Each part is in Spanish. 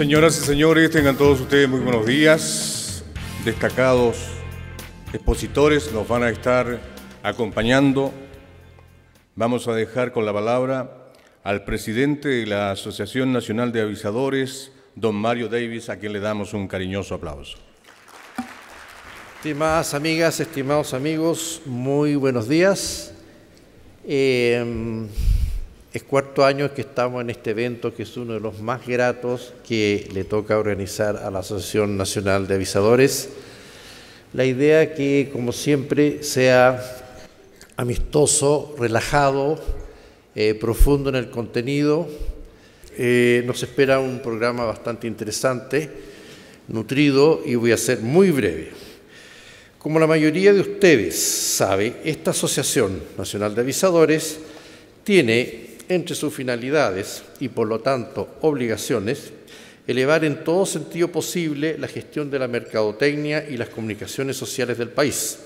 Señoras y señores, tengan todos ustedes muy buenos días. Destacados expositores nos van a estar acompañando. Vamos a dejar con la palabra al presidente de la Asociación Nacional de Avisadores, don Mario Davis, a quien le damos un cariñoso aplauso. Estimadas amigas, estimados amigos, muy buenos días. Eh... Es cuarto año que estamos en este evento que es uno de los más gratos que le toca organizar a la Asociación Nacional de Avisadores. La idea que, como siempre, sea amistoso, relajado, eh, profundo en el contenido. Eh, nos espera un programa bastante interesante, nutrido y voy a ser muy breve. Como la mayoría de ustedes sabe, esta Asociación Nacional de Avisadores tiene entre sus finalidades y por lo tanto obligaciones, elevar en todo sentido posible la gestión de la mercadotecnia y las comunicaciones sociales del país,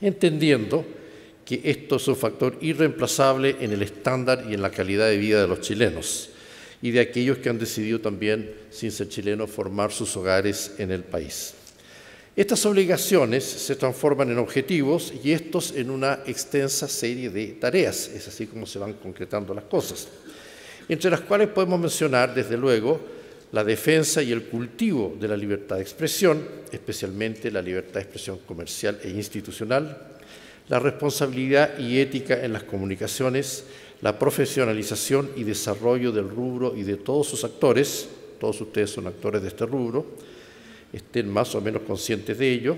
entendiendo que esto es un factor irreemplazable en el estándar y en la calidad de vida de los chilenos y de aquellos que han decidido también, sin ser chilenos, formar sus hogares en el país. Estas obligaciones se transforman en objetivos y estos en una extensa serie de tareas. Es así como se van concretando las cosas. Entre las cuales podemos mencionar, desde luego, la defensa y el cultivo de la libertad de expresión, especialmente la libertad de expresión comercial e institucional, la responsabilidad y ética en las comunicaciones, la profesionalización y desarrollo del rubro y de todos sus actores, todos ustedes son actores de este rubro, estén más o menos conscientes de ello,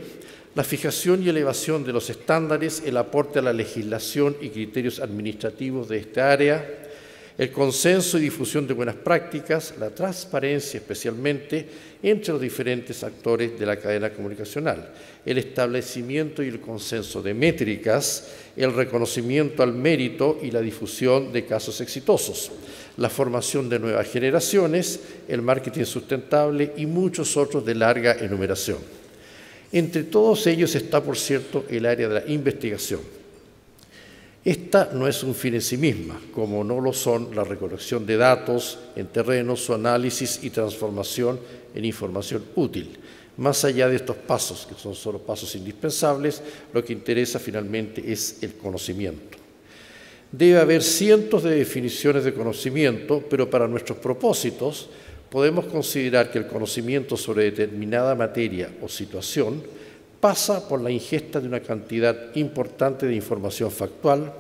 la fijación y elevación de los estándares, el aporte a la legislación y criterios administrativos de esta área, el consenso y difusión de buenas prácticas, la transparencia especialmente entre los diferentes actores de la cadena comunicacional, el establecimiento y el consenso de métricas, el reconocimiento al mérito y la difusión de casos exitosos la formación de nuevas generaciones, el marketing sustentable y muchos otros de larga enumeración. Entre todos ellos está, por cierto, el área de la investigación. Esta no es un fin en sí misma, como no lo son la recolección de datos en terreno, su análisis y transformación en información útil. Más allá de estos pasos, que son solo pasos indispensables, lo que interesa finalmente es el conocimiento debe haber cientos de definiciones de conocimiento, pero para nuestros propósitos podemos considerar que el conocimiento sobre determinada materia o situación pasa por la ingesta de una cantidad importante de información factual,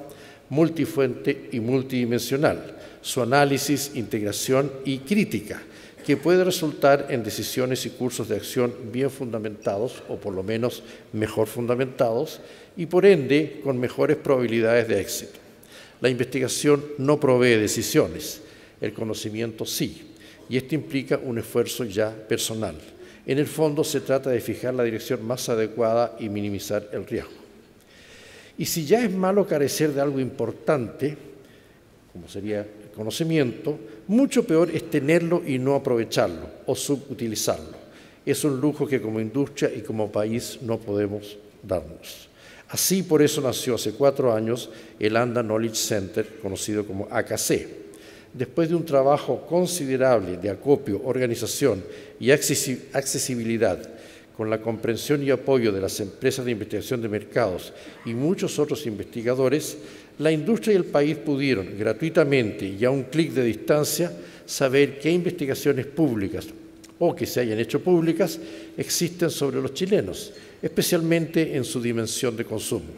multifuente y multidimensional, su análisis, integración y crítica, que puede resultar en decisiones y cursos de acción bien fundamentados o por lo menos mejor fundamentados y por ende con mejores probabilidades de éxito. La investigación no provee decisiones, el conocimiento sí, y esto implica un esfuerzo ya personal. En el fondo se trata de fijar la dirección más adecuada y minimizar el riesgo. Y si ya es malo carecer de algo importante, como sería el conocimiento, mucho peor es tenerlo y no aprovecharlo o subutilizarlo. Es un lujo que como industria y como país no podemos darnos. Así por eso nació hace cuatro años el ANDA Knowledge Center, conocido como AKC. Después de un trabajo considerable de acopio, organización y accesibilidad, con la comprensión y apoyo de las empresas de investigación de mercados y muchos otros investigadores, la industria y el país pudieron gratuitamente y a un clic de distancia saber qué investigaciones públicas, o que se hayan hecho públicas existen sobre los chilenos, especialmente en su dimensión de consumo,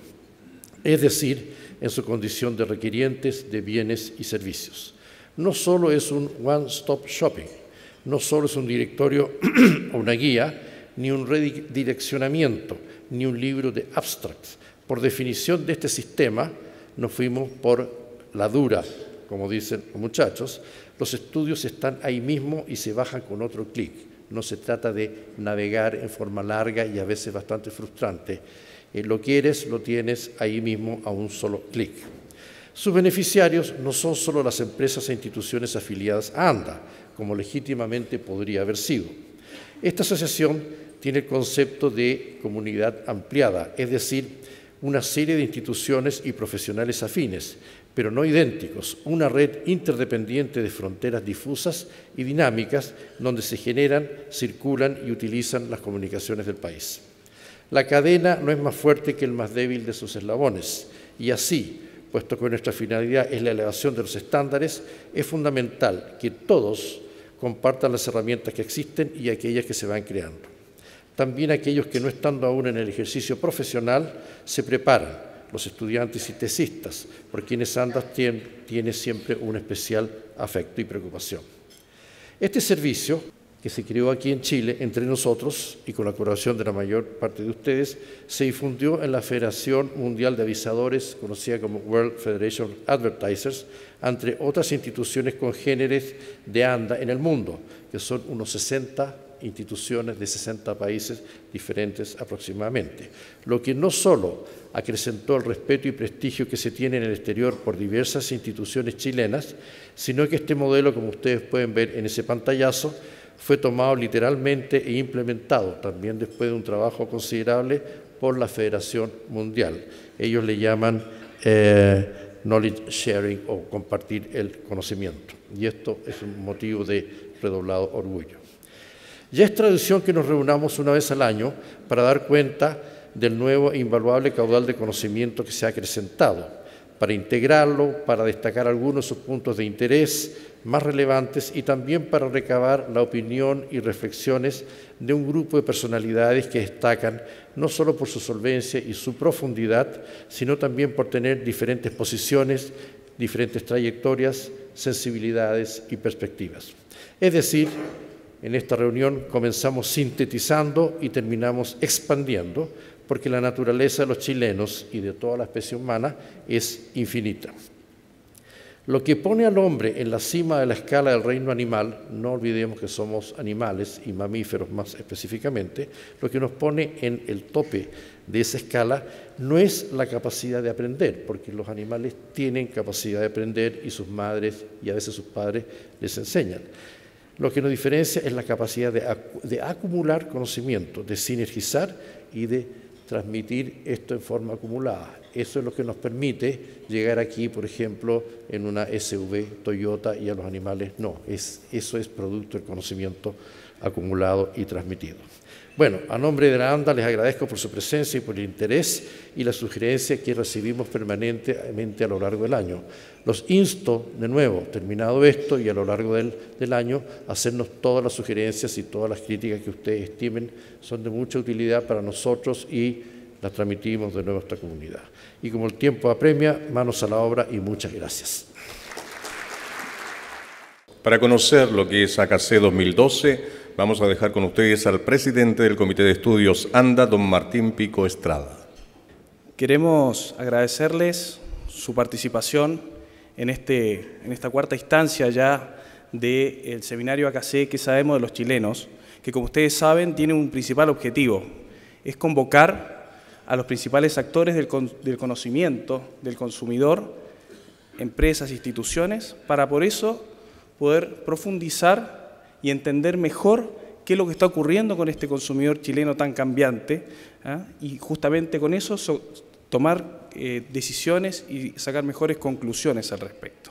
es decir, en su condición de requirientes de bienes y servicios. No solo es un one-stop shopping, no solo es un directorio o una guía, ni un redireccionamiento, ni un libro de abstracts. Por definición de este sistema, nos fuimos por la dura, como dicen los muchachos, los estudios están ahí mismo y se bajan con otro clic. No se trata de navegar en forma larga y a veces bastante frustrante. Eh, lo quieres, lo tienes ahí mismo a un solo clic. Sus beneficiarios no son solo las empresas e instituciones afiliadas a ANDA, como legítimamente podría haber sido. Esta asociación tiene el concepto de comunidad ampliada, es decir, una serie de instituciones y profesionales afines, pero no idénticos, una red interdependiente de fronteras difusas y dinámicas donde se generan, circulan y utilizan las comunicaciones del país. La cadena no es más fuerte que el más débil de sus eslabones y así, puesto que nuestra finalidad es la elevación de los estándares, es fundamental que todos compartan las herramientas que existen y aquellas que se van creando. También aquellos que no estando aún en el ejercicio profesional se preparan los estudiantes y tesistas, por quienes Andas tiene, siempre un especial afecto y preocupación. Este servicio, que se creó aquí en Chile entre nosotros y con la colaboración de la mayor parte de ustedes, se difundió en la Federación Mundial de Avisadores, conocida como World Federation Advertisers, entre otras instituciones congéneres de ANDA en el mundo, que son unos 60 instituciones de 60 países diferentes aproximadamente, lo que no solo acrecentó el respeto y prestigio que se tiene en el exterior por diversas instituciones chilenas, sino que este modelo, como ustedes pueden ver en ese pantallazo, fue tomado literalmente e implementado también después de un trabajo considerable por la Federación Mundial. Ellos le llaman eh, knowledge sharing o compartir el conocimiento. Y esto es un motivo de redoblado orgullo. Ya es tradición que nos reunamos una vez al año para dar cuenta del nuevo e invaluable caudal de conocimiento que se ha acrecentado, para integrarlo, para destacar algunos de sus puntos de interés más relevantes y también para recabar la opinión y reflexiones de un grupo de personalidades que destacan no solo por su solvencia y su profundidad, sino también por tener diferentes posiciones, diferentes trayectorias, sensibilidades y perspectivas. Es decir, en esta reunión comenzamos sintetizando y terminamos expandiendo, porque la naturaleza de los chilenos y de toda la especie humana es infinita. Lo que pone al hombre en la cima de la escala del reino animal, no olvidemos que somos animales y mamíferos más específicamente, lo que nos pone en el tope de esa escala no es la capacidad de aprender, porque los animales tienen capacidad de aprender y sus madres y a veces sus padres les enseñan. Lo que nos diferencia es la capacidad de, acumular conocimiento, de sinergizar y de transmitir esto en forma acumulada. Eso es lo que nos permite llegar aquí, por ejemplo, en una SUV Toyota y a los animales no. eso es producto del conocimiento acumulado y transmitido. Bueno, a nombre de la ANDA les agradezco por su presencia y por el interés y las sugerencias que recibimos permanentemente a lo largo del año. Los insto, de nuevo, terminado esto y a lo largo del, año, a hacernos todas las sugerencias y todas las críticas que ustedes estimen son de mucha utilidad para nosotros y las transmitimos de nuevo a esta comunidad. Y como el tiempo apremia, manos a la obra y muchas gracias. Para conocer lo que es AKC 2012, Vamos a dejar con ustedes al presidente del Comité de Estudios ANDA, don Martín Pico Estrada. Queremos agradecerles su participación en, este, en esta cuarta instancia ya del seminario AKC que sabemos de los chilenos, que como ustedes saben tiene un principal objetivo, es convocar a los principales actores del, del conocimiento, del consumidor, empresas, instituciones, para por eso poder profundizar y entender mejor qué es lo que está ocurriendo con este consumidor chileno tan cambiante ¿ah? y justamente con eso tomar eh, decisiones y sacar mejores conclusiones al respecto.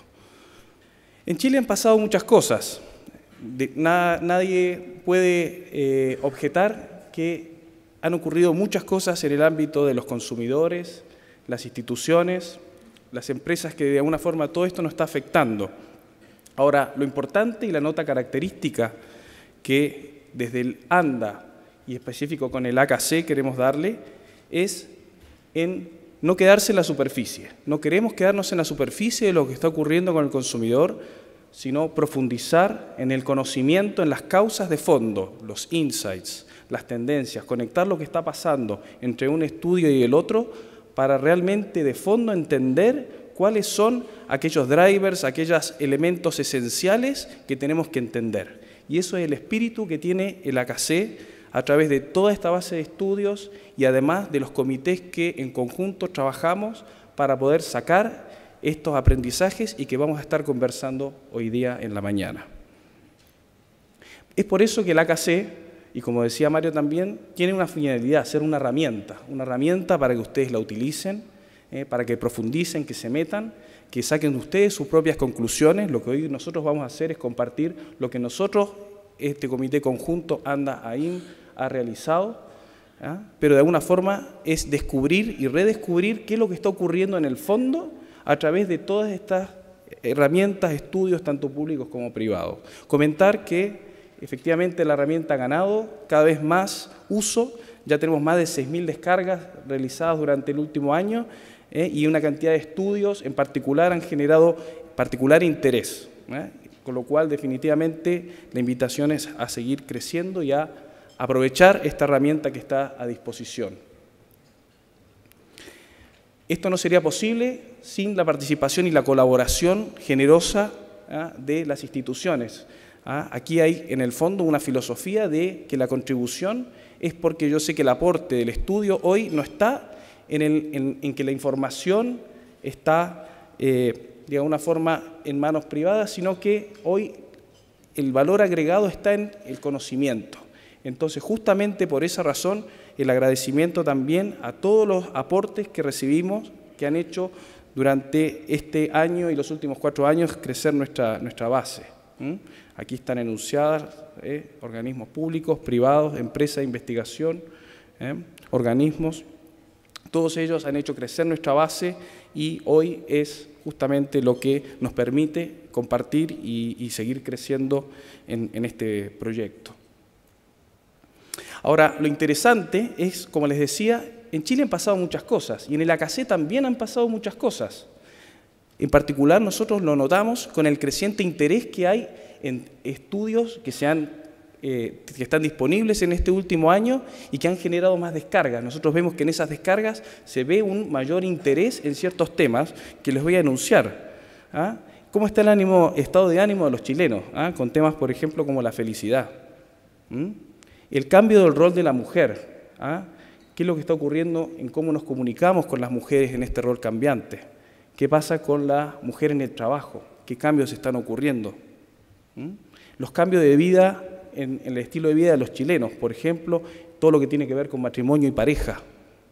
En Chile han pasado muchas cosas. nadie puede eh, objetar que han ocurrido muchas cosas en el ámbito de los consumidores, las instituciones, las empresas que de alguna forma todo esto nos está afectando. Ahora, lo importante y la nota característica que desde el ANDA y específico con el AKC queremos darle es en no quedarse en la superficie. No queremos quedarnos en la superficie de lo que está ocurriendo con el consumidor, sino profundizar en el conocimiento, en las causas de fondo, los insights, las tendencias, conectar lo que está pasando entre un estudio y el otro para realmente de fondo entender cuáles son aquellos drivers, aquellos elementos esenciales que tenemos que entender. Y eso es el espíritu que tiene el AKC a través de toda esta base de estudios y además de los comités que en conjunto trabajamos para poder sacar estos aprendizajes y que vamos a estar conversando hoy día en la mañana. Es por eso que el AKC, y como decía Mario también, tiene una finalidad, ser una herramienta, una herramienta para que ustedes la utilicen eh, para que profundicen, que se metan, que saquen ustedes sus propias conclusiones. Lo que hoy nosotros vamos a hacer es compartir lo que nosotros, este comité conjunto ANDA AIM, ha realizado, ¿ah? pero de alguna forma es descubrir y redescubrir qué es lo que está ocurriendo en el fondo a través de todas estas herramientas, estudios, tanto públicos como privados. Comentar que efectivamente la herramienta ha ganado cada vez más uso, ya tenemos más de 6.000 descargas realizadas durante el último año ¿eh? y una cantidad de estudios en particular han generado particular interés. ¿eh? Con lo cual, definitivamente, la invitación es a seguir creciendo y a aprovechar esta herramienta que está a disposición. Esto no sería posible sin la participación y la colaboración generosa ¿ah? de las instituciones. ¿ah? Aquí hay, en el fondo, una filosofía de que la contribución es porque yo sé que el aporte del estudio hoy no está en, el, en, que la información está eh, de alguna forma en manos privadas, sino que hoy el valor agregado está en el conocimiento. Entonces, justamente por esa razón, el agradecimiento también a todos los aportes que recibimos, que han hecho durante este año y los últimos cuatro años crecer nuestra, nuestra base. Aquí están enunciadas eh, organismos públicos, privados, empresas de investigación, organismos todos ellos han hecho crecer nuestra base y hoy es justamente lo que nos permite compartir y, seguir creciendo en, en este proyecto. Ahora, lo interesante es, como les decía, en Chile han pasado muchas cosas y en el AKC también han pasado muchas cosas. En particular, nosotros lo notamos con el creciente interés que hay en estudios que se han eh, que están disponibles en este último año y que han generado más descargas. Nosotros vemos que en esas descargas se ve un mayor interés en ciertos temas que les voy a enunciar. ¿ah? ¿Cómo está el ánimo, estado de ánimo de los chilenos? ¿ah? Con temas, por ejemplo, como la felicidad. El cambio del rol de la mujer. ¿ah? ¿Qué es lo que está ocurriendo en cómo nos comunicamos con las mujeres en este rol cambiante? ¿Qué pasa con la mujer en el trabajo? ¿Qué cambios están ocurriendo? Los cambios de vida en, el estilo de vida de los chilenos. Por ejemplo, todo lo que tiene que ver con matrimonio y pareja.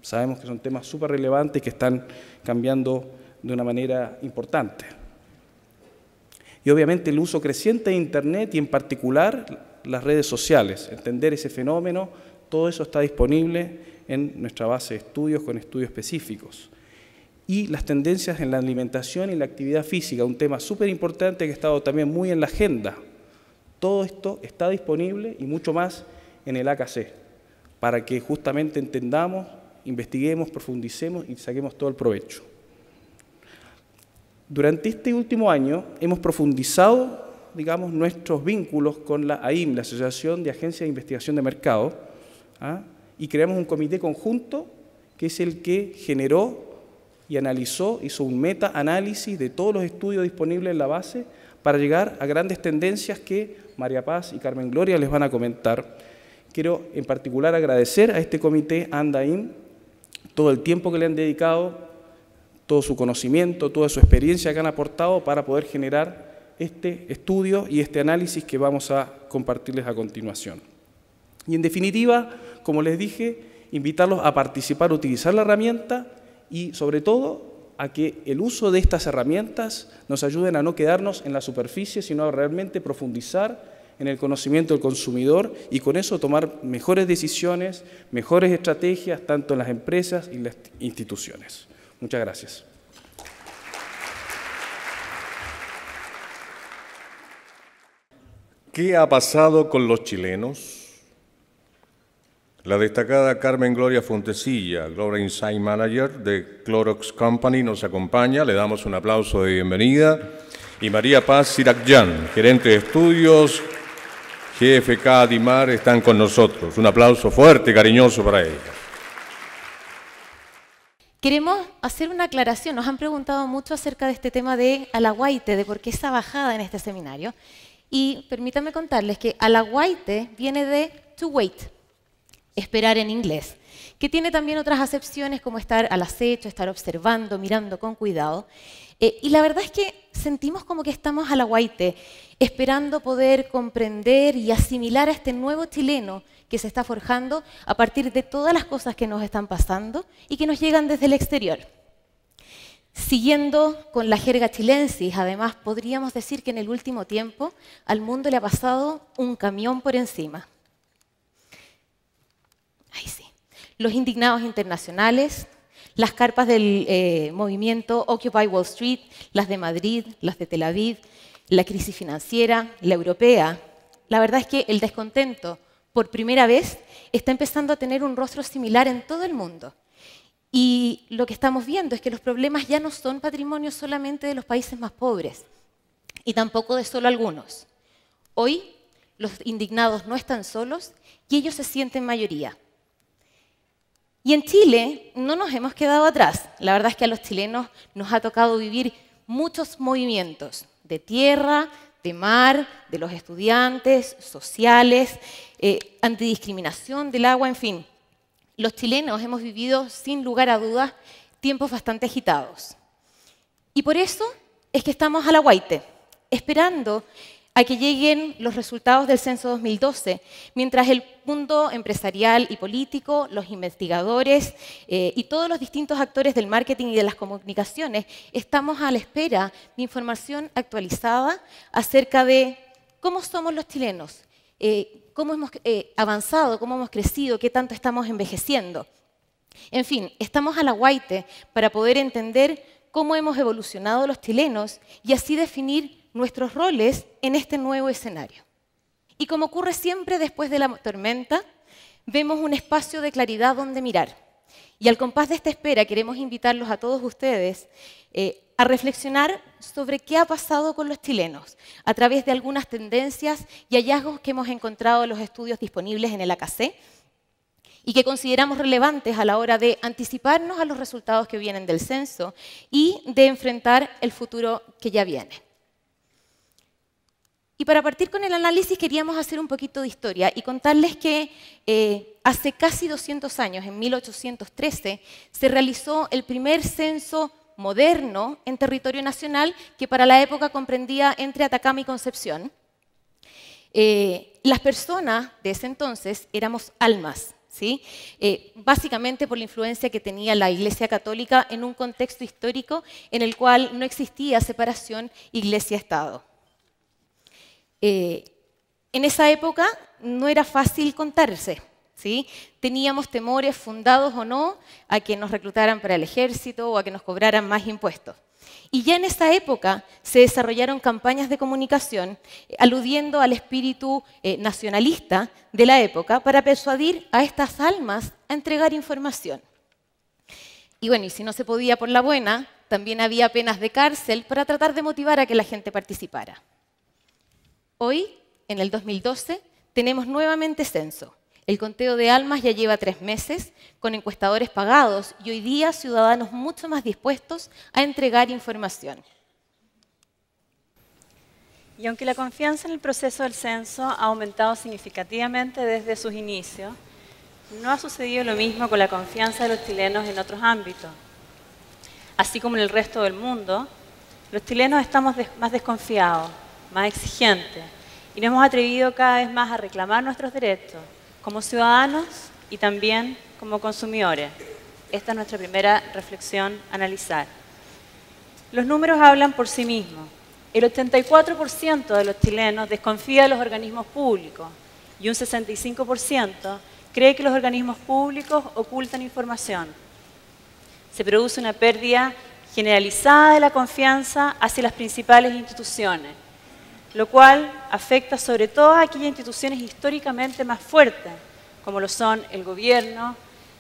Sabemos que son temas súper relevantes que están cambiando de una manera importante. Y obviamente el uso creciente de Internet y en particular las redes sociales. Entender ese fenómeno, todo eso está disponible en nuestra base de estudios con estudios específicos. Y las tendencias en la alimentación y la actividad física, un tema súper importante que ha estado también muy en la agenda todo esto está disponible y mucho más en el AKC, para que justamente entendamos, investiguemos, profundicemos y saquemos todo el provecho. Durante este último año hemos profundizado, digamos, nuestros vínculos con la AIM, la Asociación de Agencias de Investigación de Mercado, ¿ah? y creamos un comité conjunto que es el que generó y analizó, hizo un meta-análisis de todos los estudios disponibles en la base para llegar a grandes tendencias que María Paz y Carmen Gloria les van a comentar. Quiero en particular agradecer a este comité Andain todo el tiempo que le han dedicado, todo su conocimiento, toda su experiencia que han aportado para poder generar este estudio y este análisis que vamos a compartirles a continuación. Y en definitiva, como les dije, invitarlos a participar, utilizar la herramienta y sobre todo a que el uso de estas herramientas nos ayuden a no quedarnos en la superficie, sino a realmente profundizar en el conocimiento del consumidor y con eso tomar mejores decisiones, mejores estrategias, tanto en las empresas y las instituciones. Muchas gracias. ¿Qué ha pasado con los chilenos? La destacada Carmen Gloria Fontesilla, Global Insight Manager de Clorox Company, nos acompaña. Le damos un aplauso de bienvenida. Y María Paz Sirakjan, gerente de estudios GFK Dimar están con nosotros. Un aplauso fuerte, y cariñoso para ella. Queremos hacer una aclaración. Nos han preguntado mucho acerca de este tema de Alaguaite, de por qué esa bajada en este seminario. Y permítanme contarles que Alaguaite viene de to wait, Esperar en inglés, que tiene también otras acepciones como estar al acecho, estar observando, mirando con cuidado. Eh, y la verdad es que sentimos como que estamos a la guaite, esperando poder comprender y asimilar a este nuevo chileno que se está forjando a partir de todas las cosas que nos están pasando y que nos llegan desde el exterior. Siguiendo con la jerga chilensis, además podríamos decir que en el último tiempo al mundo le ha pasado un camión por encima. los indignados internacionales, las carpas del eh, movimiento Occupy Wall Street, las de Madrid, las de Tel Aviv, la crisis financiera, la europea. La verdad es que el descontento, por primera vez, está empezando a tener un rostro similar en todo el mundo. Y lo que estamos viendo es que los problemas ya no son patrimonio solamente de los países más pobres y tampoco de solo algunos. Hoy los indignados no están solos y ellos se sienten mayoría. Y en Chile no nos hemos quedado atrás. La verdad es que a los chilenos nos ha tocado vivir muchos movimientos de tierra, de mar, de los estudiantes, sociales, eh, antidiscriminación del agua, en fin. Los chilenos hemos vivido, sin lugar a dudas, tiempos bastante agitados. Y por eso es que estamos a la guaite, esperando a que lleguen los resultados del censo 2012, mientras el mundo empresarial y político, los investigadores eh, y todos los distintos actores del marketing y de las comunicaciones estamos a la espera de información actualizada acerca de cómo somos los chilenos, eh, cómo hemos eh, avanzado, cómo hemos crecido, qué tanto estamos envejeciendo. En fin, estamos a la para poder entender cómo hemos evolucionado los chilenos y así definir nuestros roles en este nuevo escenario. Y como ocurre siempre después de la tormenta, vemos un espacio de claridad donde mirar. Y al compás de esta espera queremos invitarlos a todos ustedes eh, a reflexionar sobre qué ha pasado con los chilenos a través de algunas tendencias y hallazgos que hemos encontrado en los estudios disponibles en el AKC y que consideramos relevantes a la hora de anticiparnos a los resultados que vienen del censo y de enfrentar el futuro que ya viene. Y para partir con el análisis queríamos hacer un poquito de historia y contarles que eh, hace casi 200 años, en 1813, se realizó el primer censo moderno en territorio nacional que para la época comprendía entre Atacama y Concepción. Eh, las personas de ese entonces éramos almas, eh, básicamente por la influencia que tenía la Iglesia Católica en un contexto histórico en el cual no existía separación Iglesia-Estado. Eh, en esa época no era fácil contarse. ¿sí? Teníamos temores fundados o no a que nos reclutaran para el ejército o a que nos cobraran más impuestos. Y ya en esa época se desarrollaron campañas de comunicación eh, aludiendo al espíritu eh, nacionalista de la época para persuadir a estas almas a entregar información. Y bueno, y si no se podía por la buena, también había penas de cárcel para tratar de motivar a que la gente participara. Hoy, en el 2012, tenemos nuevamente censo. El conteo de almas ya lleva tres meses, con encuestadores pagados y hoy día ciudadanos mucho más dispuestos a entregar información. Y aunque la confianza en el proceso del censo ha aumentado significativamente desde sus inicios, no ha sucedido lo mismo con la confianza de los chilenos en otros ámbitos. Así como en el resto del mundo, los chilenos estamos más desconfiados más exigente, y nos hemos atrevido cada vez más a reclamar nuestros derechos como ciudadanos y también como consumidores. Esta es nuestra primera reflexión a analizar. Los números hablan por sí mismos. El 84% de los chilenos desconfía de los organismos públicos y un 65% cree que los organismos públicos ocultan información. Se produce una pérdida generalizada de la confianza hacia las principales instituciones lo cual afecta sobre todo a aquellas instituciones históricamente más fuertes, como lo son el gobierno,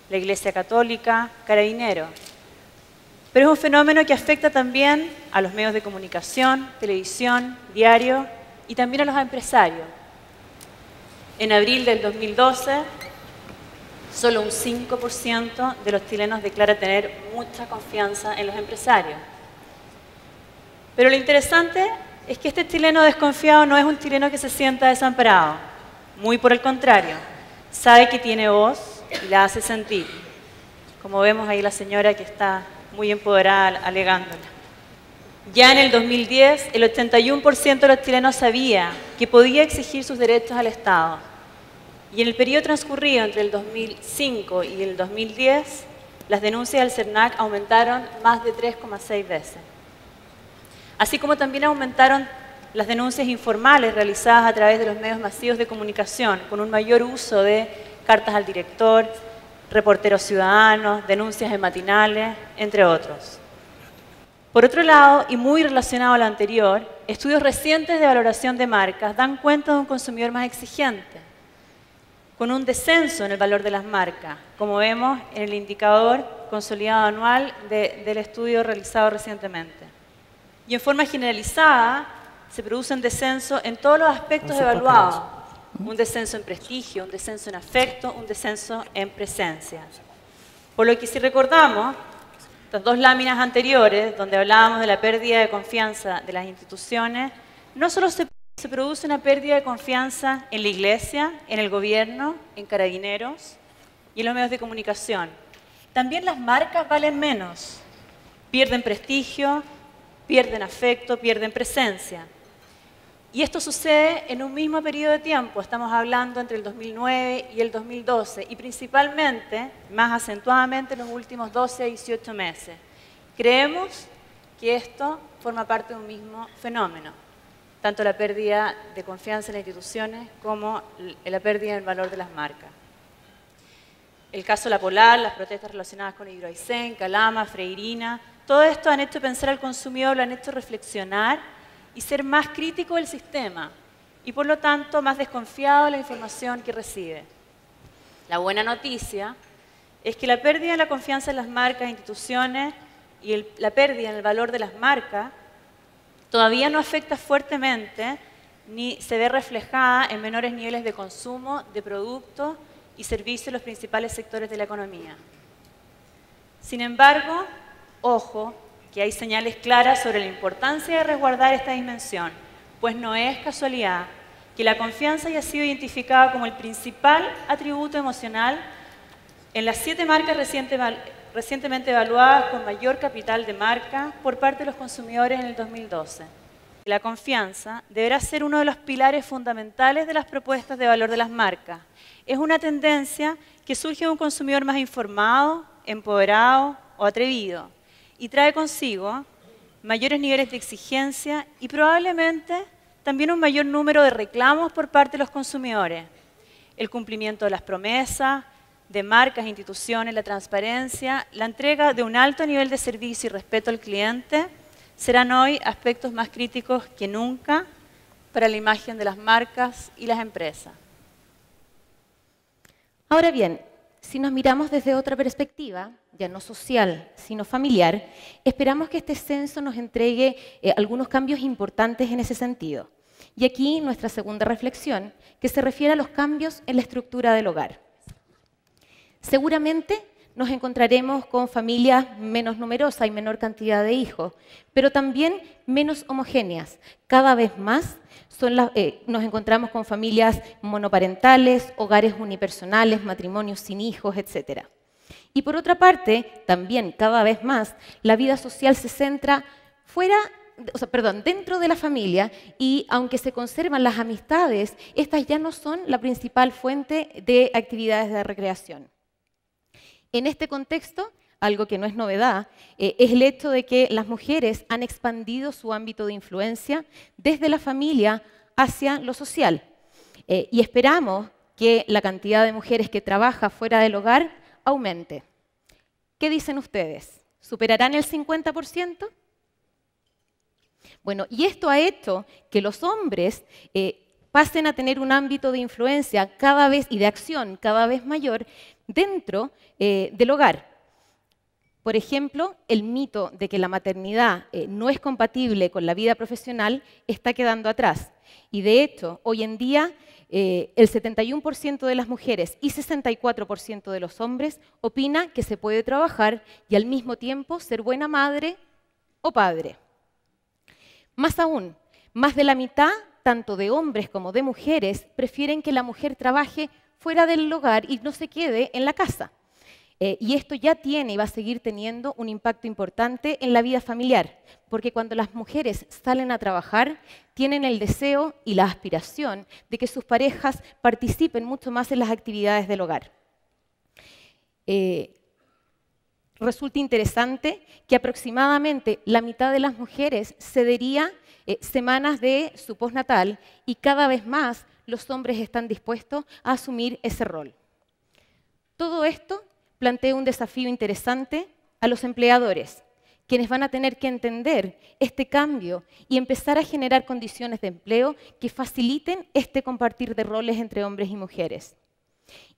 la Iglesia Católica, Carabinero. Pero es un fenómeno que afecta también a los medios de comunicación, televisión, diario y también a los empresarios. En abril del 2012, solo un 5% de los chilenos declara tener mucha confianza en los empresarios. Pero lo interesante es que este chileno desconfiado no es un chileno que se sienta desamparado, muy por el contrario, sabe que tiene voz y la hace sentir, como vemos ahí la señora que está muy empoderada alegándola. Ya en el 2010, el 81% de los chilenos sabía que podía exigir sus derechos al Estado. Y en el periodo transcurrido entre el 2005 y el 2010, las denuncias al CERNAC aumentaron más de 3,6 veces así como también aumentaron las denuncias informales realizadas a través de los medios masivos de comunicación, con un mayor uso de cartas al director, reporteros ciudadanos, denuncias en matinales, entre otros. Por otro lado, y muy relacionado a lo anterior, estudios recientes de valoración de marcas dan cuenta de un consumidor más exigente, con un descenso en el valor de las marcas, como vemos en el indicador consolidado anual del estudio realizado recientemente y en forma generalizada se produce un descenso en todos los aspectos evaluados. Un descenso en prestigio, un descenso en afecto, un descenso en presencia. Por lo que si recordamos, las dos láminas anteriores, donde hablábamos de la pérdida de confianza de las instituciones, no solo se, produce una pérdida de confianza en la iglesia, en el gobierno, en carabineros y en los medios de comunicación. También las marcas valen menos, pierden prestigio, pierden afecto, pierden presencia. Y esto sucede en un mismo periodo de tiempo, estamos hablando entre el 2009 y el 2012, y principalmente, más acentuadamente, en los últimos 12 a 18 meses. Creemos que esto forma parte de un mismo fenómeno, tanto la pérdida de confianza en las instituciones como la pérdida del valor de las marcas. El caso La Polar, las protestas relacionadas con Hidroaicén, Calama, Freirina, todo esto han hecho pensar al consumidor, lo han hecho reflexionar y ser más crítico del sistema y por lo tanto más desconfiado de la información que recibe. La buena noticia es que la pérdida en la confianza en las marcas, e instituciones y la pérdida en el valor de las marcas todavía no afecta fuertemente ni se ve reflejada en menores niveles de consumo de productos y servicios en los principales sectores de la economía. Sin embargo, Ojo, que hay señales claras sobre la importancia de resguardar esta dimensión, pues no es casualidad que la confianza haya sido identificada como el principal atributo emocional en las siete marcas recientemente evaluadas con mayor capital de marca por parte de los consumidores en el 2012. La confianza deberá ser uno de los pilares fundamentales de las propuestas de valor de las marcas. Es una tendencia que surge a un consumidor más informado, empoderado o atrevido, y trae consigo mayores niveles de exigencia y probablemente también un mayor número de reclamos por parte de los consumidores. El cumplimiento de las promesas, de marcas, e instituciones, la transparencia, la entrega de un alto nivel de servicio y respeto al cliente serán hoy aspectos más críticos que nunca para la imagen de las marcas y las empresas. Ahora bien, si nos miramos desde otra perspectiva, ya no social, sino familiar, esperamos que este censo nos entregue eh, algunos cambios importantes en ese sentido. Y aquí nuestra segunda reflexión, que se refiere a los cambios en la estructura del hogar. Seguramente nos encontraremos con familias menos numerosas y menor cantidad de hijos, pero también menos homogéneas. Cada vez más son eh, nos encontramos con familias monoparentales, hogares unipersonales, matrimonios sin hijos, etcétera. Y por otra parte, también cada vez más, la vida social se centra fuera perdón, dentro de la familia y aunque se conservan las amistades, estas ya no son la principal fuente de actividades de recreación. En este contexto, algo que no es novedad, eh, es el hecho de que las mujeres han expandido su ámbito de influencia desde la familia hacia lo social. Eh, y esperamos que la cantidad de mujeres que trabaja fuera del hogar aumente. ¿Qué dicen ustedes? ¿Superarán el 50%? Bueno, y esto ha hecho que los hombres eh, pasen a tener un ámbito de influencia cada vez y de acción cada vez mayor dentro eh, del hogar. Por ejemplo, el mito de que la maternidad eh, no es compatible con la vida profesional está quedando atrás. Y de hecho, hoy en día eh, el 71% de las mujeres y 64% de los hombres opina que se puede trabajar y al mismo tiempo ser buena madre o padre. Más aún, más de la mitad, tanto de hombres como de mujeres, prefieren que la mujer trabaje fuera del hogar y no se quede en la casa. Eh, y esto ya tiene y va a seguir teniendo un impacto importante en la vida familiar porque cuando las mujeres salen a trabajar, tienen el deseo y la aspiración de que sus parejas participen mucho más en las actividades del hogar. Eh, resulta interesante que aproximadamente la mitad de las mujeres cedería eh, semanas de su postnatal y cada vez más los hombres están dispuestos a asumir ese rol. Todo esto plantea un desafío interesante a los empleadores, quienes van a tener que entender este cambio y empezar a generar condiciones de empleo que faciliten este compartir de roles entre hombres y mujeres.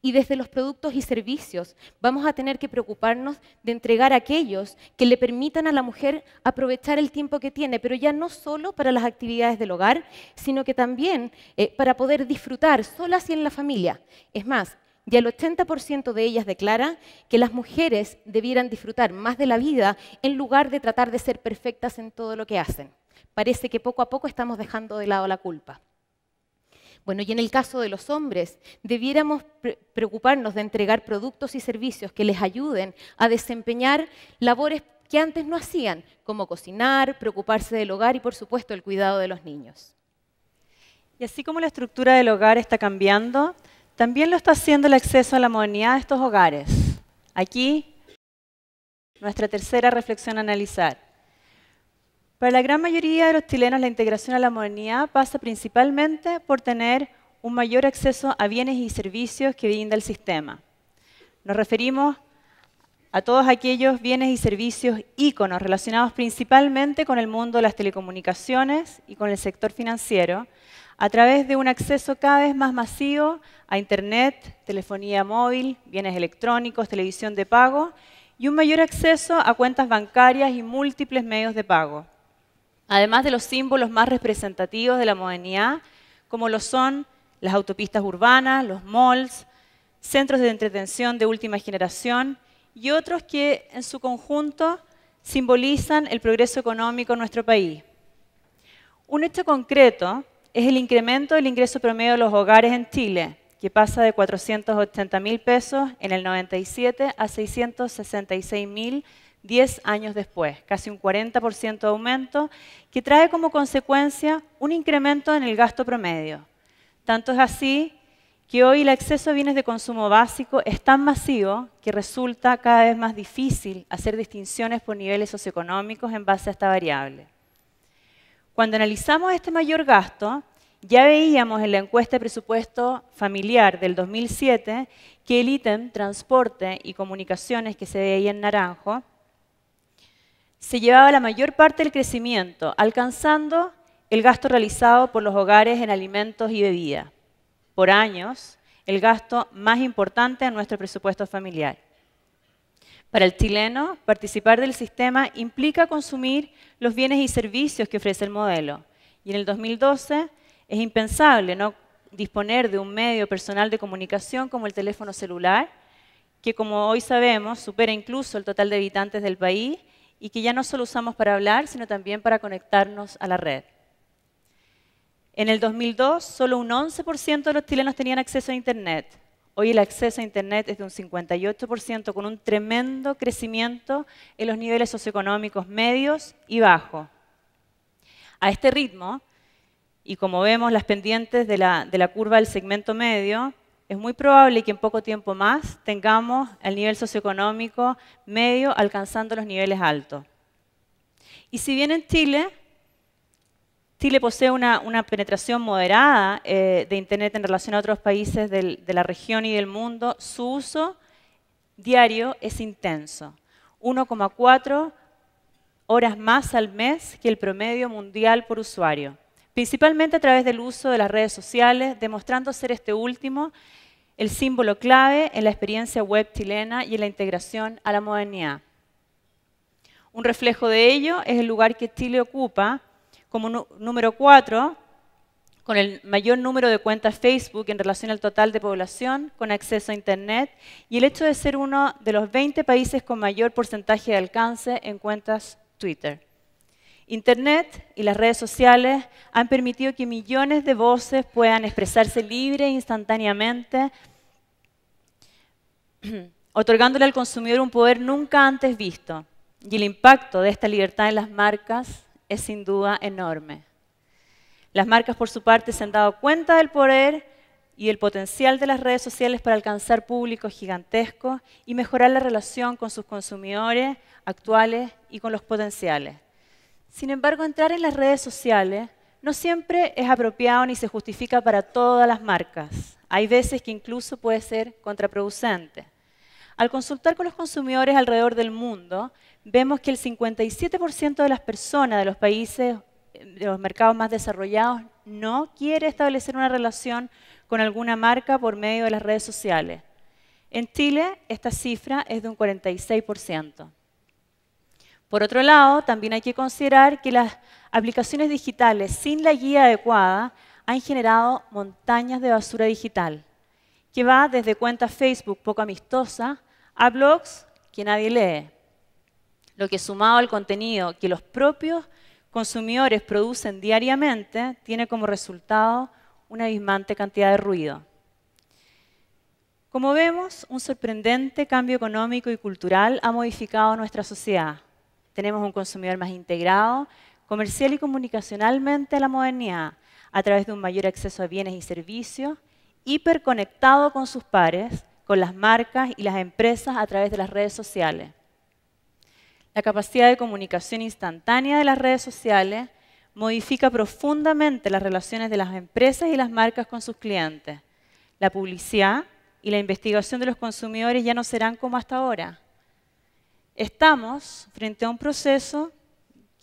Y desde los productos y servicios vamos a tener que preocuparnos de entregar aquellos que le permitan a la mujer aprovechar el tiempo que tiene, pero ya no solo para las actividades del hogar, sino que también eh, para poder disfrutar sola y en la familia. Es más, y el 80% de ellas declara que las mujeres debieran disfrutar más de la vida en lugar de tratar de ser perfectas en todo lo que hacen. Parece que poco a poco estamos dejando de lado la culpa. Bueno, y en el caso de los hombres, debiéramos preocuparnos de entregar productos y servicios que les ayuden a desempeñar labores que antes no hacían, como cocinar, preocuparse del hogar y por supuesto el cuidado de los niños. Y así como la estructura del hogar está cambiando, también lo está haciendo el acceso a la modernidad de estos hogares. Aquí, nuestra tercera reflexión a analizar. Para la gran mayoría de los chilenos, la integración a la modernidad pasa principalmente por tener un mayor acceso a bienes y servicios que brinda el sistema. Nos referimos a todos aquellos bienes y servicios íconos relacionados principalmente con el mundo de las telecomunicaciones y con el sector financiero, a través de un acceso cada vez más masivo a Internet, telefonía móvil, bienes electrónicos, televisión de pago y un mayor acceso a cuentas bancarias y múltiples medios de pago. Además de los símbolos más representativos de la modernidad, como lo son las autopistas urbanas, los malls, centros de entretención de última generación y otros que en su conjunto simbolizan el progreso económico en nuestro país. Un hecho concreto es el incremento del ingreso promedio de los hogares en Chile, que pasa de 480 mil pesos en el 97 a 666 mil 10 años después, casi un 40% de aumento, que trae como consecuencia un incremento en el gasto promedio. Tanto es así que hoy el acceso a bienes de consumo básico es tan masivo que resulta cada vez más difícil hacer distinciones por niveles socioeconómicos en base a esta variable. Cuando analizamos este mayor gasto, ya veíamos en la encuesta de presupuesto familiar del 2007 que el ítem transporte y comunicaciones que se veía en naranjo se llevaba la mayor parte del crecimiento, alcanzando el gasto realizado por los hogares en alimentos y bebida. Por años, el gasto más importante en nuestro presupuesto familiar. Para el chileno, participar del sistema implica consumir los bienes y servicios que ofrece el modelo. Y en el 2012 es impensable no disponer de un medio personal de comunicación como el teléfono celular, que como hoy sabemos supera incluso el total de habitantes del país y que ya no solo usamos para hablar, sino también para conectarnos a la red. En el 2002, solo un 11% de los chilenos tenían acceso a Internet, Hoy el acceso a Internet es de un 58%, con un tremendo crecimiento en los niveles socioeconómicos medios y bajos. A este ritmo, y como vemos las pendientes de la, de la curva del segmento medio, es muy probable que en poco tiempo más tengamos el nivel socioeconómico medio alcanzando los niveles altos. Y si bien en Chile Chile posee una, penetración moderada eh, de Internet en relación a otros países de la región y del mundo. Su uso diario es intenso, 1,4 horas más al mes que el promedio mundial por usuario, principalmente a través del uso de las redes sociales, demostrando ser este último el símbolo clave en la experiencia web chilena y en la integración a la modernidad. Un reflejo de ello es el lugar que Chile ocupa como número cuatro, con el mayor número de cuentas Facebook en relación al total de población, con acceso a Internet y el hecho de ser uno de los 20 países con mayor porcentaje de alcance en cuentas Twitter. Internet y las redes sociales han permitido que millones de voces puedan expresarse libre e instantáneamente, otorgándole al consumidor un poder nunca antes visto. Y el impacto de esta libertad en las marcas es sin duda enorme. Las marcas, por su parte, se han dado cuenta del poder y el potencial de las redes sociales para alcanzar públicos gigantescos y mejorar la relación con sus consumidores actuales y con los potenciales. Sin embargo, entrar en las redes sociales no siempre es apropiado ni se justifica para todas las marcas. Hay veces que incluso puede ser contraproducente. Al consultar con los consumidores alrededor del mundo, vemos que el 57% de las personas de los países, de los mercados más desarrollados, no quiere establecer una relación con alguna marca por medio de las redes sociales. En Chile, esta cifra es de un 46%. Por otro lado, también hay que considerar que las aplicaciones digitales sin la guía adecuada han generado montañas de basura digital, que va desde cuentas Facebook poco amistosas a blogs que nadie lee lo que sumado al contenido que los propios consumidores producen diariamente, tiene como resultado una abismante cantidad de ruido. Como vemos, un sorprendente cambio económico y cultural ha modificado nuestra sociedad. Tenemos un consumidor más integrado, comercial y comunicacionalmente a la modernidad, a través de un mayor acceso a bienes y servicios, hiperconectado con sus pares, con las marcas y las empresas a través de las redes sociales. La capacidad de comunicación instantánea de las redes sociales modifica profundamente las relaciones de las empresas y las marcas con sus clientes. La publicidad y la investigación de los consumidores ya no serán como hasta ahora. Estamos frente a un proceso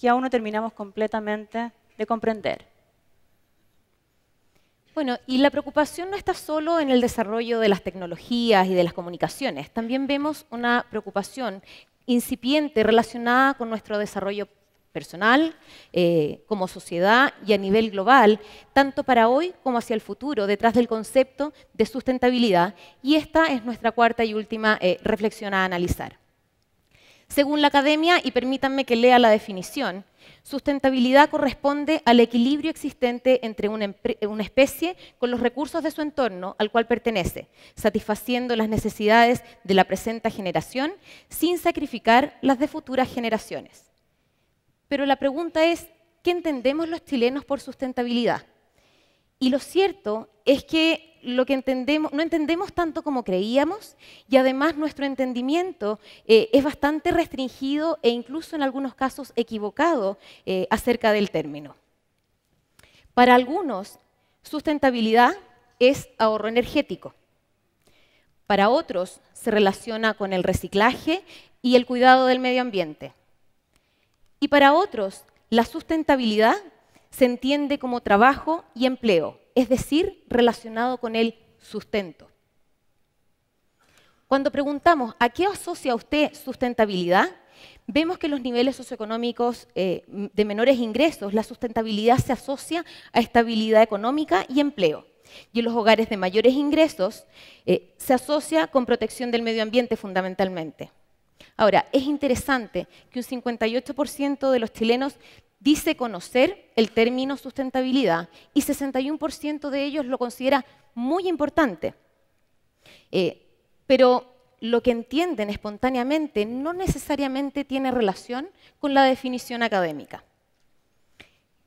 que aún no terminamos completamente de comprender. Bueno, y la preocupación no está solo en el desarrollo de las tecnologías y de las comunicaciones. También vemos una preocupación incipiente relacionada con nuestro desarrollo personal, eh, como sociedad y a nivel global, tanto para hoy como hacia el futuro, detrás del concepto de sustentabilidad. Y esta es nuestra cuarta y última eh, reflexión a analizar. Según la academia, y permítanme que lea la definición, sustentabilidad corresponde al equilibrio existente entre una, especie con los recursos de su entorno al cual pertenece, satisfaciendo las necesidades de la presente generación sin sacrificar las de futuras generaciones. Pero la pregunta es, ¿qué entendemos los chilenos por sustentabilidad? Y lo cierto es que lo que entendemos, no entendemos tanto como creíamos y además nuestro entendimiento eh, es bastante restringido e incluso en algunos casos equivocado eh, acerca del término. Para algunos, sustentabilidad es ahorro energético. Para otros, se relaciona con el reciclaje y el cuidado del medio ambiente. Y para otros, la sustentabilidad se entiende como trabajo y empleo, es decir, relacionado con el sustento. Cuando preguntamos a qué asocia usted sustentabilidad, vemos que en los niveles socioeconómicos eh, de menores ingresos, la sustentabilidad se asocia a estabilidad económica y empleo. Y en los hogares de mayores ingresos eh, se asocia con protección del medio ambiente fundamentalmente. Ahora, es interesante que un 58% de los chilenos dice conocer el término sustentabilidad y 61% de ellos lo considera muy importante. Eh, pero lo que entienden espontáneamente no necesariamente tiene relación con la definición académica.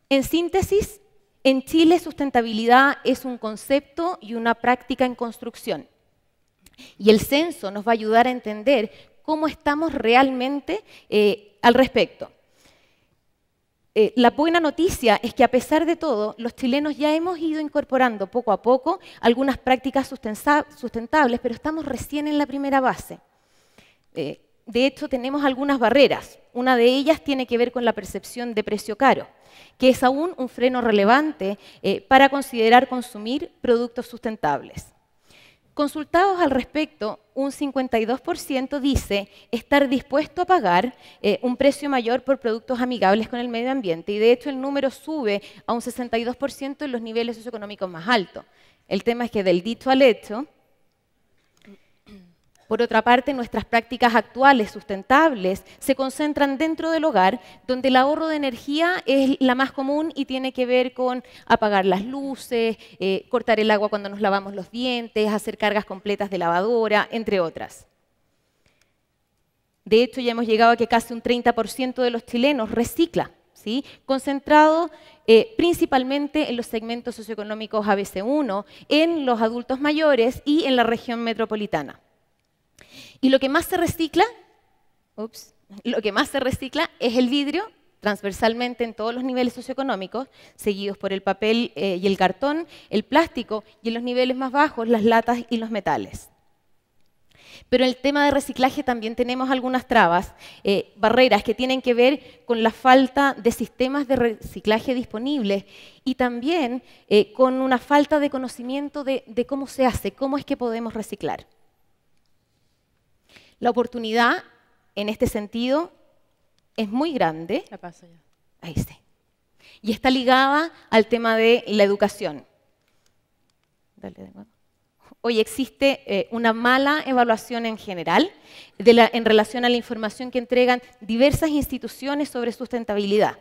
En síntesis, en Chile sustentabilidad es un concepto y una práctica en construcción. Y el censo nos va a ayudar a entender cómo estamos realmente eh, al respecto. Eh, la buena noticia es que a pesar de todo, los chilenos ya hemos ido incorporando poco a poco algunas prácticas sustentables, pero estamos recién en la primera base. Eh, de hecho, tenemos algunas barreras. Una de ellas tiene que ver con la percepción de precio caro, que es aún un freno relevante eh, para considerar consumir productos sustentables. Consultados al respecto, un 52% dice estar dispuesto a pagar eh, un precio mayor por productos amigables con el medio ambiente y de hecho el número sube a un 62% en los niveles socioeconómicos más altos. El tema es que del dicho al hecho, por otra parte, nuestras prácticas actuales sustentables se concentran dentro del hogar, donde el ahorro de energía es la más común y tiene que ver con apagar las luces, eh, cortar el agua cuando nos lavamos los dientes, hacer cargas completas de lavadora, entre otras. De hecho, ya hemos llegado a que casi un 30% de los chilenos recicla, ¿sí? concentrado eh, principalmente en los segmentos socioeconómicos ABC1, en los adultos mayores y en la región metropolitana. Y lo que más se recicla, ups, lo que más se recicla es el vidrio transversalmente en todos los niveles socioeconómicos, seguidos por el papel eh, y el cartón, el plástico y en los niveles más bajos las latas y los metales. Pero en el tema de reciclaje también tenemos algunas trabas, eh, barreras que tienen que ver con la falta de sistemas de reciclaje disponibles y también eh, con una falta de conocimiento de cómo se hace, cómo es que podemos reciclar. La oportunidad en este sentido es muy grande. Ahí Y está ligada al tema de la educación. Hoy existe eh, una mala evaluación en general en relación a la información que entregan diversas instituciones sobre sustentabilidad.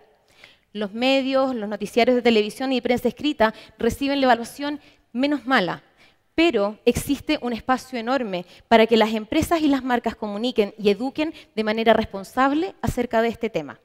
Los medios, los noticiarios de televisión y prensa escrita reciben la evaluación menos mala, pero existe un espacio enorme para que las empresas y las marcas comuniquen y eduquen de manera responsable acerca de este tema.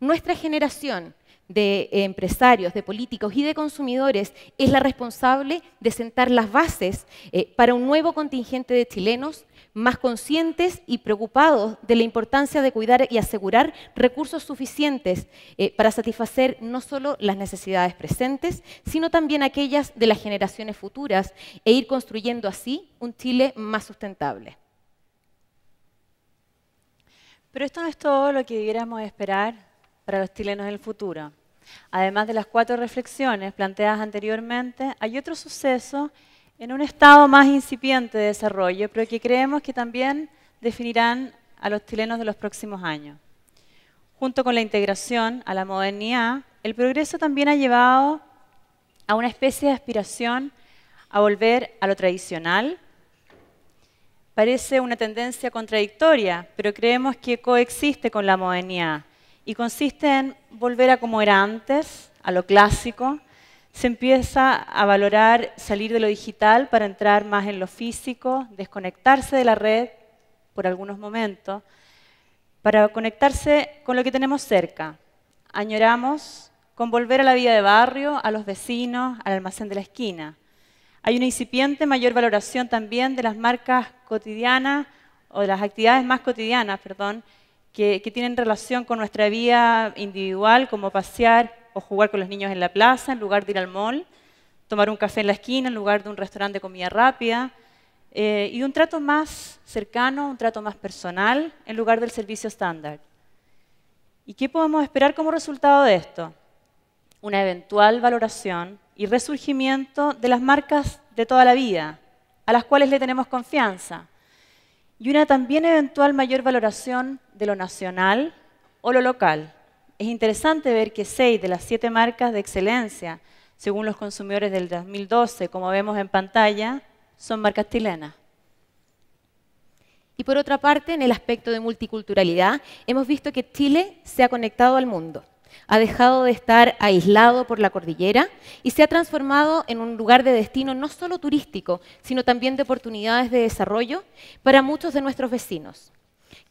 Nuestra generación de eh, empresarios, de políticos y de consumidores es la responsable de sentar las bases eh, para un nuevo contingente de chilenos más conscientes y preocupados de la importancia de cuidar y asegurar recursos suficientes eh, para satisfacer no solo las necesidades presentes, sino también aquellas de las generaciones futuras e ir construyendo así un Chile más sustentable. Pero esto no es todo lo que debiéramos esperar para los chilenos del futuro. Además de las cuatro reflexiones planteadas anteriormente, hay otro suceso en un estado más incipiente de desarrollo, pero que creemos que también definirán a los chilenos de los próximos años. Junto con la integración a la modernidad, el progreso también ha llevado a una especie de aspiración a volver a lo tradicional. Parece una tendencia contradictoria, pero creemos que coexiste con la modernidad y consiste en volver a como era antes, a lo clásico. Se empieza a valorar salir de lo digital para entrar más en lo físico, desconectarse de la red por algunos momentos, para conectarse con lo que tenemos cerca. Añoramos con volver a la vida de barrio, a los vecinos, al almacén de la esquina. Hay una incipiente mayor valoración también de las marcas cotidianas o de las actividades más cotidianas, perdón, que, tienen relación con nuestra vida individual, como pasear o jugar con los niños en la plaza, en lugar de ir al mall, tomar un café en la esquina, en lugar de un restaurante de comida rápida, eh, y un trato más cercano, un trato más personal, en lugar del servicio estándar. ¿Y qué podemos esperar como resultado de esto? Una eventual valoración y resurgimiento de las marcas de toda la vida, a las cuales le tenemos confianza, y una también eventual mayor valoración de lo nacional o lo local. Es interesante ver que seis de las siete marcas de excelencia, según los consumidores del 2012, como vemos en pantalla, son marcas chilenas. Y por otra parte, en el aspecto de multiculturalidad, hemos visto que Chile se ha conectado al mundo ha dejado de estar aislado por la cordillera y se ha transformado en un lugar de destino no solo turístico, sino también de oportunidades de desarrollo para muchos de nuestros vecinos.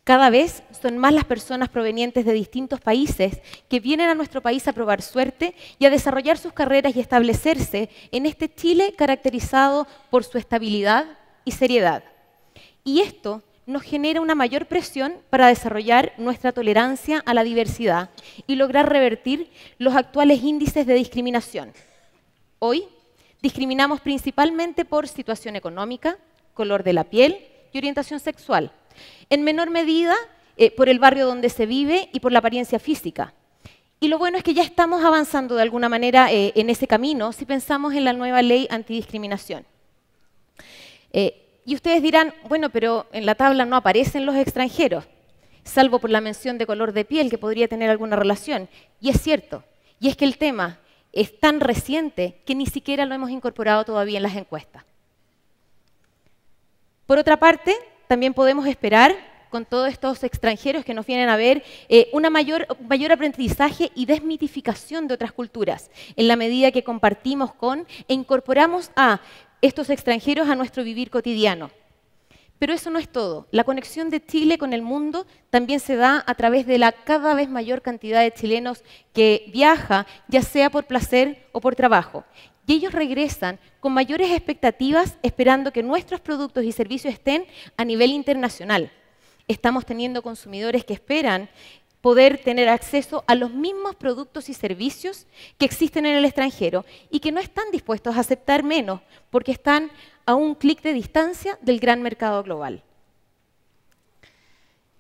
Cada vez son más las personas provenientes de distintos países que vienen a nuestro país a probar suerte y a desarrollar sus carreras y establecerse en este Chile caracterizado por su estabilidad y seriedad. Y esto nos genera una mayor presión para desarrollar nuestra tolerancia a la diversidad y lograr revertir los actuales índices de discriminación. Hoy discriminamos principalmente por situación económica, color de la piel y orientación sexual. En menor medida eh, por el barrio donde se vive y por la apariencia física. Y lo bueno es que ya estamos avanzando de alguna manera eh, en ese camino si pensamos en la nueva ley antidiscriminación. Eh, y ustedes dirán, bueno, pero en la tabla no aparecen los extranjeros, salvo por la mención de color de piel que podría tener alguna relación. Y es cierto, y es que el tema es tan reciente que ni siquiera lo hemos incorporado todavía en las encuestas. Por otra parte, también podemos esperar con todos estos extranjeros que nos vienen a ver, eh, una un mayor aprendizaje y desmitificación de otras culturas, en la medida que compartimos con e incorporamos a estos extranjeros a nuestro vivir cotidiano. Pero eso no es todo. La conexión de Chile con el mundo también se da a través de la cada vez mayor cantidad de chilenos que viaja, ya sea por placer o por trabajo. Y ellos regresan con mayores expectativas esperando que nuestros productos y servicios estén a nivel internacional. Estamos teniendo consumidores que esperan poder tener acceso a los mismos productos y servicios que existen en el extranjero y que no están dispuestos a aceptar menos porque están a un clic de distancia del gran mercado global.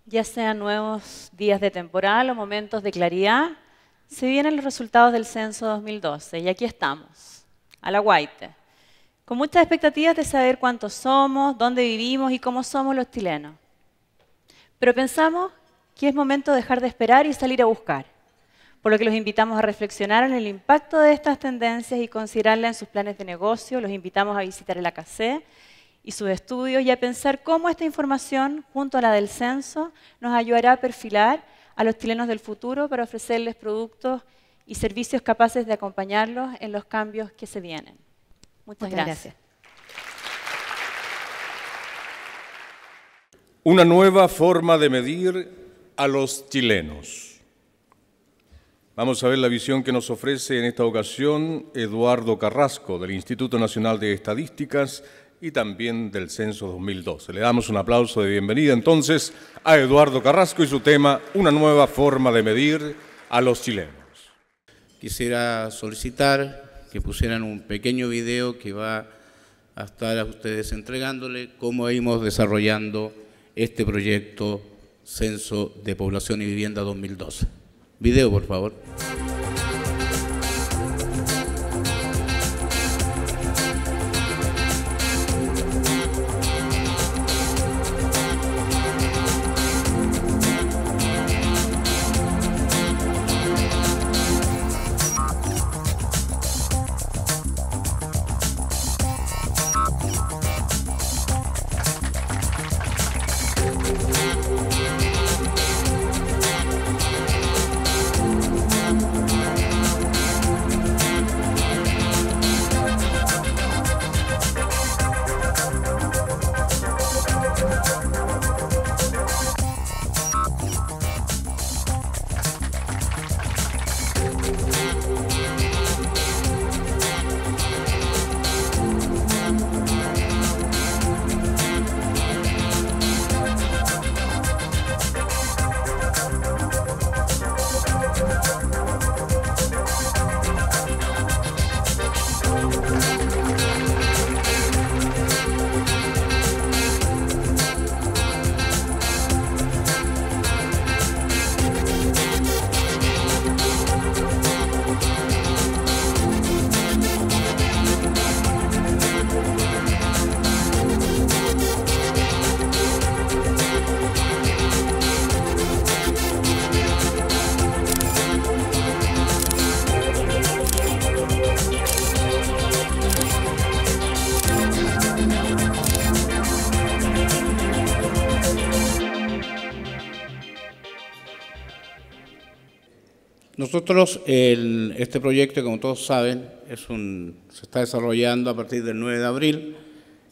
Ya sean nuevos días de temporal o momentos de claridad, se vienen los resultados del censo 2012 y aquí estamos, a la Guaite, con muchas expectativas de saber cuántos somos, dónde vivimos y cómo somos los chilenos. Pero pensamos que es momento de dejar de esperar y salir a buscar. Por lo que los invitamos a reflexionar en el impacto de estas tendencias y considerarlas en sus planes de negocio. Los invitamos a visitar el AKC y sus estudios y a pensar cómo esta información, junto a la del censo, nos ayudará a perfilar a los chilenos del futuro para ofrecerles productos y servicios capaces de acompañarlos en los cambios que se vienen. Muchas, gracias. gracias. Una nueva forma de medir a los chilenos. Vamos a ver la visión que nos ofrece en esta ocasión Eduardo Carrasco del Instituto Nacional de Estadísticas y también del Censo 2012. Le damos un aplauso de bienvenida entonces a Eduardo Carrasco y su tema Una nueva forma de medir a los chilenos. Quisiera solicitar que pusieran un pequeño video que va a estar a ustedes entregándole cómo hemos desarrollando este proyecto Censo de Población y Vivienda 2012. Video, por favor. Nosotros, este proyecto, como todos saben, es un, se está desarrollando a partir del 9 de abril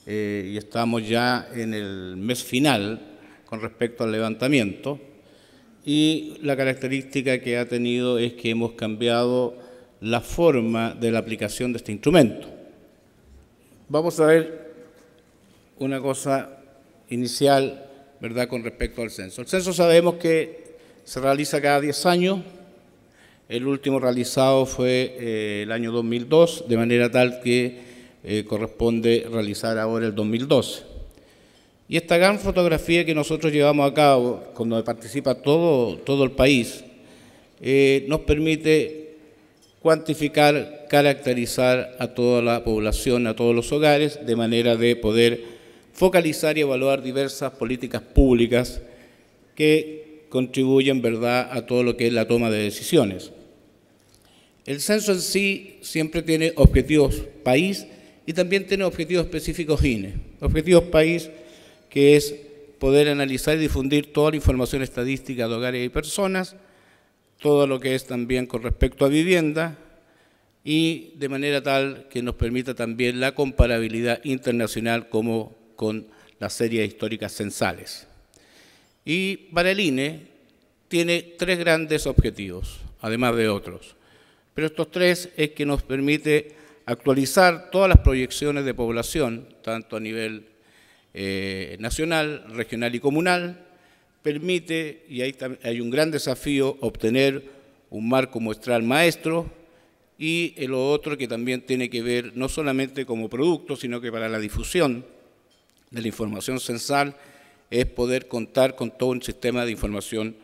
eh, y estamos ya en el mes final con respecto al levantamiento. Y la característica que ha tenido es que hemos cambiado la forma de la aplicación de este instrumento. Vamos a ver una cosa inicial, ¿verdad?, con respecto al censo. El censo sabemos que se realiza cada 10 años el último realizado fue eh, el año 2002, de manera tal que eh, corresponde realizar ahora el 2012. Y esta gran fotografía que nosotros llevamos a cabo, cuando participa todo, todo el país, eh, nos permite cuantificar, caracterizar a toda la población, a todos los hogares, de manera de poder focalizar y evaluar diversas políticas públicas que contribuyen, verdad, a todo lo que es la toma de decisiones. El censo en sí siempre tiene objetivos país y también tiene objetivos específicos INE. Objetivos país, que es poder analizar y difundir toda la información estadística de hogares y personas, todo lo que es también con respecto a vivienda, y de manera tal que nos permita también la comparabilidad internacional como con las series históricas censales. Y para el INE tiene tres grandes objetivos, además de otros pero estos tres es que nos permite actualizar todas las proyecciones de población, tanto a nivel eh, nacional, regional y comunal, permite, y ahí hay un gran desafío, obtener un marco muestral maestro y lo otro que también tiene que ver no solamente como producto, sino que para la difusión de la información censal es poder contar con todo un sistema de información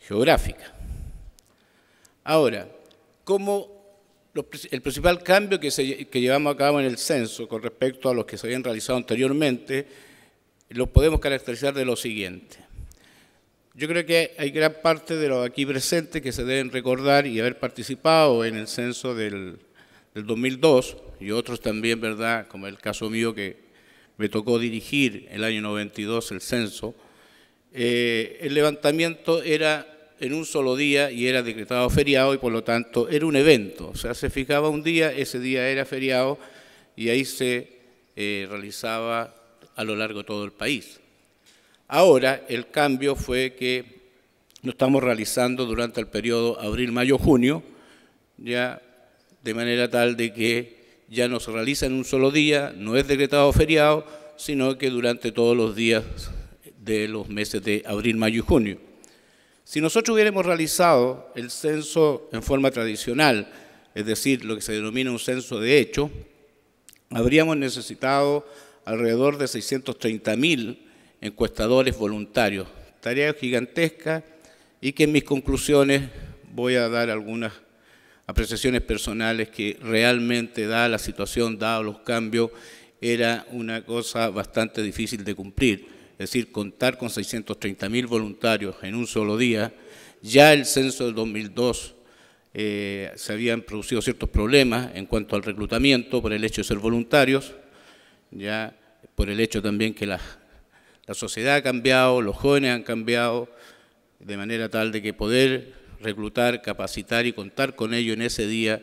geográfica. Ahora, cómo el principal cambio que, llevamos a cabo en el censo con respecto a los que se habían realizado anteriormente, lo podemos caracterizar de lo siguiente. Yo creo que hay gran parte de los aquí presentes que se deben recordar y haber participado en el censo del, 2002 y otros también, ¿verdad? Como el caso mío que me tocó dirigir el año 92 el censo, eh, el levantamiento era en un solo día y era decretado feriado y por lo tanto era un evento. O sea, se fijaba un día, ese día era feriado y ahí se eh, realizaba a lo largo de todo el país. Ahora el cambio fue que lo estamos realizando durante el periodo abril, mayo, junio, ya de manera tal de que ya no se realiza en un solo día, no es decretado feriado, sino que durante todos los días de los meses de abril, mayo y junio. Si nosotros hubiéramos realizado el censo en forma tradicional, es decir, lo que se denomina un censo de hecho, habríamos necesitado alrededor de 630.000 encuestadores voluntarios, tarea gigantesca y que en mis conclusiones voy a dar algunas apreciaciones personales que realmente, dada la situación, dado los cambios, era una cosa bastante difícil de cumplir es decir, contar con 630.000 voluntarios en un solo día, ya el censo del 2002 eh, se habían producido ciertos problemas en cuanto al reclutamiento por el hecho de ser voluntarios, ya por el hecho también que la, sociedad ha cambiado, los jóvenes han cambiado, de manera tal de que poder reclutar, capacitar y contar con ello en ese día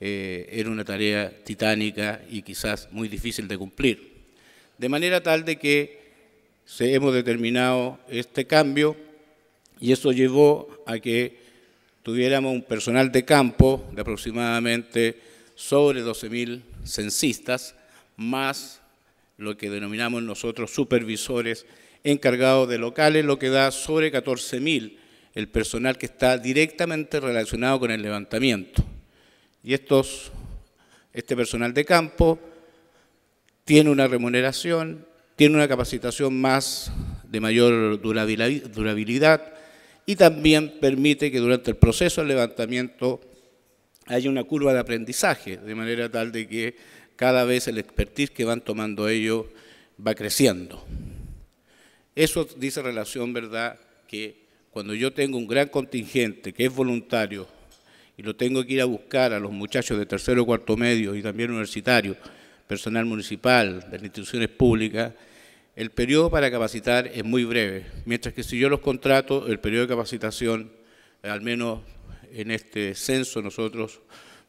eh, era una tarea titánica y quizás muy difícil de cumplir. De manera tal de que se hemos determinado este cambio y eso llevó a que tuviéramos un personal de campo de aproximadamente sobre 12.000 censistas, más lo que denominamos nosotros supervisores encargados de locales, lo que da sobre 14.000 el personal que está directamente relacionado con el levantamiento. Y estos, este personal de campo tiene una remuneración tiene una capacitación más de mayor durabilidad y también permite que durante el proceso de levantamiento haya una curva de aprendizaje, de manera tal de que cada vez el expertise que van tomando ellos va creciendo. Eso dice relación, ¿verdad?, que cuando yo tengo un gran contingente que es voluntario y lo tengo que ir a buscar a los muchachos de tercero, cuarto medio y también universitario, personal municipal, de las instituciones públicas, el periodo para capacitar es muy breve, mientras que si yo los contrato, el periodo de capacitación, al menos en este censo nosotros,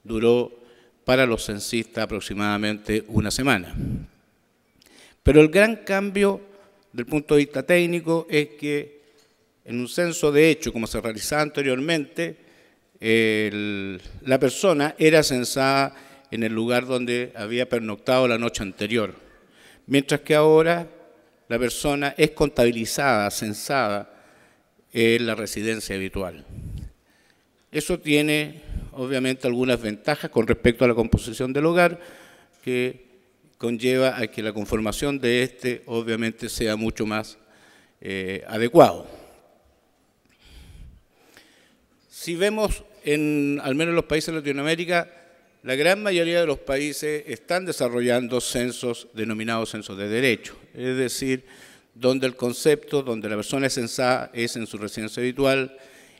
duró para los censistas aproximadamente una semana. Pero el gran cambio del punto de vista técnico es que en un censo de hecho, como se realizaba anteriormente, la persona era censada en el lugar donde había pernoctado la noche anterior, mientras que ahora la persona es contabilizada, censada en la residencia habitual. Eso tiene obviamente algunas ventajas con respecto a la composición del hogar que conlleva a que la conformación de este obviamente sea mucho más eh, adecuado. Si vemos, en, al menos en los países de Latinoamérica, la gran mayoría de los países están desarrollando censos denominados censos de derecho, es decir, donde el concepto, donde la persona es censada es en su residencia habitual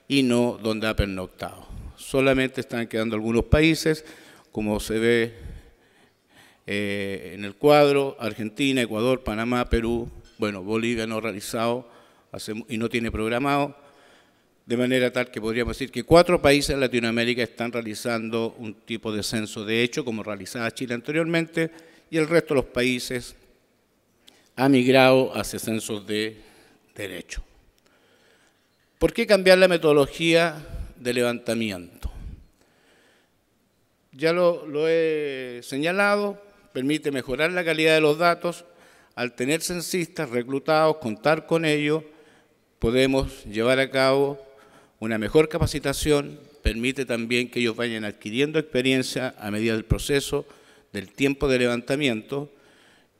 y no donde ha pernoctado. Solamente están quedando algunos países, como se ve eh, en el cuadro, Argentina, Ecuador, Panamá, Perú, bueno, Bolivia no ha realizado y no tiene programado, de manera tal que podríamos decir que cuatro países de Latinoamérica están realizando un tipo de censo de hecho, como realizaba Chile anteriormente, y el resto de los países ha migrado hacia censos de derecho. ¿Por qué cambiar la metodología de levantamiento? Ya lo, lo he señalado, permite mejorar la calidad de los datos, al tener censistas reclutados, contar con ellos, podemos llevar a cabo una mejor capacitación permite también que ellos vayan adquiriendo experiencia a medida del proceso, del tiempo de levantamiento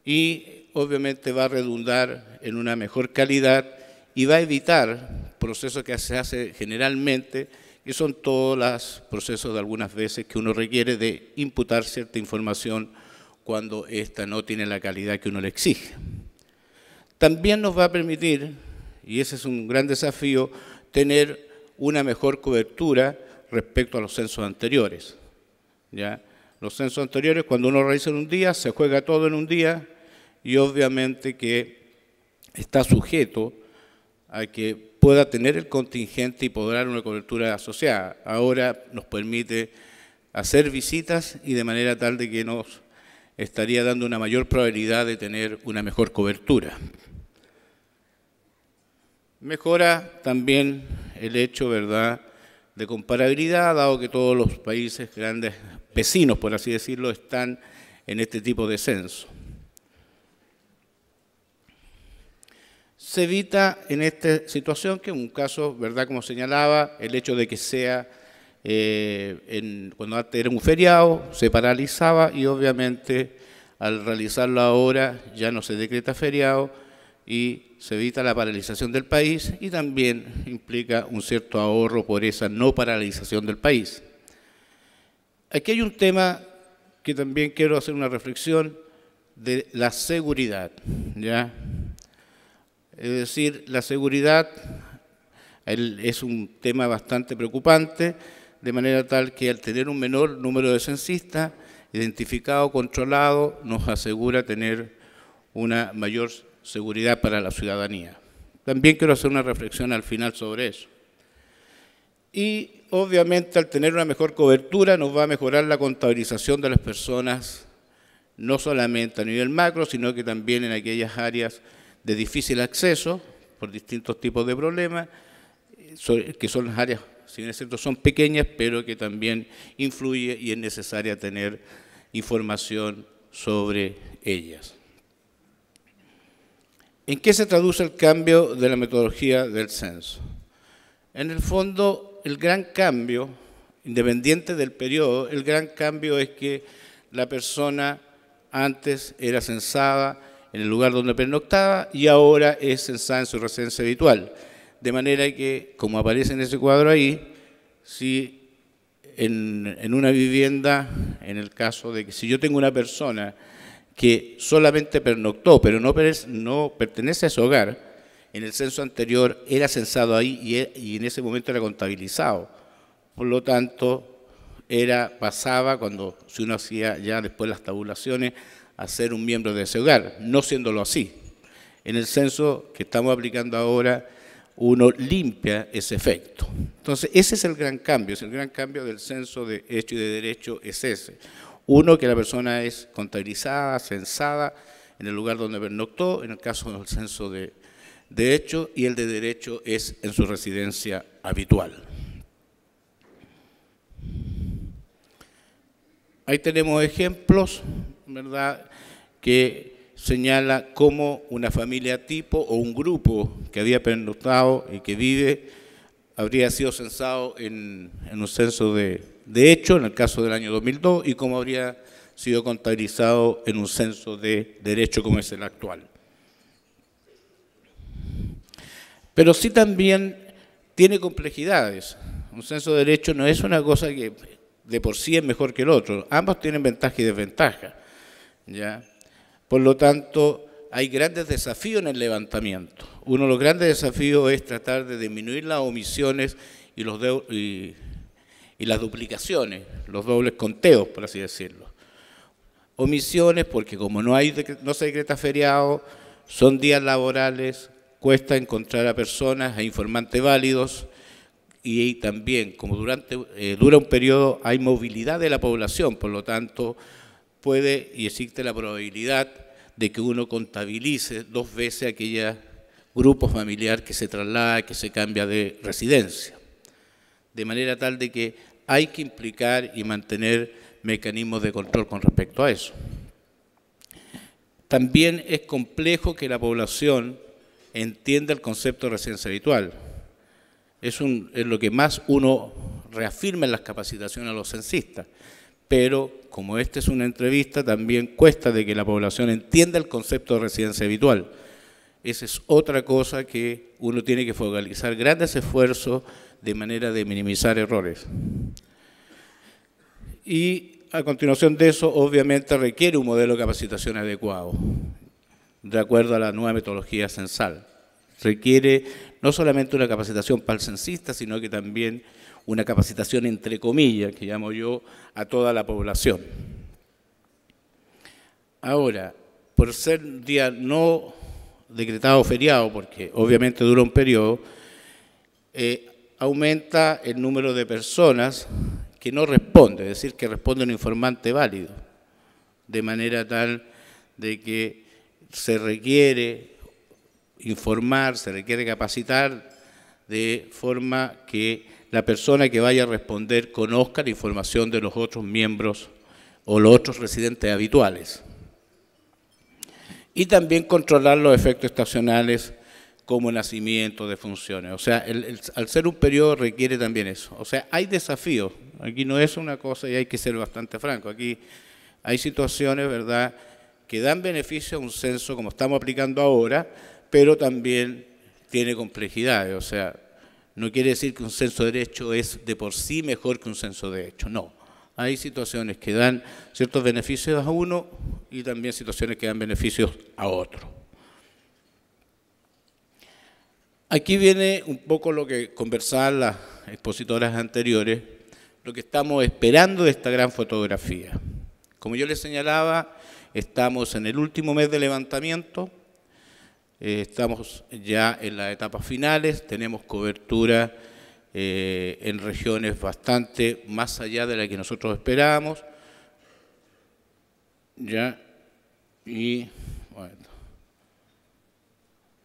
y obviamente va a redundar en una mejor calidad y va a evitar procesos que se hace generalmente, que son todos los procesos de algunas veces que uno requiere de imputar cierta información cuando ésta no tiene la calidad que uno le exige. También nos va a permitir, y ese es un gran desafío, tener una mejor cobertura respecto a los censos anteriores. ¿ya? Los censos anteriores, cuando uno realiza en un día, se juega todo en un día y obviamente que está sujeto a que pueda tener el contingente y poder dar una cobertura asociada. Ahora nos permite hacer visitas y de manera tal de que nos estaría dando una mayor probabilidad de tener una mejor cobertura. Mejora también el hecho, ¿verdad?, de comparabilidad, dado que todos los países grandes, vecinos, por así decirlo, están en este tipo de censo. Se evita en esta situación que en un caso, ¿verdad?, como señalaba, el hecho de que sea, eh, en, cuando antes era un feriado, se paralizaba y obviamente al realizarlo ahora ya no se decreta feriado, y se evita la paralización del país y también implica un cierto ahorro por esa no paralización del país. Aquí hay un tema que también quiero hacer una reflexión de la seguridad, ¿ya? Es decir, la seguridad es un tema bastante preocupante, de manera tal que al tener un menor número de censistas, identificado, controlado, nos asegura tener una mayor seguridad para la ciudadanía. También quiero hacer una reflexión al final sobre eso. Y obviamente al tener una mejor cobertura nos va a mejorar la contabilización de las personas, no solamente a nivel macro, sino que también en aquellas áreas de difícil acceso por distintos tipos de problemas, que son las áreas, si bien es cierto, son pequeñas, pero que también influye y es necesaria tener información sobre ellas. ¿En qué se traduce el cambio de la metodología del censo? En el fondo, el gran cambio, independiente del periodo, el gran cambio es que la persona antes era censada en el lugar donde pernoctaba y ahora es censada en su residencia habitual. De manera que, como aparece en ese cuadro ahí, si en, en una vivienda, en el caso de que si yo tengo una persona que solamente pernoctó, pero no, pertenece a ese hogar, en el censo anterior era censado ahí e, y, en ese momento era contabilizado. Por lo tanto, era, pasaba cuando si uno hacía ya después las tabulaciones a ser un miembro de ese hogar, no siéndolo así. En el censo que estamos aplicando ahora, uno limpia ese efecto. Entonces, ese es el gran cambio, es el gran cambio del censo de hecho y de derecho es ese. Uno, que la persona es contabilizada, censada en el lugar donde pernoctó, en el caso del censo de, hecho, y el de derecho es en su residencia habitual. Ahí tenemos ejemplos, ¿verdad?, que señala cómo una familia tipo o un grupo que había pernoctado y que vive habría sido censado en un censo de, de hecho en el caso del año 2002 y cómo habría sido contabilizado en un censo de derecho como es el actual. Pero sí también tiene complejidades. Un censo de derecho no es una cosa que de por sí es mejor que el otro. Ambos tienen ventaja y desventaja. ¿ya? Por lo tanto, hay grandes desafíos en el levantamiento. Uno de los grandes desafíos es tratar de disminuir las omisiones y los, y las duplicaciones, los dobles conteos, por así decirlo. Omisiones, porque como no, hay, no se decreta feriado, son días laborales, cuesta encontrar a personas, a e informantes válidos, y también, como durante, eh, dura un periodo, hay movilidad de la población, por lo tanto, puede y existe la probabilidad de que uno contabilice dos veces aquella grupo familiar que se traslada, que se cambia de residencia. De manera tal de que hay que implicar y mantener mecanismos de control con respecto a eso. También es complejo que la población entienda el concepto de residencia habitual. Es, lo que más uno reafirma en las capacitaciones a los censistas. Pero como esta es una entrevista, también cuesta de que la población entienda el concepto de residencia habitual. Esa es otra cosa que uno tiene que focalizar grandes esfuerzos de manera de minimizar errores. Y a continuación de eso, obviamente requiere un modelo de capacitación adecuado, de acuerdo a la nueva metodología censal. Requiere no solamente una capacitación para el censista, sino que también una capacitación entre comillas, que llamo yo, a toda la población. Ahora, por ser día no decretado feriado, porque obviamente dura un periodo, eh, aumenta el número de personas que no responde, es decir, que responde un informante válido, de manera tal de que se requiere informar, se requiere capacitar de forma que la persona que vaya a responder conozca la información de los otros miembros o los otros residentes habituales. Y también controlar los efectos estacionales como nacimiento de funciones. O sea, al ser un periodo requiere también eso. O sea, hay desafíos. Aquí no es una cosa y hay que ser bastante franco. Aquí hay situaciones, ¿verdad?, que dan beneficio a un censo como estamos aplicando ahora, pero también tiene complejidades. O sea, no quiere decir que un censo de derecho es de por sí mejor que un censo de hecho. No. Hay situaciones que dan ciertos beneficios a uno y también situaciones que dan beneficios a otro. Aquí viene un poco lo que conversaban las expositoras anteriores, lo que estamos esperando de esta gran fotografía. Como yo les señalaba, estamos en el último mes de levantamiento, eh, estamos ya en las etapas finales, tenemos cobertura eh, en regiones bastante más allá de la que nosotros esperábamos. Ya, y bueno,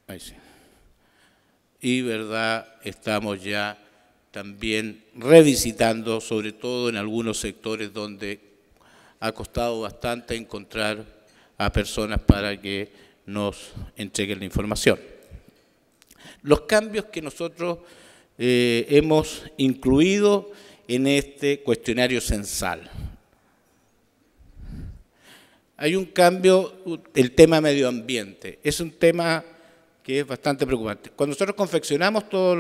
ahí sí y verdad estamos ya también revisitando, sobre todo en algunos sectores donde ha costado bastante encontrar a personas para que nos entreguen la información. Los cambios que nosotros eh, hemos incluido en este cuestionario censal. Hay un cambio, el tema medio ambiente. Es un tema que es bastante preocupante. Cuando nosotros confeccionamos todos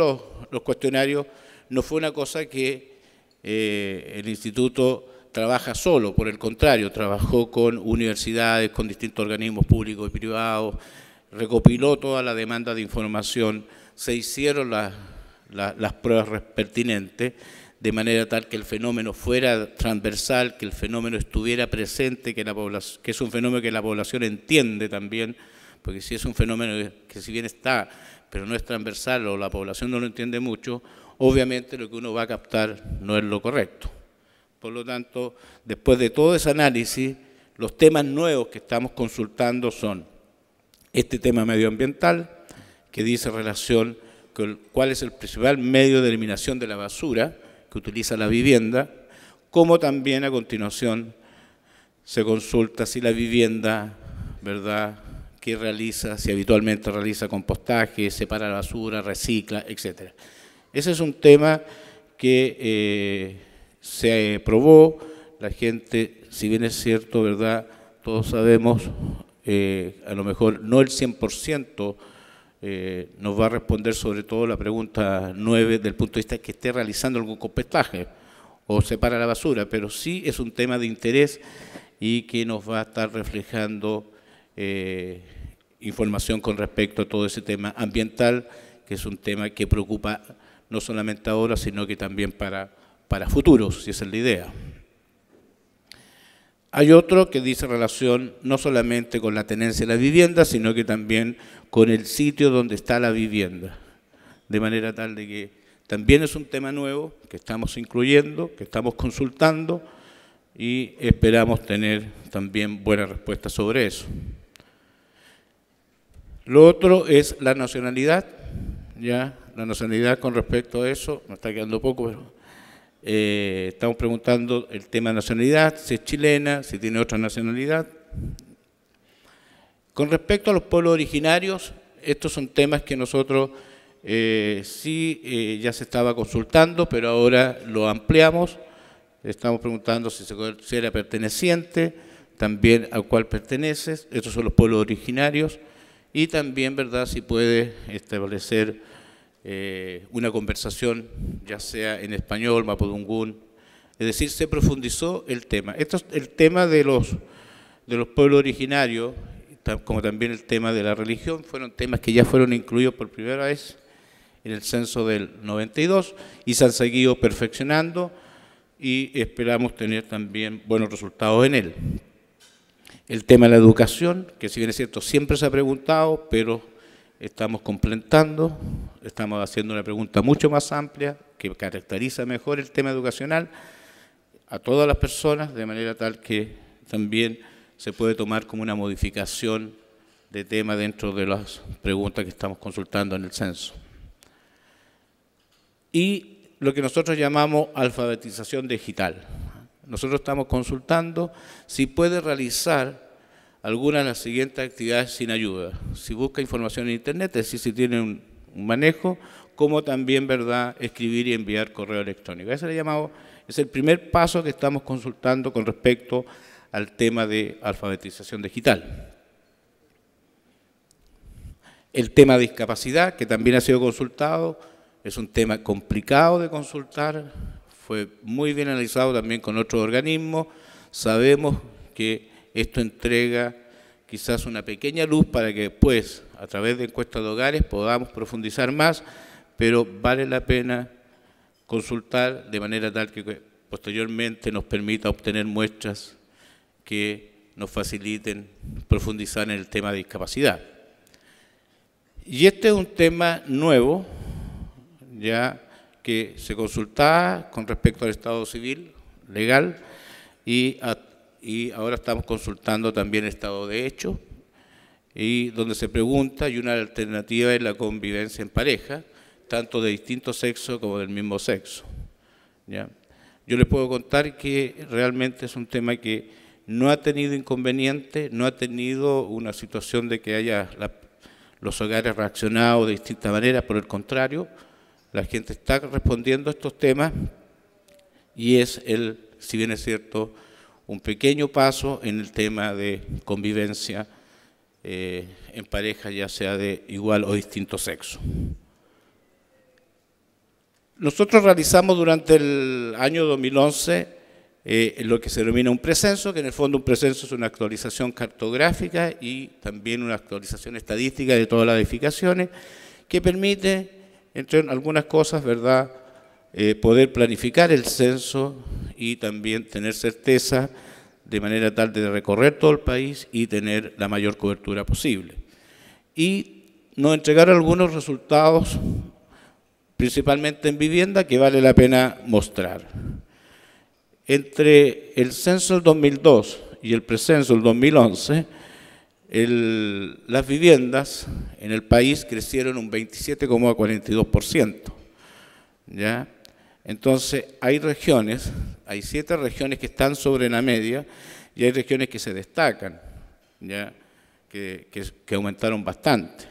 los, cuestionarios, no fue una cosa que eh, el instituto trabaja solo, por el contrario, trabajó con universidades, con distintos organismos públicos y privados, recopiló toda la demanda de información, se hicieron las, pruebas pertinentes, de manera tal que el fenómeno fuera transversal, que el fenómeno estuviera presente, que, la que es un fenómeno que la población entiende también, porque si es un fenómeno que si bien está, pero no es transversal o la población no lo entiende mucho, obviamente lo que uno va a captar no es lo correcto. Por lo tanto, después de todo ese análisis, los temas nuevos que estamos consultando son este tema medioambiental, que dice relación con cuál es el principal medio de eliminación de la basura que utiliza la vivienda, como también a continuación se consulta si la vivienda, ¿verdad?, que realiza, si habitualmente realiza compostaje, separa la basura, recicla, etc. Ese es un tema que eh, se probó, la gente, si bien es cierto, ¿verdad? Todos sabemos, eh, a lo mejor no el 100% eh, nos va a responder sobre todo la pregunta 9 del punto de vista que esté realizando algún compostaje o separa la basura, pero sí es un tema de interés y que nos va a estar reflejando información con respecto a todo ese tema ambiental, que es un tema que preocupa no solamente ahora, sino que también para, para futuros, si esa es la idea. Hay otro que dice relación no solamente con la tenencia de la vivienda, sino que también con el sitio donde está la vivienda. De manera tal de que también es un tema nuevo que estamos incluyendo, que estamos consultando y esperamos tener también buenas respuestas sobre eso. Lo otro es la nacionalidad, ya, la nacionalidad con respecto a eso, me está quedando poco, pero eh, estamos preguntando el tema de nacionalidad, si es chilena, si tiene otra nacionalidad. Con respecto a los pueblos originarios, estos son temas que nosotros eh, sí eh, ya se estaba consultando, pero ahora lo ampliamos. Estamos preguntando si se perteneciente, también al cuál perteneces. Estos son los pueblos originarios y también, ¿verdad?, si puede establecer eh, una conversación, ya sea en español, mapudungún, es decir, se profundizó el tema. Esto el tema de los, de los pueblos originarios, como también el tema de la religión, fueron temas que ya fueron incluidos por primera vez en el censo del 92 y se han seguido perfeccionando y esperamos tener también buenos resultados en él. El tema de la educación, que si bien es cierto, siempre se ha preguntado, pero estamos completando, estamos haciendo una pregunta mucho más amplia, que caracteriza mejor el tema educacional a todas las personas, de manera tal que también se puede tomar como una modificación de tema dentro de las preguntas que estamos consultando en el censo. Y lo que nosotros llamamos alfabetización digital. Nosotros estamos consultando si puede realizar alguna de las siguientes actividades sin ayuda. Si busca información en Internet, es decir, si tiene un, manejo, como también, ¿verdad?, escribir y enviar correo electrónico. Ese le llamado, es el primer paso que estamos consultando con respecto al tema de alfabetización digital. El tema de discapacidad, que también ha sido consultado, es un tema complicado de consultar, fue muy bien analizado también con otros organismos. Sabemos que esto entrega quizás una pequeña luz para que después, a través de encuestas de hogares, podamos profundizar más, pero vale la pena consultar de manera tal que posteriormente nos permita obtener muestras que nos faciliten profundizar en el tema de discapacidad. Y este es un tema nuevo, ya que se consultaba con respecto al estado civil legal y, y ahora estamos consultando también el estado de hecho y donde se pregunta y una alternativa es la convivencia en pareja, tanto de distinto sexo como del mismo sexo. ¿ya? Yo les puedo contar que realmente es un tema que no ha tenido inconveniente, no ha tenido una situación de que haya los hogares reaccionado de distinta manera, por el contrario, la gente está respondiendo a estos temas y es el, si bien es cierto, un pequeño paso en el tema de convivencia eh, en pareja, ya sea de igual o distinto sexo. Nosotros realizamos durante el año 2011 eh, lo que se denomina un presenso, que en el fondo un presenso es una actualización cartográfica y también una actualización estadística de todas las edificaciones, que permite entre algunas cosas, ¿verdad? Eh, poder planificar el censo y también tener certeza de manera tal de recorrer todo el país y tener la mayor cobertura posible. Y nos entregar algunos resultados, principalmente en vivienda, que vale la pena mostrar. Entre el censo del 2002 y el presenso del 2011, las viviendas en el país crecieron un 27,42%. ¿ya? Entonces, hay regiones, hay siete regiones que están sobre la media y hay regiones que se destacan, ¿ya? Que, que aumentaron bastante.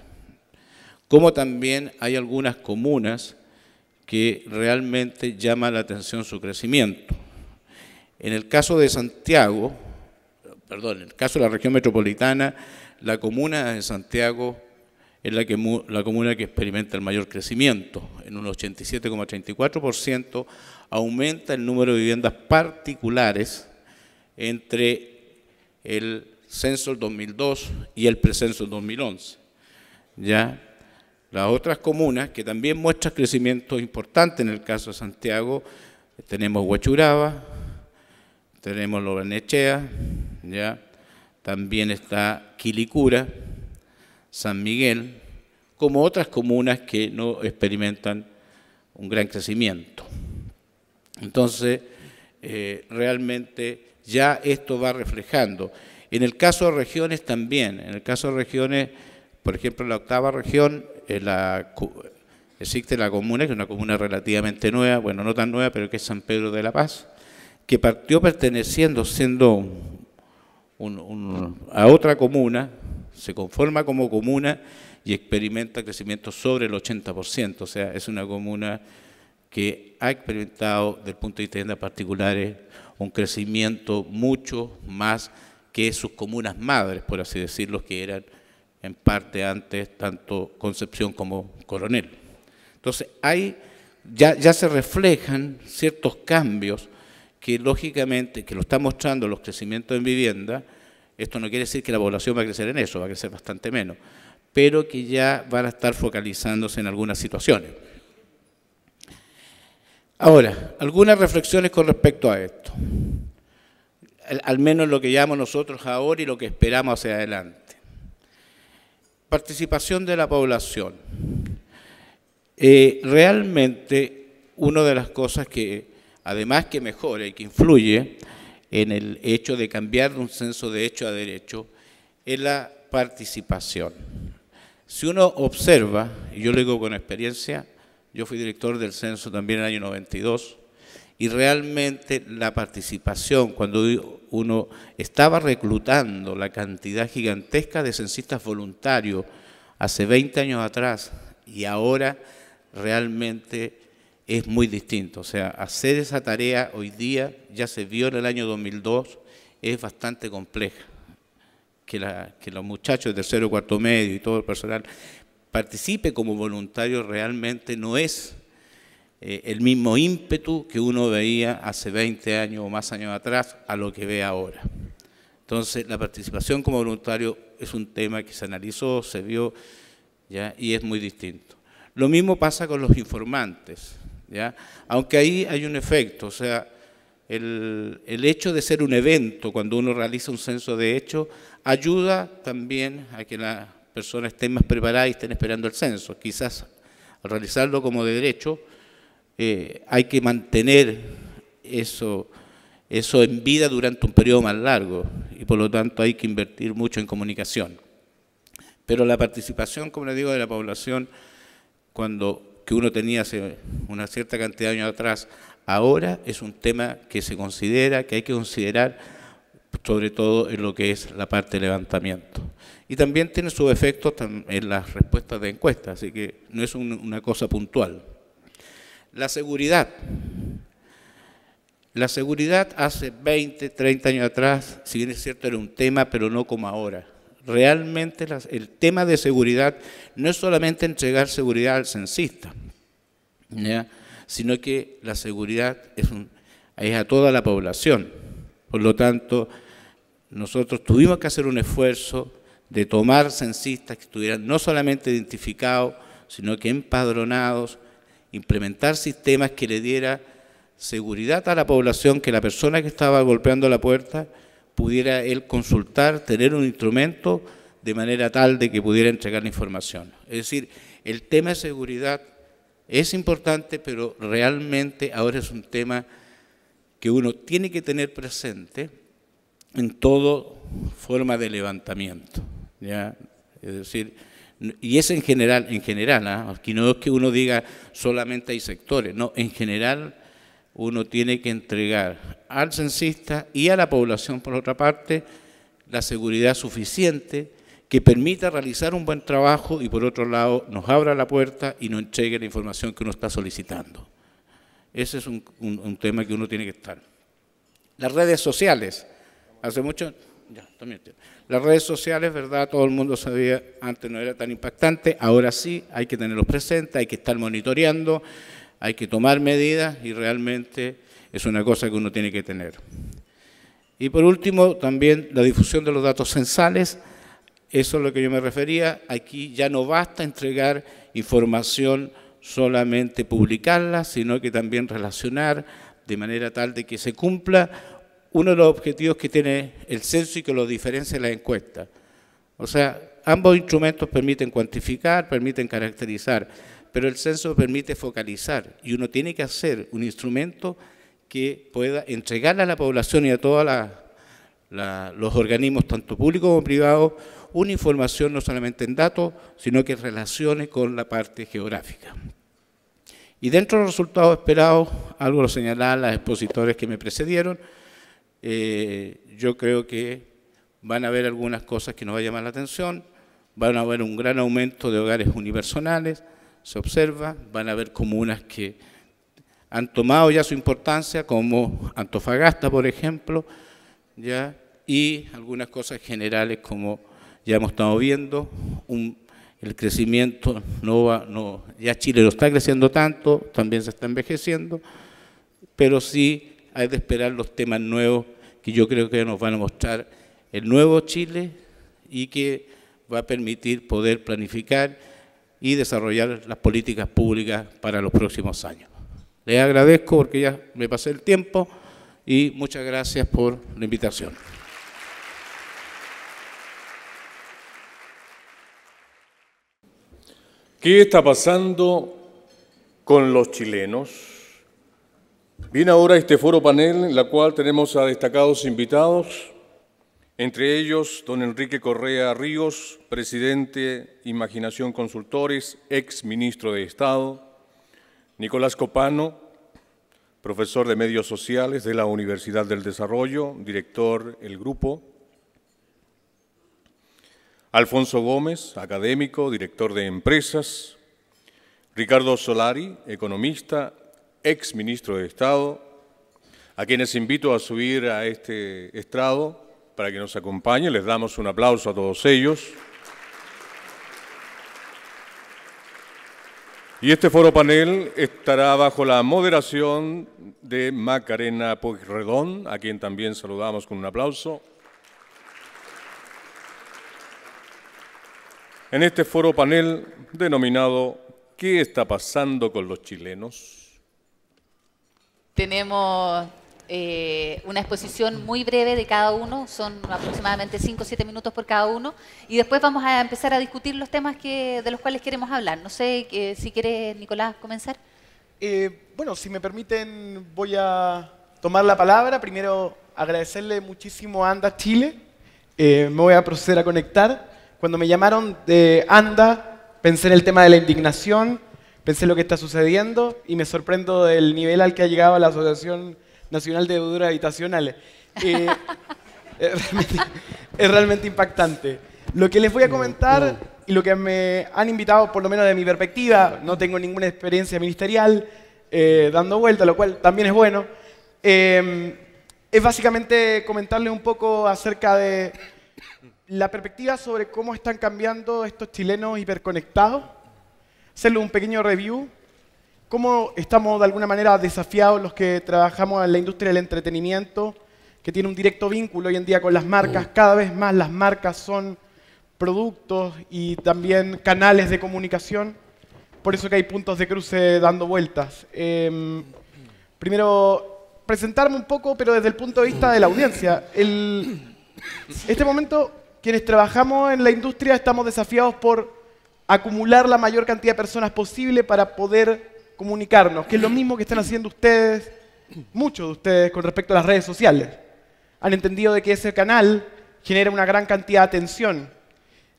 Como también hay algunas comunas que realmente llama la atención su crecimiento. En el caso de Santiago, perdón, en el caso de la región metropolitana, la comuna de Santiago es la, que, la comuna que experimenta el mayor crecimiento, en un 87,34% aumenta el número de viviendas particulares entre el censo del 2002 y el precenso del 2011. ¿Ya? Las otras comunas, que también muestran crecimiento importante en el caso de Santiago, tenemos Huachuraba, tenemos Lobernechea. También está Quilicura, San Miguel, como otras comunas que no experimentan un gran crecimiento. Entonces, eh, realmente ya esto va reflejando. En el caso de regiones también, en el caso de regiones, por ejemplo, en la octava región, eh, existe la comuna, que es una comuna relativamente nueva, bueno, no tan nueva, pero que es San Pedro de la Paz, que partió perteneciendo, siendo un, a otra comuna, se conforma como comuna y experimenta crecimiento sobre el 80%, o sea, es una comuna que ha experimentado, desde el punto de vista de tiendas particulares, un crecimiento mucho más que sus comunas madres, por así decirlo, que eran en parte antes tanto Concepción como Coronel. Entonces, hay, ya, ya se reflejan ciertos cambios que lógicamente, que lo está mostrando los crecimientos en vivienda, esto no quiere decir que la población va a crecer en eso, va a crecer bastante menos, pero que ya van a estar focalizándose en algunas situaciones. Ahora, algunas reflexiones con respecto a esto, al, menos lo que llamamos nosotros ahora y lo que esperamos hacia adelante. Participación de la población. Eh, realmente, una de las cosas que además que mejora y que influye en el hecho de cambiar de un censo de hecho a derecho, es la participación. Si uno observa, y yo lo digo con experiencia, yo fui director del censo también en el año 92, y realmente la participación, cuando uno estaba reclutando la cantidad gigantesca de censistas voluntarios hace 20 años atrás y ahora realmente es muy distinto. O sea, hacer esa tarea hoy día, ya se vio en el año 2002, es bastante compleja. Que, la, que los muchachos de tercero, cuarto medio y todo el personal participe como voluntario realmente no es eh, el mismo ímpetu que uno veía hace 20 años o más años atrás a lo que ve ahora. Entonces, la participación como voluntario es un tema que se analizó, se vio, ¿ya? y es muy distinto. Lo mismo pasa con los informantes. Aunque ahí hay un efecto, o sea, el, hecho de ser un evento, cuando uno realiza un censo de hecho, ayuda también a que las personas estén más preparadas y estén esperando el censo. Quizás al realizarlo como de derecho, eh, hay que mantener eso, eso en vida durante un periodo más largo y por lo tanto hay que invertir mucho en comunicación. Pero la participación, como le digo, de la población, cuando que uno tenía hace una cierta cantidad de años atrás, ahora es un tema que se considera, que hay que considerar, sobre todo en lo que es la parte de levantamiento. Y también tiene sus efectos en las respuestas de encuestas, así que no es una cosa puntual. La seguridad. La seguridad hace 20, 30 años atrás, si bien es cierto, era un tema, pero no como ahora. Realmente el tema de seguridad no es solamente entregar seguridad al censista, sino que la seguridad es, a toda la población. Por lo tanto, nosotros tuvimos que hacer un esfuerzo de tomar censistas que estuvieran no solamente identificados, sino que empadronados, implementar sistemas que le diera seguridad a la población que la persona que estaba golpeando la puerta pudiera él consultar, tener un instrumento de manera tal de que pudiera entregar la información. Es decir, el tema de seguridad es importante, pero realmente ahora es un tema que uno tiene que tener presente en toda forma de levantamiento. ¿ya? Es decir, y es en general, en general, ¿ah? aquí no es que uno diga solamente hay sectores, no, en general uno tiene que entregar al censista y a la población, por otra parte, la seguridad suficiente que permita realizar un buen trabajo y, por otro lado, nos abra la puerta y nos entregue la información que uno está solicitando. Ese es un, tema que uno tiene que estar. Las redes sociales. Hace mucho... Las redes sociales, ¿verdad? Todo el mundo sabía, antes no era tan impactante, ahora sí, hay que tenerlos presentes, hay que estar monitoreando, hay que tomar medidas y realmente es una cosa que uno tiene que tener. Y por último, también la difusión de los datos censales, eso es lo que yo me refería, aquí ya no basta entregar información solamente publicarla, sino que también relacionar de manera tal de que se cumpla uno de los objetivos que tiene el censo y que lo diferencia de la encuesta. O sea, ambos instrumentos permiten cuantificar, permiten caracterizar, pero el censo permite focalizar y uno tiene que hacer un instrumento que pueda entregarle a la población y a todos los organismos, tanto públicos como privados, una información no solamente en datos, sino que relacione con la parte geográfica. Y dentro de los resultados esperados, algo lo señalaban las expositores que me precedieron, eh, yo creo que van a haber algunas cosas que nos va a llamar la atención, van a haber un gran aumento de hogares universales, se observa, van a haber comunas que han tomado ya su importancia, como Antofagasta, por ejemplo, ya, y algunas cosas generales como ya hemos estado viendo, el crecimiento no va, no, ya Chile no está creciendo tanto, también se está envejeciendo, pero sí hay de esperar los temas nuevos que yo creo que nos van a mostrar el nuevo Chile y que va a permitir poder planificar y desarrollar las políticas públicas para los próximos años. Le agradezco porque ya me pasé el tiempo y muchas gracias por la invitación. ¿Qué está pasando con los chilenos? Viene ahora este foro panel en la cual tenemos a destacados invitados, entre ellos don Enrique Correa Ríos, presidente Imaginación Consultores, ex ministro de Estado, Nicolás Copano, profesor de Medios Sociales de la Universidad del Desarrollo, director del Grupo. Alfonso Gómez, académico, director de Empresas. Ricardo Solari, economista, ex ministro de Estado, a quienes invito a subir a este estrado para que nos acompañen. Les damos un aplauso a todos ellos. Y este foro panel estará bajo la moderación de Macarena Pujredón, a quien también saludamos con un aplauso. En este foro panel denominado ¿Qué está pasando con los chilenos? Tenemos eh, una exposición muy breve de cada uno, son aproximadamente 5 o 7 minutos por cada uno, y después vamos a empezar a discutir los temas que, de los cuales queremos hablar. No sé eh, si quieres, Nicolás, comenzar. Eh, bueno, si me permiten, voy a tomar la palabra. Primero, agradecerle muchísimo a ANDA Chile. me voy a proceder a conectar. Cuando me llamaron de ANDA, pensé en el tema de la indignación, pensé en lo que está sucediendo y me sorprendo del nivel al que ha llegado la asociación Nacional de Deudas Habitacionales. Eh, es, realmente, impactante. Lo que les voy a comentar y lo que me han invitado, por lo menos de mi perspectiva, no tengo ninguna experiencia ministerial eh, dando vuelta, lo cual también es bueno, em, es básicamente comentarle un poco acerca de la perspectiva sobre cómo están cambiando estos chilenos hiperconectados, hacerle un pequeño review cómo estamos de alguna manera desafiados los que trabajamos en la industria del entretenimiento, que tiene un directo vínculo hoy en día con las marcas. Cada vez más las marcas son productos y también canales de comunicación. Por eso que hay puntos de cruce dando vueltas. Em, primero, presentarme un poco, pero desde el punto de vista de la audiencia. En este momento, quienes trabajamos en la industria estamos desafiados por acumular la mayor cantidad de personas posible para poder comunicarnos, que es lo mismo que están haciendo ustedes, muchos de ustedes, con respecto a las redes sociales. Han entendido de que ese canal genera una gran cantidad de atención.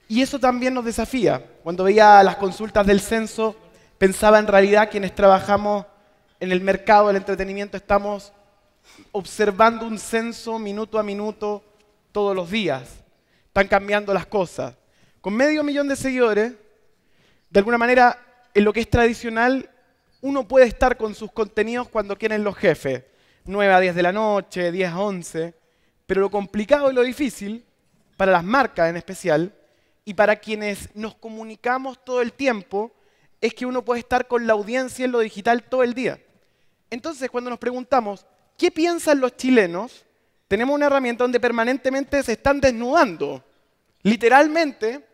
Y eso también nos desafía. Cuando veía las consultas del censo, pensaba en realidad quienes trabajamos en el mercado del entretenimiento estamos observando un censo minuto a minuto todos los días. Están cambiando las cosas. Con medio millón de seguidores, de alguna manera, en lo que es tradicional uno puede estar con sus contenidos cuando quieren los jefes, 9 a 10 de la noche, 10 a 11, pero lo complicado y lo difícil, para las marcas en especial, y para quienes nos comunicamos todo el tiempo, es que uno puede estar con la audiencia en lo digital todo el día. Entonces, cuando nos preguntamos, ¿qué piensan los chilenos? Tenemos una herramienta donde permanentemente se están desnudando, literalmente,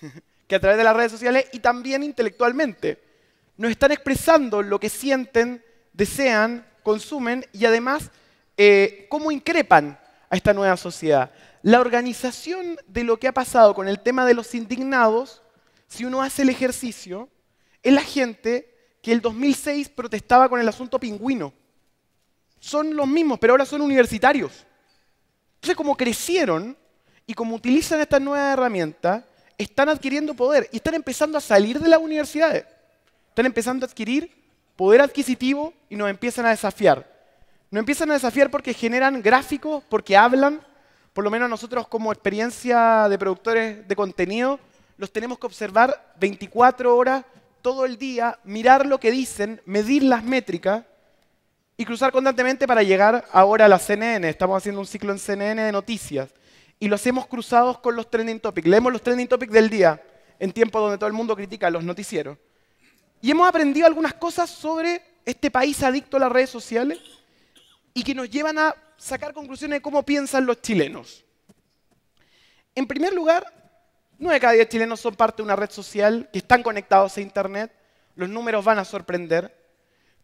que a través de las redes sociales y también intelectualmente nos están expresando lo que sienten, desean, consumen y además eh, cómo increpan a esta nueva sociedad. La organización de lo que ha pasado con el tema de los indignados, si uno hace el ejercicio, es la gente que el 2006 protestaba con el asunto pingüino. Son los mismos, pero ahora son universitarios. Entonces, como crecieron y como utilizan esta nueva herramienta, están adquiriendo poder y están empezando a salir de las universidades están empezando a adquirir poder adquisitivo y nos empiezan a desafiar. Nos empiezan a desafiar porque generan gráficos, porque hablan, por lo menos nosotros como experiencia de productores de contenido, los tenemos que observar 24 horas todo el día, mirar lo que dicen, medir las métricas y cruzar constantemente para llegar ahora a la CNN. Estamos haciendo un ciclo en CNN de noticias y lo hacemos cruzados con los trending topics. Leemos los trending topics del día en tiempo donde todo el mundo critica los noticieros. Y hemos aprendido algunas cosas sobre este país adicto a las redes sociales y que nos llevan a sacar conclusiones de cómo piensan los chilenos. En primer lugar, 9 de cada 10 chilenos son parte de una red social, que están conectados a Internet, los números van a sorprender,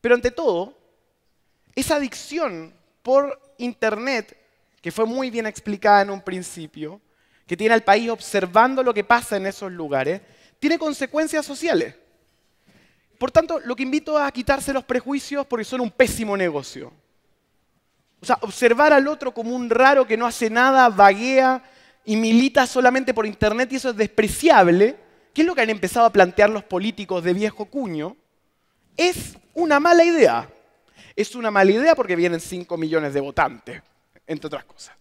pero ante todo, esa adicción por Internet, que fue muy bien explicada en un principio, que tiene al país observando lo que pasa en esos lugares, tiene consecuencias sociales. Por tanto, lo que invito a quitarse los prejuicios porque son un pésimo negocio. O sea, observar al otro como un raro que no hace nada, vaguea y milita solamente por internet y eso es despreciable, que es lo que han empezado a plantear los políticos de viejo cuño, es una mala idea. Es una mala idea porque vienen 5 millones de votantes, entre otras cosas.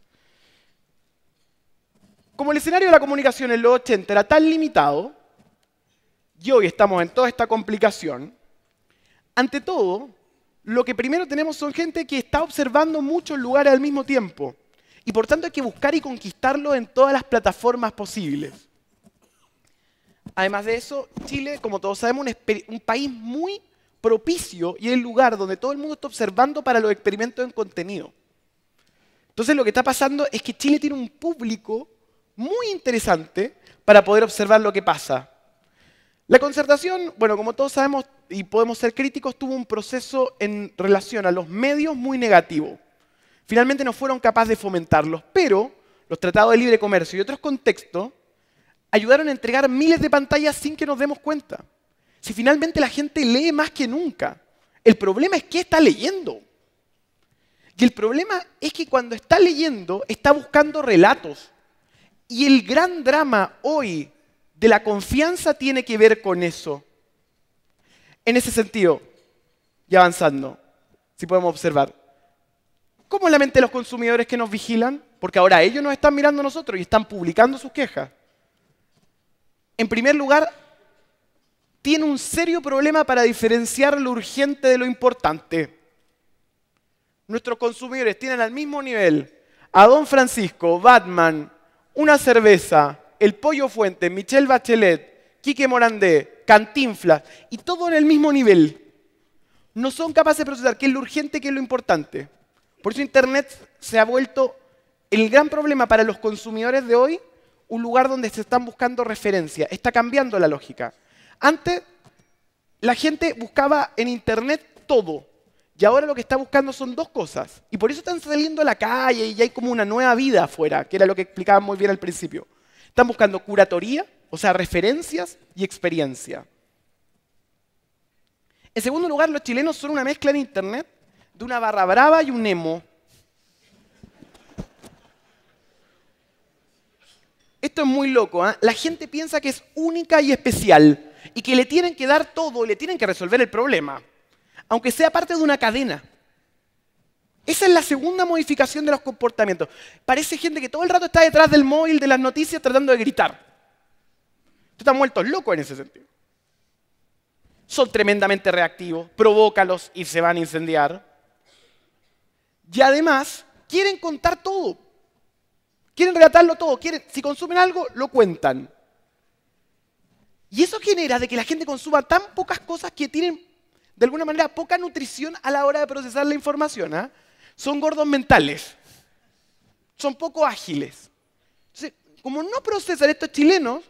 Como el escenario de la comunicación en los 80 era tan limitado, y hoy estamos en toda esta complicación, ante todo, lo que primero tenemos son gente que está observando muchos lugares al mismo tiempo. Y por tanto hay que buscar y conquistarlo en todas las plataformas posibles. Además de eso, Chile, como todos sabemos, es un, país muy propicio y el lugar donde todo el mundo está observando para los experimentos en contenido. Entonces lo que está pasando es que Chile tiene un público muy interesante para poder observar lo que pasa. La concertación, bueno, como todos sabemos y podemos ser críticos, tuvo un proceso en relación a los medios muy negativo. Finalmente no fueron capaces de fomentarlos, pero los tratados de libre comercio y otros contextos ayudaron a entregar miles de pantallas sin que nos demos cuenta. Si finalmente la gente lee más que nunca, el problema es que está leyendo. Y el problema es que cuando está leyendo, está buscando relatos. Y el gran drama hoy de la confianza tiene que ver con eso. En ese sentido, y avanzando, si podemos observar, ¿cómo es la mente de los consumidores que nos vigilan? Porque ahora ellos nos están mirando a nosotros y están publicando sus quejas. En primer lugar, tiene un serio problema para diferenciar lo urgente de lo importante. Nuestros consumidores tienen al mismo nivel a Don Francisco, Batman, una cerveza, el Pollo Fuente, Michelle Bachelet, Quique Morandé, Cantinflas, y todo en el mismo nivel. No son capaces de procesar qué es lo urgente, qué es lo importante. Por eso Internet se ha vuelto el gran problema para los consumidores de hoy, un lugar donde se están buscando referencia. Está cambiando la lógica. Antes, la gente buscaba en Internet todo. Y ahora lo que está buscando son dos cosas. Y por eso están saliendo a la calle y hay como una nueva vida afuera, que era lo que explicaba muy bien al principio. Están buscando curatoría, o sea, referencias y experiencia. En segundo lugar, los chilenos son una mezcla en Internet de una barra brava y un emo. Esto es muy loco. ¿ah? La gente piensa que es única y especial y que le tienen que dar todo, le tienen que resolver el problema, aunque sea parte de una cadena. Esa es la segunda modificación de los comportamientos. Parece gente que todo el rato está detrás del móvil, de las noticias, tratando de gritar. Están muertos locos loco en ese sentido. Son tremendamente reactivos, provócalos y se van a incendiar. Y además, quieren contar todo. Quieren relatarlo todo. si consumen algo, lo cuentan. Y eso genera de que la gente consuma tan pocas cosas que tienen, de alguna manera, poca nutrición a la hora de procesar la información. ¿ah? son gordos mentales, son poco ágiles. como no procesan estos chilenos,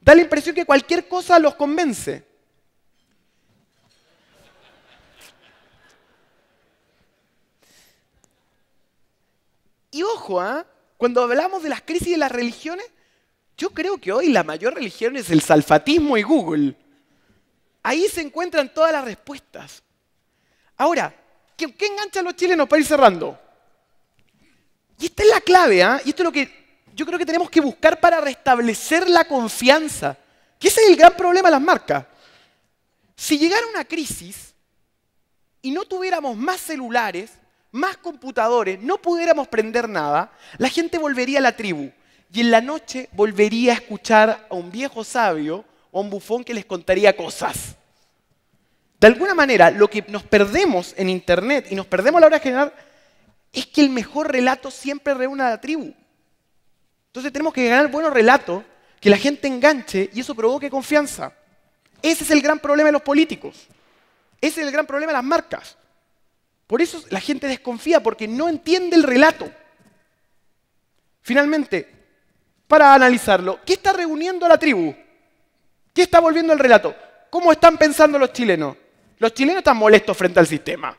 da la impresión que cualquier cosa los convence. Y ojo, ¿ah? cuando hablamos de las crisis de las religiones, yo creo que hoy la mayor religión es el salfatismo y Google. Ahí se encuentran todas las respuestas. Ahora, ¿Qué, engancha enganchan los chilenos para ir cerrando? Y esta es la clave, ¿ah? Y esto es lo que yo creo que tenemos que buscar para restablecer la confianza. Que ese es el gran problema de las marcas. Si llegara una crisis y no tuviéramos más celulares, más computadores, no pudiéramos prender nada, la gente volvería a la tribu y en la noche volvería a escuchar a un viejo sabio o a un bufón que les contaría cosas. De alguna manera, lo que nos perdemos en Internet y nos perdemos a la hora de generar es que el mejor relato siempre reúne a la tribu. Entonces tenemos que ganar buenos relatos, que la gente enganche y eso provoque confianza. Ese es el gran problema de los políticos. Ese es el gran problema de las marcas. Por eso la gente desconfía, porque no entiende el relato. Finalmente, para analizarlo, ¿qué está reuniendo a la tribu? ¿Qué está volviendo el relato? ¿Cómo están pensando los chilenos? Los chilenos están molestos frente al sistema.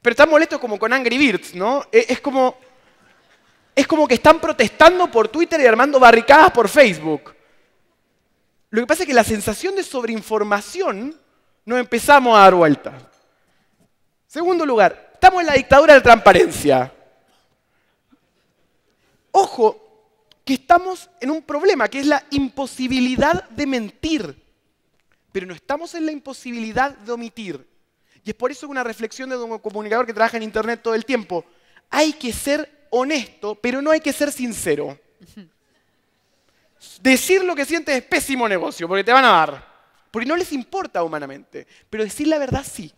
Pero están molestos como con Angry Birds, ¿no? E, es como, es como que están protestando por Twitter y armando barricadas por Facebook. Lo que pasa es que la sensación de sobreinformación nos empezamos a dar vuelta. Segundo lugar, estamos en la dictadura de transparencia. Ojo, que estamos en un problema, que es la imposibilidad de mentir pero no estamos en la imposibilidad de omitir. Y es por eso una reflexión de un comunicador que trabaja en Internet todo el tiempo. Hay que ser honesto, pero no hay que ser sincero. Decir lo que sientes es pésimo negocio, porque te van a dar. Porque no les importa humanamente, pero decir la verdad sí.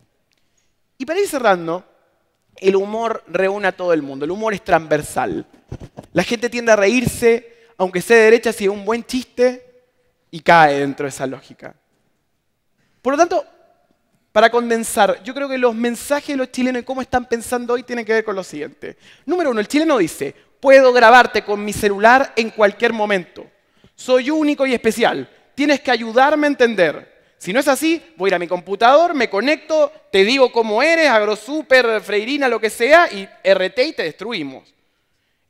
Y para ir cerrando, el humor reúne a todo el mundo, el humor es transversal. La gente tiende a reírse, aunque sea de derecha, si es un buen chiste, y cae dentro de esa lógica. Por lo tanto, para condensar, yo creo que los mensajes de los chilenos y cómo están pensando hoy tienen que ver con lo siguiente. Número uno, el chileno dice, puedo grabarte con mi celular en cualquier momento. Soy único y especial. Tienes que ayudarme a entender. Si no es así, voy a ir a mi computador, me conecto, te digo cómo eres, agro super, Freirina, lo que sea, y RT y te destruimos.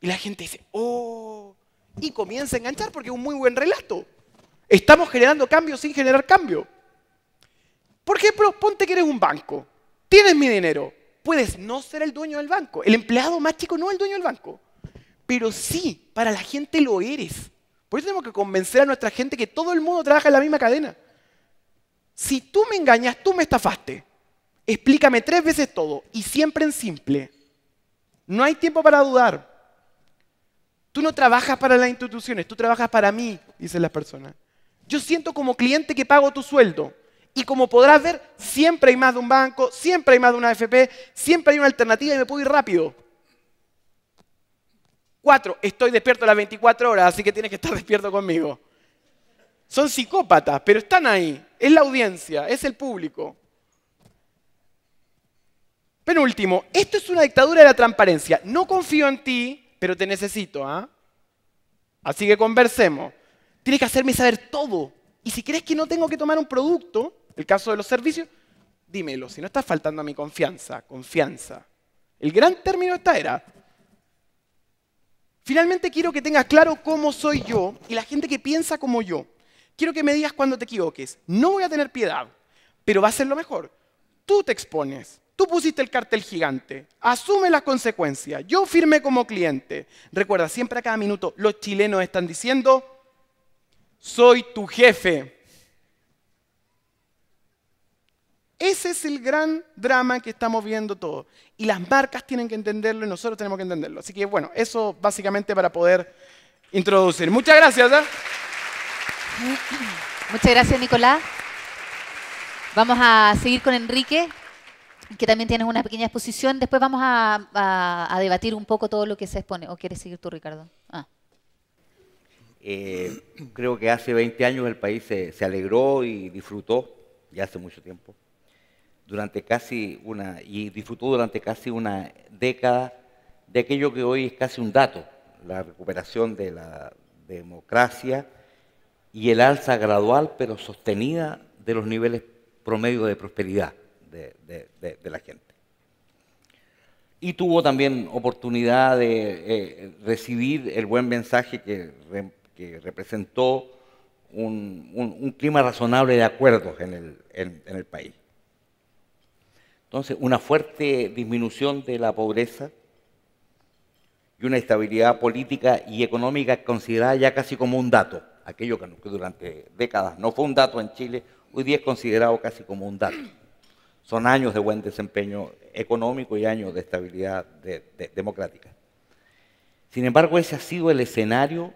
Y la gente dice, oh, y comienza a enganchar porque es un muy buen relato. Estamos generando cambios sin generar cambio. Por ejemplo, ponte que eres un banco, tienes mi dinero, puedes no ser el dueño del banco, el empleado más chico no es el dueño del banco, pero sí, para la gente lo eres. Por eso tenemos que convencer a nuestra gente que todo el mundo trabaja en la misma cadena. Si tú me engañas, tú me estafaste. Explícame tres veces todo y siempre en simple. No hay tiempo para dudar. Tú no trabajas para las instituciones, tú trabajas para mí, dicen las personas. Yo siento como cliente que pago tu sueldo. Y como podrás ver, siempre hay más de un banco, siempre hay más de una AFP, siempre hay una alternativa y me puedo ir rápido. Cuatro, estoy despierto las 24 horas, así que tienes que estar despierto conmigo. Son psicópatas, pero están ahí. Es la audiencia, es el público. Penúltimo, esto es una dictadura de la transparencia. No confío en ti, pero te necesito. ¿ah? Así que conversemos. Tienes que hacerme saber todo. Y si crees que no tengo que tomar un producto, el caso de los servicios, dímelo, si no estás faltando a mi confianza, confianza. El gran término de esta era. Finalmente quiero que tengas claro cómo soy yo y la gente que piensa como yo. Quiero que me digas cuando te equivoques. No voy a tener piedad, pero va a ser lo mejor. Tú te expones. Tú pusiste el cartel gigante, asume las consecuencias, yo firmé como cliente. Recuerda, siempre a cada minuto los chilenos están diciendo, soy tu jefe, Ese es el gran drama que estamos viendo todos. Y las marcas tienen que entenderlo y nosotros tenemos que entenderlo. Así que bueno, eso básicamente para poder introducir. Muchas gracias. ¿ah? Muchas gracias, Nicolás. Vamos a seguir con Enrique, que también tienes una pequeña exposición. Después vamos a, debatir un poco todo lo que se expone. ¿O quieres seguir tú, Ricardo? Ah. Eh, creo que hace 20 años el país se alegró y disfrutó, ya hace mucho tiempo, durante casi una, y disfrutó durante casi una década de aquello que hoy es casi un dato, la recuperación de la democracia y el alza gradual pero sostenida de los niveles promedio de prosperidad de, la gente. Y tuvo también oportunidad de eh, recibir el buen mensaje que, representó un, clima razonable de acuerdos en el país. Entonces, una fuerte disminución de la pobreza y una estabilidad política y económica considerada ya casi como un dato, aquello que durante décadas no fue un dato en Chile, hoy día es considerado casi como un dato. Son años de buen desempeño económico y años de estabilidad democrática. Sin embargo, ese ha sido el escenario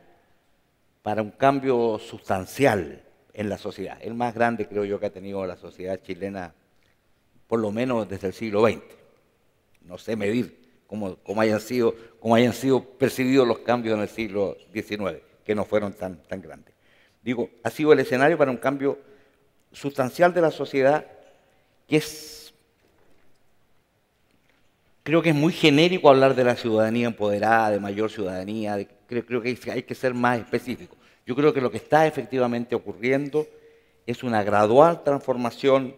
para un cambio sustancial en la sociedad, el más grande creo yo que ha tenido la sociedad chilena por lo menos desde el siglo XX. No sé medir cómo, hayan, sido, cómo hayan sido percibidos los cambios en el siglo XIX, que no fueron tan, tan grandes. Digo, ha sido el escenario para un cambio sustancial de la sociedad que es, creo que es muy genérico hablar de la ciudadanía empoderada, de mayor ciudadanía, creo, creo que hay que ser más específico. Yo creo que lo que está efectivamente ocurriendo es una gradual transformación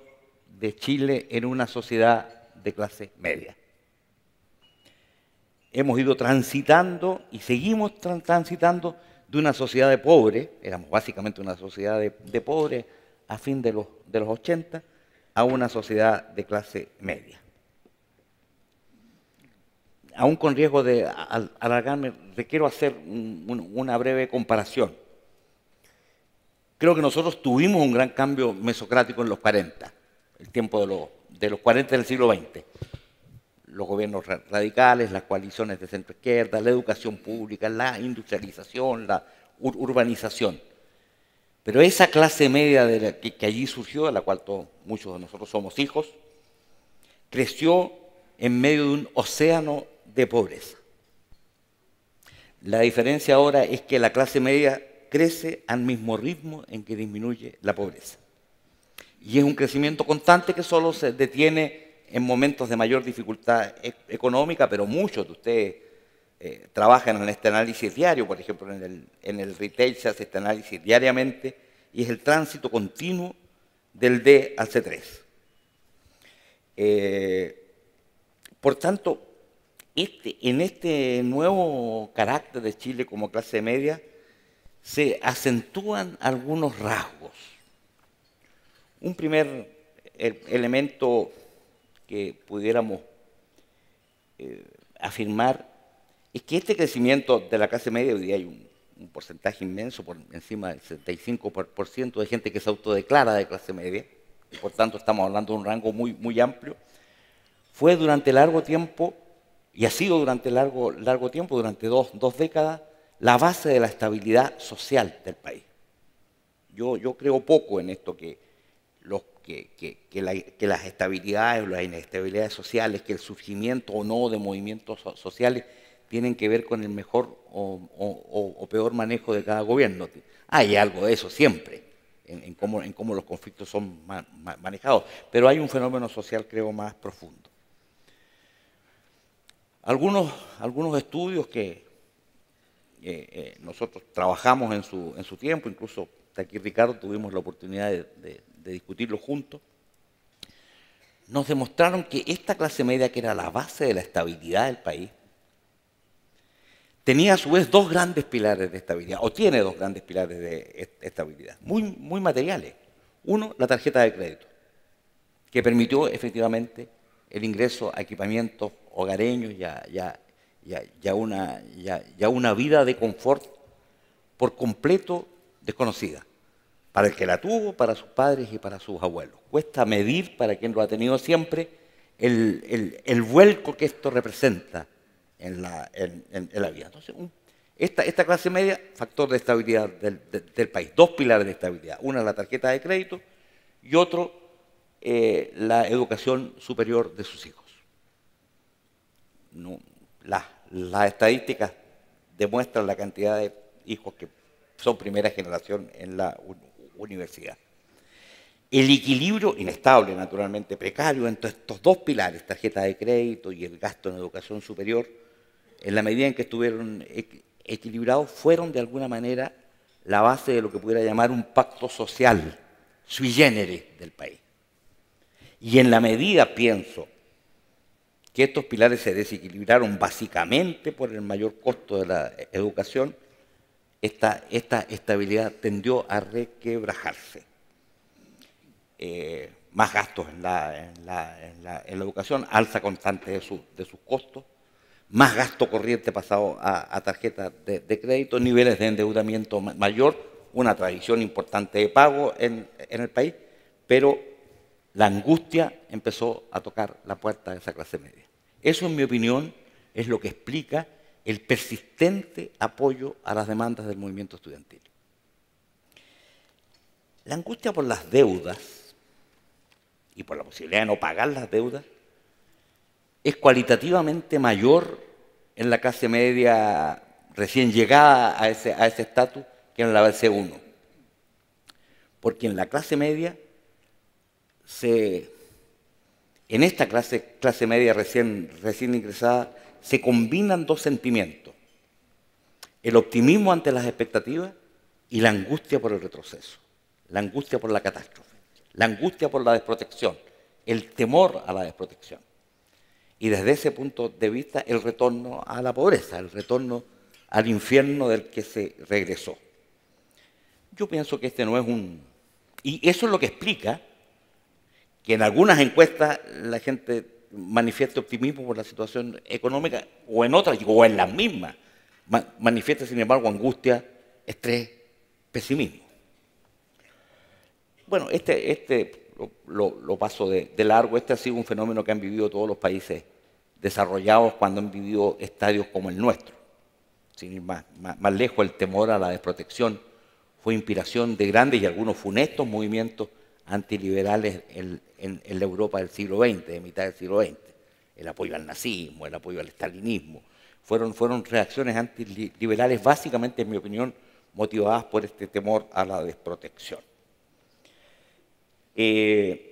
de Chile en una sociedad de clase media. Hemos ido transitando y seguimos transitando de una sociedad de pobres, éramos básicamente una sociedad de, pobre pobres a fin de los, de los 80, a una sociedad de clase media. Aún con riesgo de alargarme, quiero hacer una breve comparación. Creo que nosotros tuvimos un gran cambio mesocrático en los 40 el tiempo de, los 40 del siglo XX. Los gobiernos radicales, las coaliciones de centro izquierda, la educación pública, la industrialización, la urbanización. Pero esa clase media de que, allí surgió, de la cual todos, muchos de nosotros somos hijos, creció en medio de un océano de pobreza. La diferencia ahora es que la clase media crece al mismo ritmo en que disminuye la pobreza y es un crecimiento constante que solo se detiene en momentos de mayor dificultad e-, económica, pero muchos de ustedes eh, trabajan en este análisis diario, por ejemplo, en el, retail se hace este análisis diariamente y es el tránsito continuo del D al C3. Eh, por tanto, este, en este nuevo carácter de Chile como clase media se acentúan algunos rasgos un primer elemento que pudiéramos eh, afirmar es que este crecimiento de la clase media, hoy día hay un, porcentaje inmenso, por encima del 75% de gente que se autodeclara de clase media, y por tanto estamos hablando de un rango muy, muy amplio, fue durante largo tiempo, y ha sido durante largo, largo tiempo, durante dos, décadas, la base de la estabilidad social del país. Yo, yo creo poco en esto que que, las estabilidades o las inestabilidades sociales, que el surgimiento o no de movimientos sociales tienen que ver con el mejor o, peor manejo de cada gobierno. Hay algo de eso siempre, en, cómo, los conflictos son manejados, pero hay un fenómeno social creo más profundo. Algunos, algunos estudios que eh, eh, nosotros trabajamos en su, tiempo, incluso aquí Ricardo tuvimos la oportunidad de, de discutirlo juntos, nos demostraron que esta clase media, que era la base de la estabilidad del país, tenía a su vez dos grandes pilares de estabilidad, o tiene dos grandes pilares de estabilidad, muy, muy materiales. Uno, la tarjeta de crédito, que permitió efectivamente el ingreso a equipamientos hogareños y una, y a una vida de confort por completo desconocida para el que la tuvo, para sus padres y para sus abuelos. Cuesta medir para quien lo ha tenido siempre el, vuelco que esto representa en la, vida. Entonces, esta, clase media, factor de estabilidad del, país, dos pilares de estabilidad. Una la tarjeta de crédito y otro eh, la educación superior de sus hijos. las estadísticas demuestran la cantidad de hijos que son primera generación en la universidad. El equilibrio inestable, naturalmente precario, entre estos dos pilares, tarjeta de crédito y el gasto en educación superior, en la medida en que estuvieron equilibrados, fueron de alguna manera la base de lo que pudiera llamar un pacto social sui generis del país. Y en la medida, pienso, que estos pilares se desequilibraron básicamente por el mayor costo de la educación, esta, estabilidad tendió a requebrajarse. Eh, más gastos en la, en, la, educación, alza constante de, de, sus costos, más gasto corriente pasado a, a tarjetas de, crédito, niveles de endeudamiento mayor, una tradición importante de pago en, en el país, pero la angustia empezó a tocar la puerta de esa clase media. Eso, en mi opinión, es lo que explica el persistente apoyo a las demandas del movimiento estudiantil. La angustia por las deudas y por la posibilidad de no pagar las deudas es cualitativamente mayor en la clase media recién llegada a ese estatus que en la base 1. Porque en la clase media se en esta clase, clase media recién, recién ingresada se combinan dos sentimientos, el optimismo ante las expectativas y la angustia por el retroceso, la angustia por la catástrofe, la angustia por la desprotección, el temor a la desprotección. Y desde ese punto de vista, el retorno a la pobreza, el retorno al infierno del que se regresó. Yo pienso que este no es un... Y eso es lo que explica que en algunas encuestas la gente manifiesta optimismo por la situación económica o en otras, o en las mismas. Manifiesta, sin embargo, angustia, estrés, pesimismo. Bueno, este, este lo, paso de, largo. Este ha sido un fenómeno que han vivido todos los países desarrollados cuando han vivido estadios como el nuestro. Sin ir más, más lejos, el temor a la desprotección fue inspiración de grandes y algunos funestos movimientos antiliberales en, la Europa del siglo XX, de mitad del siglo XX. El apoyo al nazismo, el apoyo al estalinismo. Fueron, fueron reacciones antiliberales básicamente, en mi opinión, motivadas por este temor a la desprotección. Eh,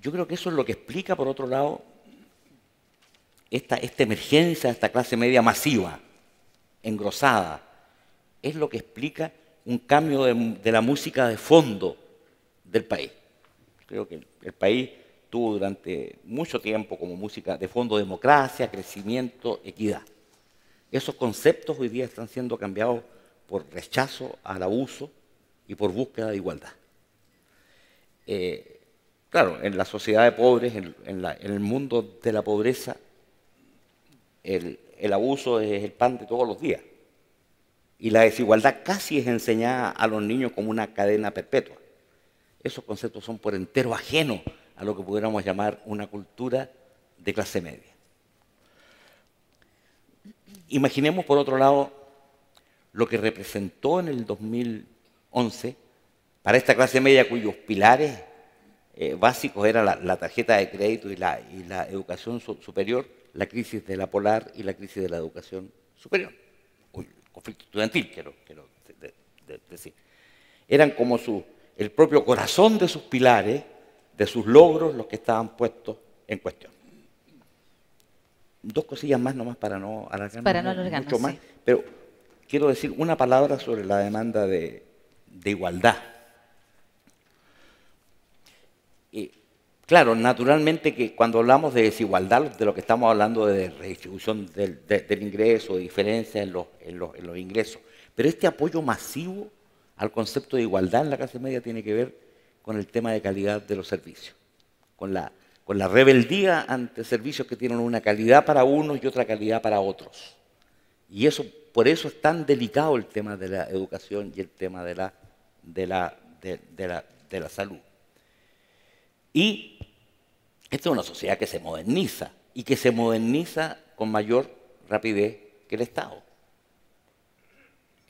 yo creo que eso es lo que explica, por otro lado, esta, esta emergencia de esta clase media masiva, engrosada. Es lo que explica un cambio de, la música de fondo del país. Creo que el país tuvo durante mucho tiempo como música de fondo democracia, crecimiento, equidad. Esos conceptos hoy día están siendo cambiados por rechazo al abuso y por búsqueda de igualdad. Eh, claro, en la sociedad de pobres, en, el mundo de la pobreza, el abuso es el pan de todos los días. Y la desigualdad casi es enseñada a los niños como una cadena perpetua. Esos conceptos son por entero ajenos a lo que pudiéramos llamar una cultura de clase media. Imaginemos, por otro lado, lo que representó en el 2011 para esta clase media cuyos pilares eh, básicos eran la, tarjeta de crédito y la educación superior, la crisis de la polar y la crisis de la educación superior conflicto estudiantil, quiero, decir. Eran como su, el propio corazón de sus pilares, de sus logros, los que estaban puestos en cuestión. Dos cosillas más nomás para no alargarnos, para no mucho más. Pero quiero decir una palabra sobre la demanda de igualdad. Claro, naturalmente que cuando hablamos de desigualdad, de lo que estamos hablando de redistribución del, ingreso, de diferencias en los, ingresos, pero este apoyo masivo al concepto de igualdad en la clase media tiene que ver con el tema de calidad de los servicios, con la, rebeldía ante servicios que tienen una calidad para unos y otra calidad para otros. Y eso, por eso es tan delicado el tema de la educación y el tema de la, de la salud. Y esta es una sociedad que se moderniza y que se moderniza con mayor rapidez que el Estado.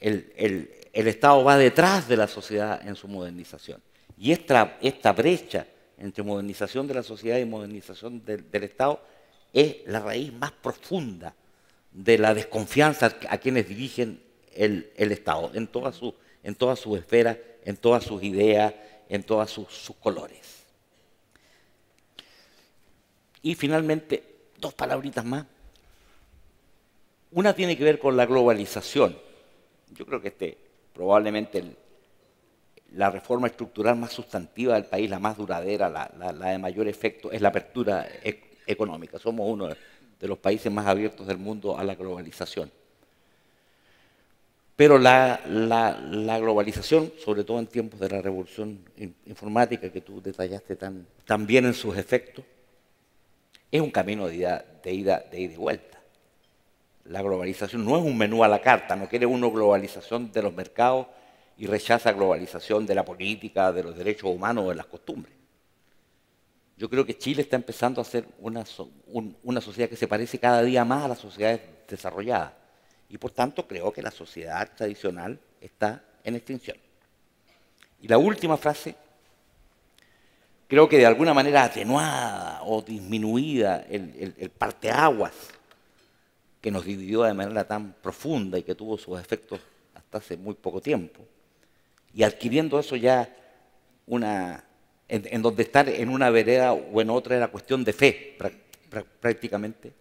El, Estado va detrás de la sociedad en su modernización. Y esta, brecha entre modernización de la sociedad y modernización del, Estado es la raíz más profunda de la desconfianza a quienes dirigen el, Estado, en todas sus esferas, en todas sus ideas, en todos sus colores. Y finalmente, dos palabritas más. Una tiene que ver con la globalización. Yo creo que este probablemente la reforma estructural más sustantiva del país, la más duradera, la, de mayor efecto, es la apertura e, económica. Somos uno de los países más abiertos del mundo a la globalización. Pero la, globalización, sobre todo en tiempos de la revolución informática que tú detallaste tan, tan bien en sus efectos, es un camino de ida, de ida, de y vuelta. La globalización no es un menú a la carta, no quiere uno globalización de los mercados y rechaza globalización de la política, de los derechos humanos, de las costumbres. Yo creo que Chile está empezando a ser una sociedad que se parece cada día más a las sociedades desarrolladas y por tanto creo que la sociedad tradicional está en extinción. Y la última frase creo que de alguna manera atenuada o disminuida el, el, parteaguas que nos dividió de manera tan profunda y que tuvo sus efectos hasta hace muy poco tiempo. Y adquiriendo eso ya una, en, donde estar en una vereda o en otra era cuestión de fe prácticamente,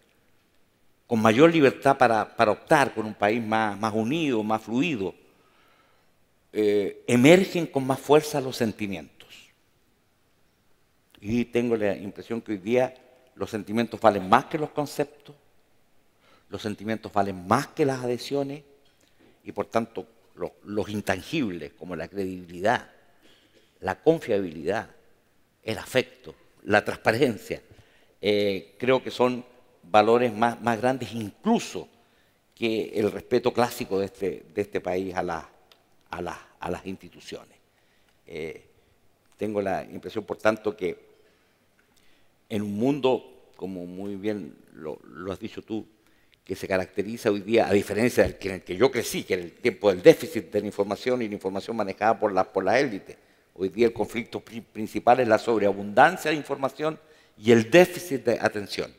con mayor libertad para, optar con un país más, más unido, más fluido, eh, emergen con más fuerza los sentimientos. Y tengo la impresión que hoy día los sentimientos valen más que los conceptos, los sentimientos valen más que las adhesiones y por tanto los, intangibles como la credibilidad, la confiabilidad, el afecto, la transparencia, eh, creo que son valores más, grandes incluso que el respeto clásico de este, este país a, las instituciones. Eh, tengo la impresión, por tanto, que en un mundo, como muy bien lo, has dicho tú, que se caracteriza hoy día, a diferencia del que, yo crecí, que era el tiempo del déficit de la información y la información manejada por por la élite. Hoy día el conflicto principal es la sobreabundancia de información y el déficit de atención.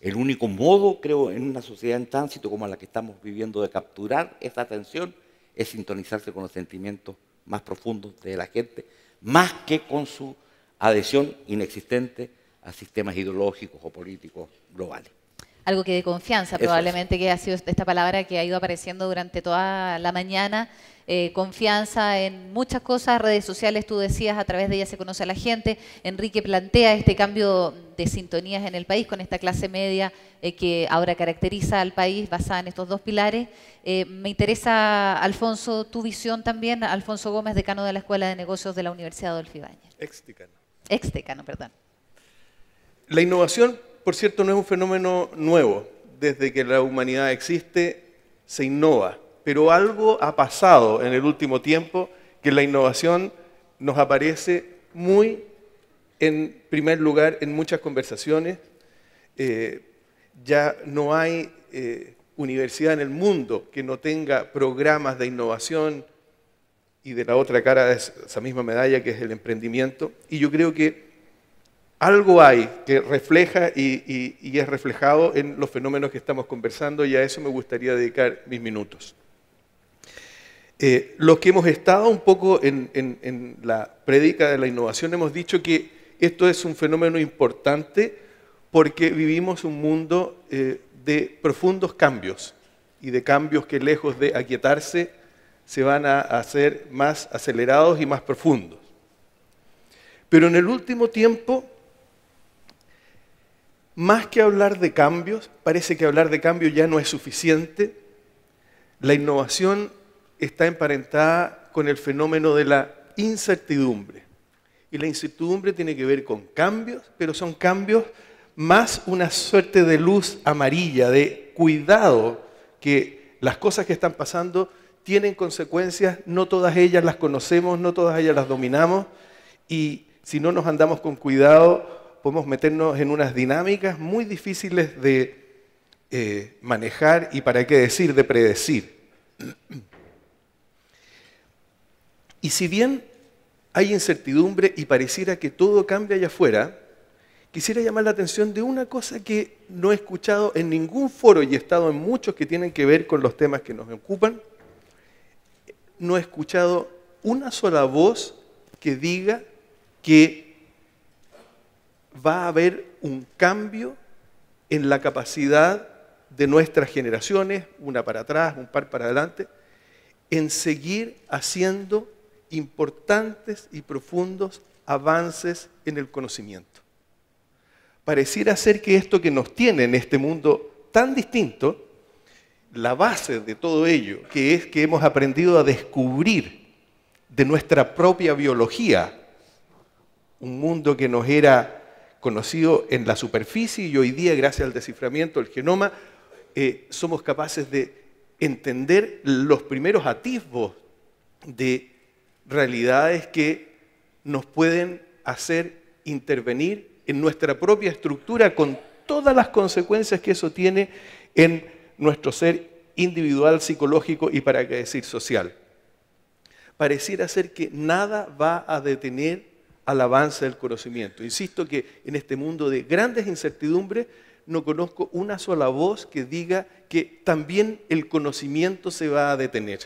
El único modo, creo, en una sociedad en tránsito como la que estamos viviendo de capturar esa atención es sintonizarse con los sentimientos más profundos de la gente, más que con su adhesión inexistente a sistemas ideológicos o políticos globales. Algo que de confianza probablemente que ha sido esta palabra que ha ido apareciendo durante toda la mañana. Eh, confianza en muchas cosas, redes sociales, tú decías, a través de ellas se conoce a la gente. Enrique plantea este cambio de sintonías en el país con esta clase media eh, que ahora caracteriza al país basada en estos dos pilares. Eh, me interesa, Alfonso, tu visión también. Alfonso Gómez, decano de la Escuela de Negocios de la Universidad Adolfo Ibañez Ex decano. Ex decano, perdón. La innovación, por cierto, no es un fenómeno nuevo. Desde que la humanidad existe, se innova. Pero algo ha pasado en el último tiempo que la innovación nos aparece muy en primer lugar en muchas conversaciones. Eh, ya no hay eh, universidad en el mundo que no tenga programas de innovación y de la otra cara de esa misma medalla que es el emprendimiento. Y yo creo que algo hay que refleja y, es reflejado en los fenómenos que estamos conversando y a eso me gustaría dedicar mis minutos. Eh, los que hemos estado un poco en, la prédica de la innovación hemos dicho que esto es un fenómeno importante porque vivimos un mundo eh, de profundos cambios y de cambios que lejos de aquietarse se van a hacer más acelerados y más profundos. Pero en el último tiempo más que hablar de cambios, parece que hablar de cambios ya no es suficiente. La innovación está emparentada con el fenómeno de la incertidumbre. Y la incertidumbre tiene que ver con cambios, pero son cambios más una suerte de luz amarilla, de cuidado, que las cosas que están pasando tienen consecuencias, no todas ellas las conocemos, no todas ellas las dominamos, y si no nos andamos con cuidado, podemos meternos en unas dinámicas muy difíciles de eh, manejar y, para qué decir, de predecir. Y si bien hay incertidumbre y pareciera que todo cambia allá afuera, quisiera llamar la atención de una cosa que no he escuchado en ningún foro y he estado en muchos que tienen que ver con los temas que nos ocupan. No he escuchado una sola voz que diga que va a haber un cambio en la capacidad de nuestras generaciones, una para atrás, un par para adelante, en seguir haciendo importantes y profundos avances en el conocimiento. Pareciera ser que esto que nos tiene en este mundo tan distinto, la base de todo ello, que es que hemos aprendido a descubrir de nuestra propia biología, un mundo que nos era conocido en la superficie y hoy día, gracias al desciframiento del genoma, eh, somos capaces de entender los primeros atisbos de realidades que nos pueden hacer intervenir en nuestra propia estructura con todas las consecuencias que eso tiene en nuestro ser individual, psicológico y, para qué decir, social. Pareciera ser que nada va a detener al avance del conocimiento. Insisto que en este mundo de grandes incertidumbres no conozco una sola voz que diga que también el conocimiento se va a detener.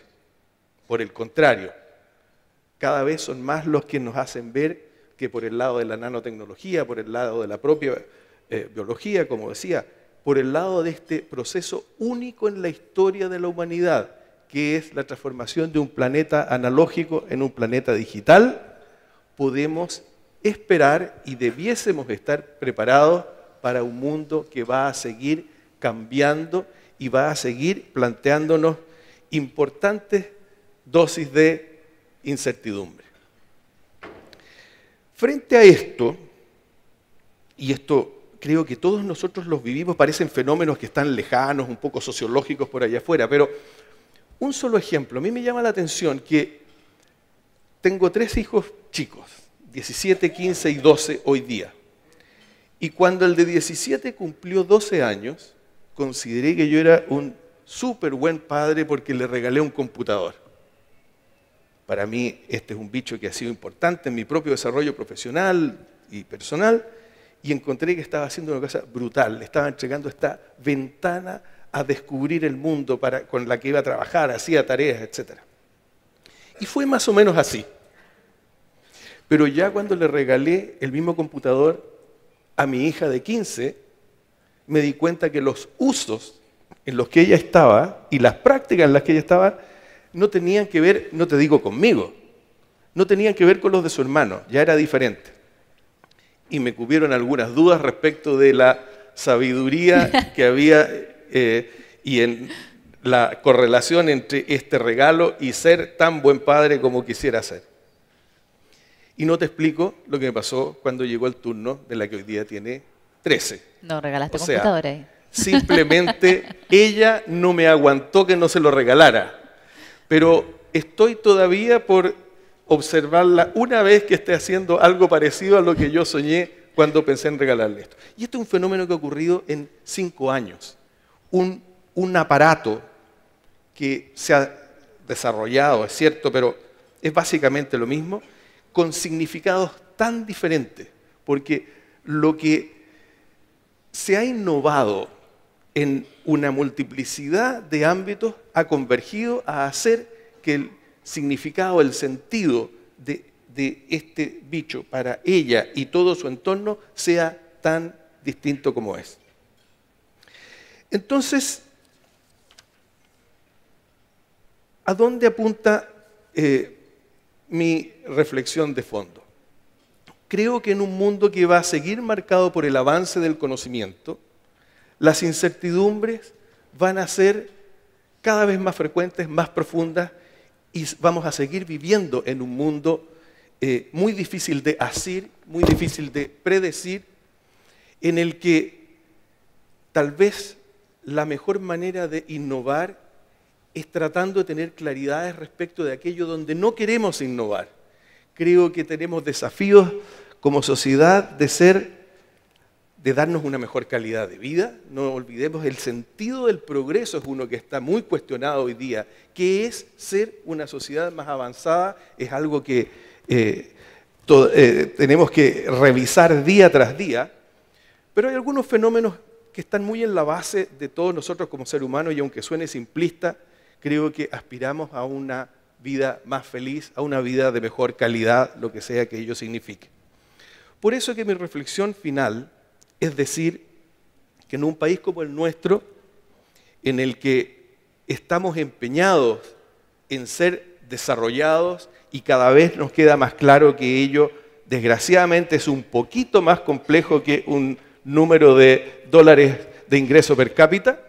Por el contrario, cada vez son más los que nos hacen ver que por el lado de la nanotecnología, por el lado de la propia eh, biología, como decía, por el lado de este proceso único en la historia de la humanidad, que es la transformación de un planeta analógico en un planeta digital, podemos esperar y debiésemos estar preparados para un mundo que va a seguir cambiando y va a seguir planteándonos importantes dosis de incertidumbre. Frente a esto, y esto creo que todos nosotros los vivimos, parecen fenómenos que están lejanos, un poco sociológicos por allá afuera, pero un solo ejemplo, a mí me llama la atención que tengo tres hijos chicos, 17, 15 y 12 hoy día. Y cuando el de 17 cumplió 12 años, consideré que yo era un súper buen padre porque le regalé un computador. Para mí este es un bicho que ha sido importante en mi propio desarrollo profesional y personal y encontré que estaba haciendo una cosa brutal. Le estaba entregando esta ventana a descubrir el mundo para, con la que iba a trabajar, hacía tareas, etcétera. Y fue más o menos así. Pero ya cuando le regalé el mismo computador a mi hija de 15, me di cuenta que los usos en los que ella estaba y las prácticas en las que ella estaba no tenían que ver, no te digo conmigo, no tenían que ver con los de su hermano, ya era diferente. Y me cubrieron algunas dudas respecto de la sabiduría que había eh, y en la correlación entre este regalo y ser tan buen padre como quisiera ser. Y no te explico lo que me pasó cuando llegó el turno de la que hoy día tiene 13. No, regalaste Simplemente ella no me aguantó que no se lo regalara. Pero estoy todavía por observarla una vez que esté haciendo algo parecido a lo que yo soñé cuando pensé en regalarle esto. Y este es un fenómeno que ha ocurrido en cinco años. Un, un aparato que se ha desarrollado, es cierto, pero es básicamente lo mismo, con significados tan diferentes, porque lo que se ha innovado en una multiplicidad de ámbitos ha convergido a hacer que el significado, el sentido de, este bicho para ella y todo su entorno sea tan distinto como es. Entonces, ¿A dónde apunta eh, mi reflexión de fondo? Creo que en un mundo que va a seguir marcado por el avance del conocimiento, las incertidumbres van a ser cada vez más frecuentes, más profundas, y vamos a seguir viviendo en un mundo eh, muy difícil de asir, muy difícil de predecir, en el que tal vez la mejor manera de innovar es tratando de tener claridades respecto de aquello donde no queremos innovar. Creo que tenemos desafíos como sociedad de ser de darnos una mejor calidad de vida. No olvidemos el sentido del progreso es uno que está muy cuestionado hoy día. ¿Qué es ser una sociedad más avanzada? Es algo que eh, eh, tenemos que revisar día tras día. Pero hay algunos fenómenos que están muy en la base de todos nosotros como ser humano y aunque suene simplista, creo que aspiramos a una vida más feliz, a una vida de mejor calidad, lo que sea que ello signifique. Por eso que mi reflexión final es decir que en un país como el nuestro, en el que estamos empeñados en ser desarrollados y cada vez nos queda más claro que ello, desgraciadamente, es un poquito más complejo que un número de dólares de ingreso per cápita,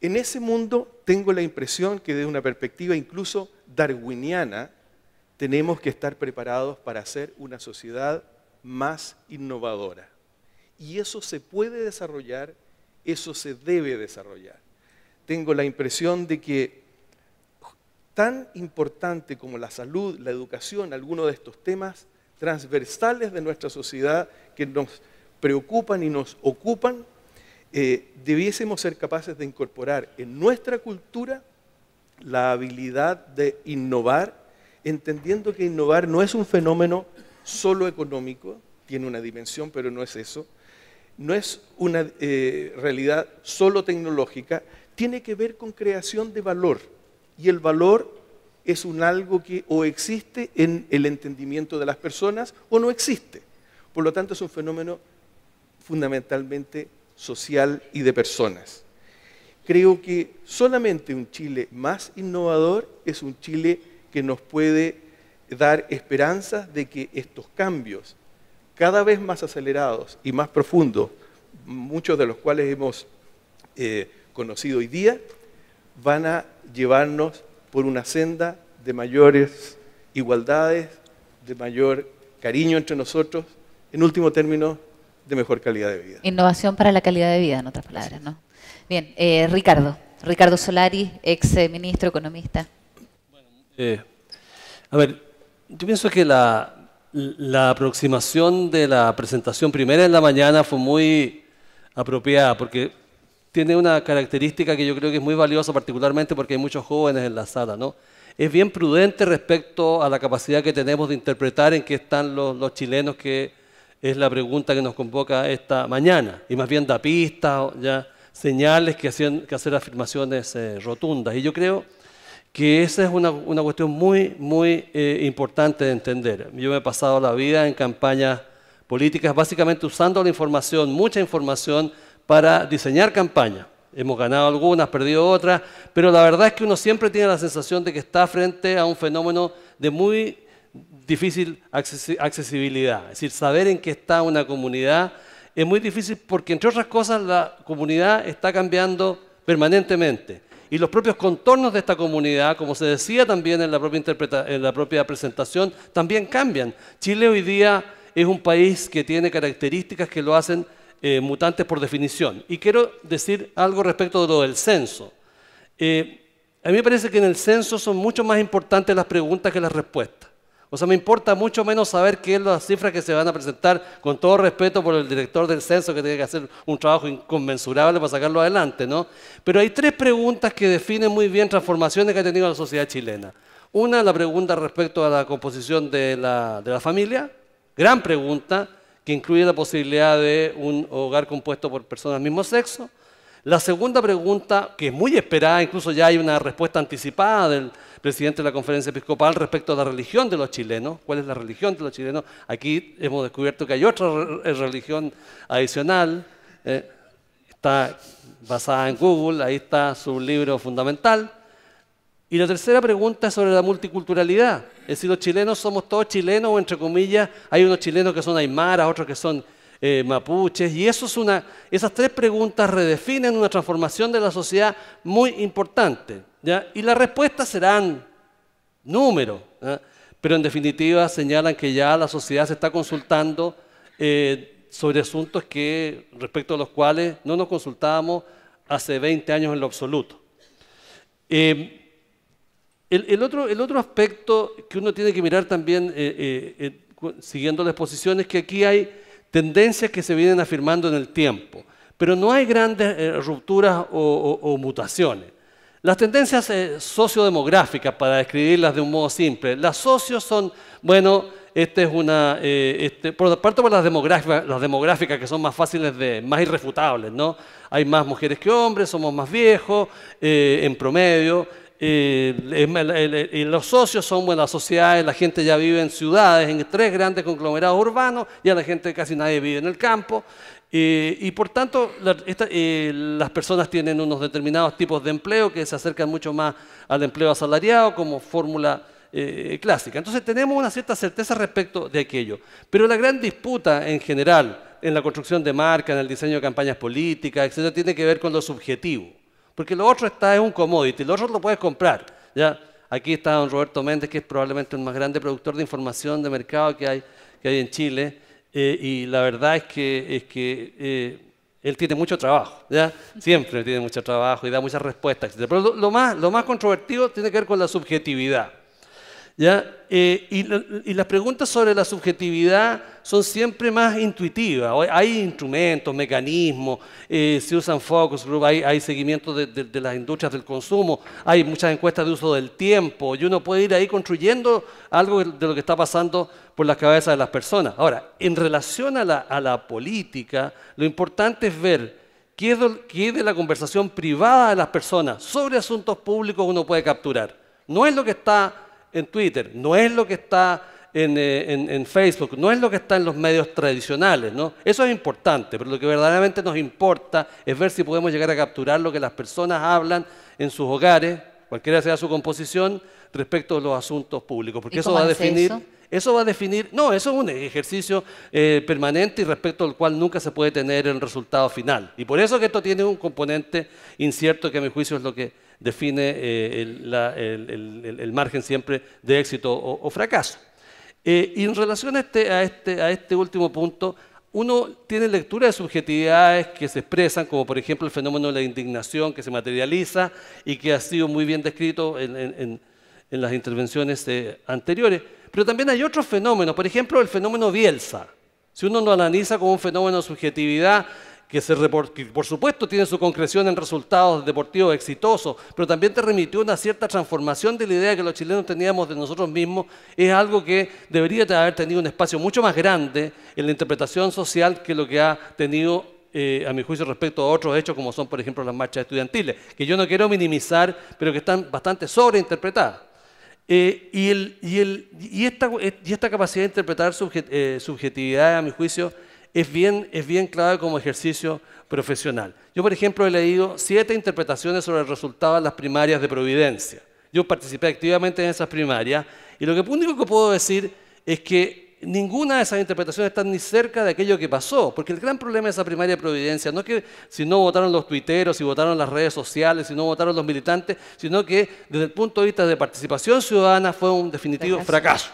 en ese mundo tengo la impresión que desde una perspectiva incluso darwiniana, tenemos que estar preparados para hacer una sociedad más innovadora. Y eso se puede desarrollar, eso se debe desarrollar. Tengo la impresión de que tan importante como la salud, la educación, algunos de estos temas transversales de nuestra sociedad que nos preocupan y nos ocupan, eh, debiésemos ser capaces de incorporar en nuestra cultura la habilidad de innovar, entendiendo que innovar no es un fenómeno solo económico, tiene una dimensión, pero no es eso, no es una eh, realidad solo tecnológica, tiene que ver con creación de valor. Y el valor es un algo que o existe en el entendimiento de las personas o no existe. Por lo tanto, es un fenómeno fundamentalmente social y de personas. Creo que solamente un Chile más innovador es un Chile que nos puede dar esperanzas de que estos cambios cada vez más acelerados y más profundos, muchos de los cuales hemos eh, conocido hoy día, van a llevarnos por una senda de mayores igualdades, de mayor cariño entre nosotros, en último término, de mejor calidad de vida. Innovación para la calidad de vida, en otras palabras, ¿no? Bien, eh, Ricardo. Ricardo Solari, ex eh, ministro economista. Bueno, eh, a ver, yo pienso que la, la aproximación de la presentación primera en la mañana fue muy apropiada porque tiene una característica que yo creo que es muy valiosa, particularmente porque hay muchos jóvenes en la sala, ¿no? Es bien prudente respecto a la capacidad que tenemos de interpretar en qué están los chilenos que es la pregunta que nos convoca esta mañana, y más bien da pistas, ya señales que, hacen, que hacer afirmaciones eh, rotundas. Y yo creo que esa es una, cuestión muy, muy eh, importante de entender. Yo me he pasado la vida en campañas políticas, básicamente usando la información, mucha información, para diseñar campañas. Hemos ganado algunas, perdido otras, pero la verdad es que uno siempre tiene la sensación de que está frente a un fenómeno de muy difícil accesibilidad. Es decir, saber en qué está una comunidad es muy difícil porque, entre otras cosas, la comunidad está cambiando permanentemente. Y los propios contornos de esta comunidad, como se decía también en la propia, en la propia presentación, también cambian. Chile hoy día es un país que tiene características que lo hacen eh, mutantes por definición. Y quiero decir algo respecto de lo del censo. Eh, a mí me parece que en el censo son mucho más importantes las preguntas que las respuestas. O sea, me importa mucho menos saber qué es las cifras que se van a presentar, con todo respeto por el director del censo que tiene que hacer un trabajo inconmensurable para sacarlo adelante, ¿no? Pero hay tres preguntas que definen muy bien transformaciones que ha tenido la sociedad chilena. Una, la pregunta respecto a la composición de la, de la familia, gran pregunta, que incluye la posibilidad de un hogar compuesto por personas del mismo sexo. La segunda pregunta, que es muy esperada, incluso ya hay una respuesta anticipada del presidente de la conferencia episcopal, respecto a la religión de los chilenos, cuál es la religión de los chilenos. Aquí hemos descubierto que hay otra eh, religión adicional, eh, está basada en Google, ahí está su libro fundamental. Y la tercera pregunta es sobre la multiculturalidad. Es decir, los chilenos somos todos chilenos, o entre comillas, hay unos chilenos que son aymaras, otros que son eh, mapuches. Y eso es una, esas tres preguntas redefinen una transformación de la sociedad muy importante. ¿ya? Y las respuestas serán números, pero en definitiva señalan que ya la sociedad se está consultando eh, sobre asuntos que, respecto a los cuales no nos consultábamos hace 20 años en lo absoluto. Eh, el, otro, el otro aspecto que uno tiene que mirar también, siguiendo la exposición, es que aquí hay tendencias que se vienen afirmando en el tiempo, pero no hay grandes eh, rupturas o, mutaciones. Las tendencias eh, sociodemográficas, para describirlas de un modo simple, las socios son, bueno, esta es una, eh, este, por aparte por las demográficas, las demográficas que son más fáciles de, más irrefutables, ¿no? Hay más mujeres que hombres, somos más viejos, en promedio, eh, los socios son buenas sociedades, la gente ya vive en ciudades, en tres grandes conglomerados urbanos, ya la gente casi nadie vive en el campo. Eh, y por tanto, eh, las personas tienen unos determinados tipos de empleo que se acercan mucho más al empleo asalariado como fórmula clásica. Entonces tenemos una cierta certeza respecto de aquello. Pero la gran disputa en general en la construcción de marca, en el diseño de campañas políticas, etc., tiene que ver con lo subjetivo. Porque lo otro está es un commodity, lo otro lo puedes comprar. ¿ya? Aquí está don Roberto Méndez, que es probablemente el más grande productor de información de mercado que hay, que hay en Chile. Eh, y la verdad es que, es que eh, él tiene mucho trabajo, ¿ya? Siempre tiene mucho trabajo y da muchas respuestas, Pero lo, más, lo más controvertido tiene que ver con la subjetividad. ¿Ya? Eh, y, las preguntas sobre la subjetividad son siempre más intuitivas. Hay instrumentos, mecanismos, eh, se usan focus group, hay, hay seguimiento de, las industrias del consumo, hay muchas encuestas de uso del tiempo, y uno puede ir ahí construyendo algo de lo que está pasando por las cabezas de las personas. Ahora, en relación a la, política, lo importante es ver qué es, de, de la conversación privada de las personas sobre asuntos públicos uno puede capturar. No es lo que está en Twitter, no es lo que está eh, en, Facebook, no es lo que está en los medios tradicionales, ¿no? Eso es importante, pero lo que verdaderamente nos importa es ver si podemos llegar a capturar lo que las personas hablan en sus hogares, cualquiera sea su composición, respecto a los asuntos públicos, porque eso va a definir... Eso? va a definir, no, eso es un ejercicio eh, permanente y respecto al cual nunca se puede tener el resultado final. Y por eso que esto tiene un componente incierto que a mi juicio es lo que define eh, el, margen siempre de éxito o, fracaso. Eh, y en relación este, este, a este, último punto, uno tiene lectura de subjetividades que se expresan, como por ejemplo el fenómeno de la indignación que se materializa y que ha sido muy bien descrito en, las intervenciones eh, anteriores. Pero también hay otros fenómenos, por ejemplo el fenómeno Bielsa. Si uno lo analiza como un fenómeno de subjetividad, que, se, por supuesto tiene su concreción en resultados deportivos exitosos, pero también te remitió una cierta transformación de la idea que los chilenos teníamos de nosotros mismos, es algo que debería haber tenido un espacio mucho más grande en la interpretación social que lo que ha tenido eh, a mi juicio, respecto a otros hechos, como son, por ejemplo, las marchas estudiantiles, que yo no quiero minimizar, pero que están bastante sobreinterpretadas. Eh, y, el, y, el, y, esta, capacidad de interpretar eh, subjetividad, a mi juicio, es bien, es bien clave como ejercicio profesional. Yo, por ejemplo, he leído siete interpretaciones sobre el resultado de las primarias de Providencia. Yo participé activamente en esas primarias y lo único que puedo decir es que ninguna de esas interpretaciones está ni cerca de aquello que pasó, porque el gran problema de esa primaria de providencia no es que si no votaron los tuiteros, si votaron las redes sociales, si no votaron los militantes, sino que desde el punto de vista de participación ciudadana fue un definitivo fracaso.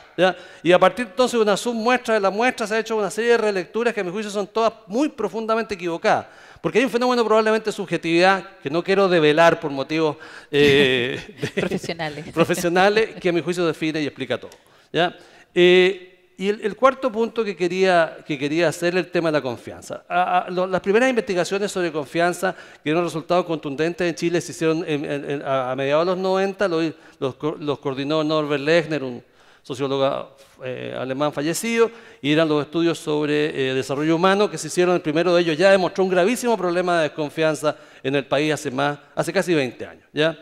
Y a partir entonces de una submuestra de la muestra se ha hecho una serie de relecturas que a mi juicio son todas muy profundamente equivocadas. Porque hay un fenómeno probablemente de subjetividad que no quiero develar por motivos eh, profesionales. que a mi juicio define y explica todo. ¿ya? Eh, y el, cuarto punto que quería, que quería hacer es el tema de la confianza. las primeras investigaciones sobre confianza que dieron resultados contundentes en Chile se hicieron a, mediados de los 90, los, coordinó Norbert Lechner, un sociólogo eh, alemán fallecido, y eran los estudios sobre eh, desarrollo humano que se hicieron, el primero de ellos ya demostró un gravísimo problema de desconfianza en el país hace, más, hace casi 20 años. ¿ya?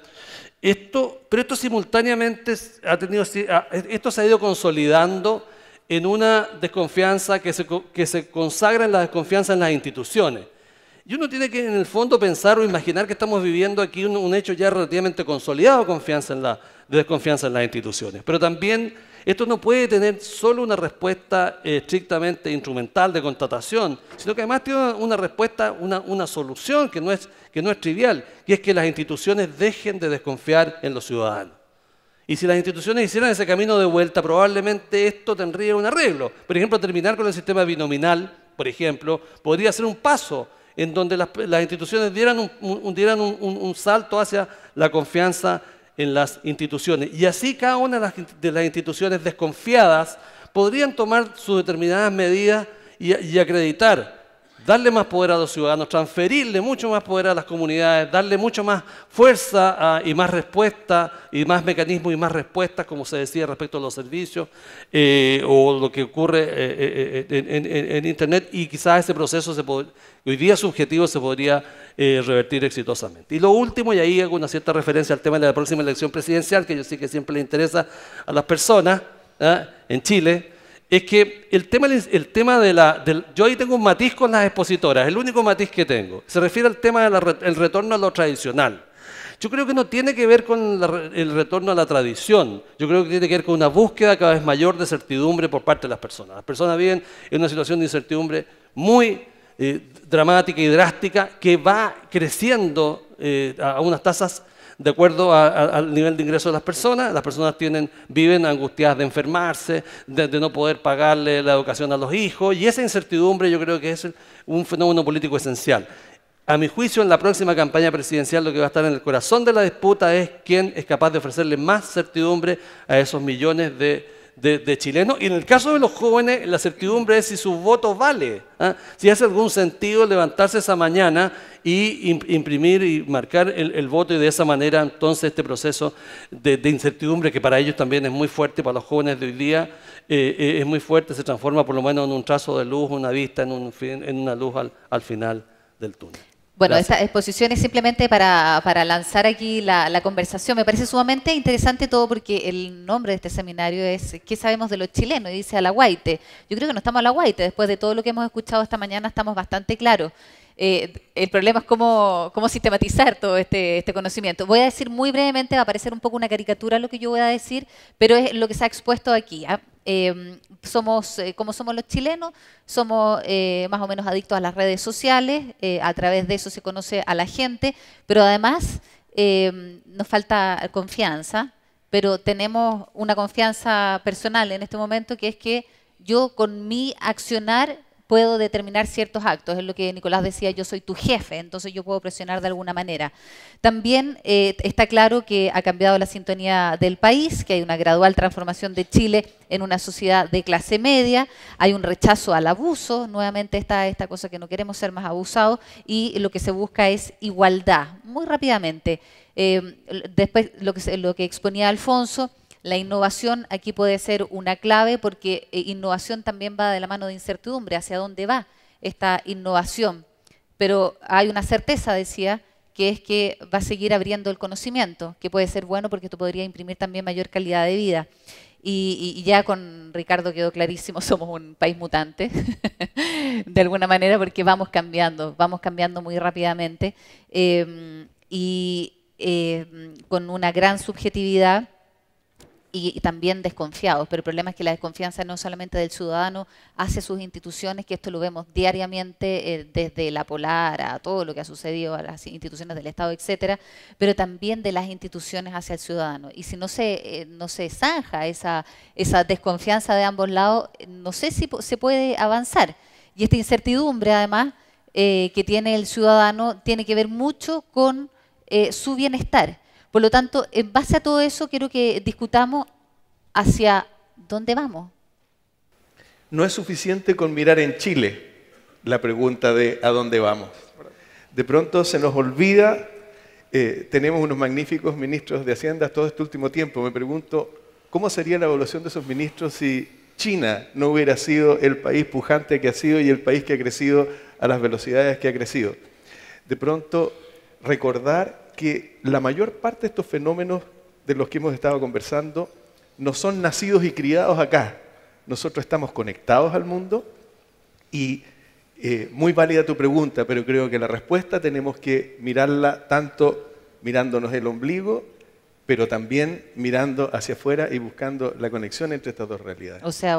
Esto, pero esto simultáneamente ha tenido, esto se ha ido consolidando en una desconfianza que se, consagra en la desconfianza en las instituciones. Y uno tiene que en el fondo pensar o imaginar que estamos viviendo aquí un, hecho ya relativamente consolidado de confianza en la, desconfianza en las instituciones. Pero también esto no puede tener solo una respuesta eh, estrictamente instrumental de contratación, sino que además tiene una, respuesta, una, solución que no, es, que no es trivial, que es que las instituciones dejen de desconfiar en los ciudadanos. Y si las instituciones hicieran ese camino de vuelta, probablemente esto tendría un arreglo. Por ejemplo, terminar con el sistema binominal, por ejemplo, podría ser un paso en donde las, instituciones dieran, un, salto hacia la confianza en las instituciones. Y así cada una de las, instituciones desconfiadas podrían tomar sus determinadas medidas y acreditar darle más poder a los ciudadanos, transferirle mucho más poder a las comunidades, darle mucho más fuerza ah, y más respuesta y más mecanismos y más respuestas, como se decía respecto a los servicios eh, o lo que ocurre eh, eh, en, Internet y quizás ese proceso se hoy día subjetivo se podría revertir exitosamente. Y lo último, y ahí hago una cierta referencia al tema de la próxima elección presidencial, que yo sé que siempre le interesa a las personas ah, en Chile, es que el tema, el tema de la... yo ahí tengo un matiz con las expositoras, el único matiz que tengo. Se refiere al tema del retorno a lo tradicional. Yo creo que no tiene que ver con el retorno a la tradición. Yo creo que tiene que ver con una búsqueda cada vez mayor de certidumbre por parte de las personas. Las personas viven en una situación de incertidumbre muy eh, dramática y drástica que va creciendo eh, a unas tasas de acuerdo al nivel de ingreso de las personas. Las personas viven angustiadas de enfermarse, de, de, no poder pagarle la educación a los hijos, y esa incertidumbre yo creo que es un fenómeno político esencial. A mi juicio, en la próxima campaña presidencial lo que va a estar en el corazón de la disputa es quién es capaz de ofrecerle más certidumbre a esos millones de de, chilenos. Y en el caso de los jóvenes, la certidumbre es si su voto vale, ¿ah? si hace algún sentido levantarse esa mañana y imprimir y marcar el, voto y de esa manera entonces este proceso de, incertidumbre que para ellos también es muy fuerte, para los jóvenes de hoy día eh, eh, es muy fuerte, se transforma por lo menos en un trazo de luz, una vista, en, en una luz al final del túnel. Bueno, esta exposición es simplemente para, lanzar aquí la, conversación. Me parece sumamente interesante todo porque el nombre de este seminario es ¿Qué sabemos de los chilenos? Y dice Alahuite. Yo creo que no estamos a la huayte, Después de todo lo que hemos escuchado esta mañana estamos bastante claros. Eh, el problema es cómo, cómo sistematizar todo este, este, conocimiento. Voy a decir muy brevemente, va a parecer un poco una caricatura lo que yo voy a decir, pero es lo que se ha expuesto aquí. ¿ah? Em, somos, eh, como somos los chilenos, somos eh, más o menos adictos a las redes sociales, eh, a través de eso se conoce a la gente, pero además em, nos falta confianza, pero tenemos una confianza personal en este momento que es que yo con mi accionar puedo determinar ciertos actos, es lo que Nicolás decía, yo soy tu jefe, entonces yo puedo presionar de alguna manera. También eh, está claro que ha cambiado la sintonía del país, que hay una gradual transformación de Chile en una sociedad de clase media, hay un rechazo al abuso, nuevamente está esta cosa que no queremos ser más abusados y lo que se busca es igualdad. Muy rápidamente, eh, después lo que, lo que exponía Alfonso, la innovación aquí puede ser una clave porque eh, innovación también va de la mano de incertidumbre, hacia dónde va esta innovación. Pero hay una certeza, decía, que es que va a seguir abriendo el conocimiento, que puede ser bueno porque tú podría imprimir también mayor calidad de vida. Y, ya con Ricardo quedó clarísimo, somos un país mutante, de alguna manera, porque vamos cambiando, vamos cambiando muy rápidamente em, y em, con una gran subjetividad y, también desconfiados. Pero el problema es que la desconfianza no solamente del ciudadano hacia sus instituciones, que esto lo vemos diariamente eh, desde la Polar a todo lo que ha sucedido a las instituciones del Estado, etcétera, pero también de las instituciones hacia el ciudadano. Y si no se, eh, no se zanja esa, esa desconfianza de ambos lados, eh, no sé si se puede avanzar. Y esta incertidumbre, además, que tiene el ciudadano, tiene que ver mucho con su bienestar por lo tanto, en base a todo eso, quiero que discutamos hacia dónde vamos. No es suficiente con mirar en Chile la pregunta de a dónde vamos. De pronto se nos olvida, eh, tenemos unos magníficos ministros de Hacienda todo este último tiempo. Me pregunto, ¿cómo sería la evolución de esos ministros si China no hubiera sido el país pujante que ha sido y el país que ha crecido a las velocidades que ha crecido? De pronto, recordar que la mayor parte de estos fenómenos de los que hemos estado conversando no son nacidos y criados acá. Nosotros estamos conectados al mundo y eh, muy válida tu pregunta, pero creo que la respuesta tenemos que mirarla tanto mirándonos el ombligo, pero también mirando hacia afuera y buscando la conexión entre estas dos realidades. O sea,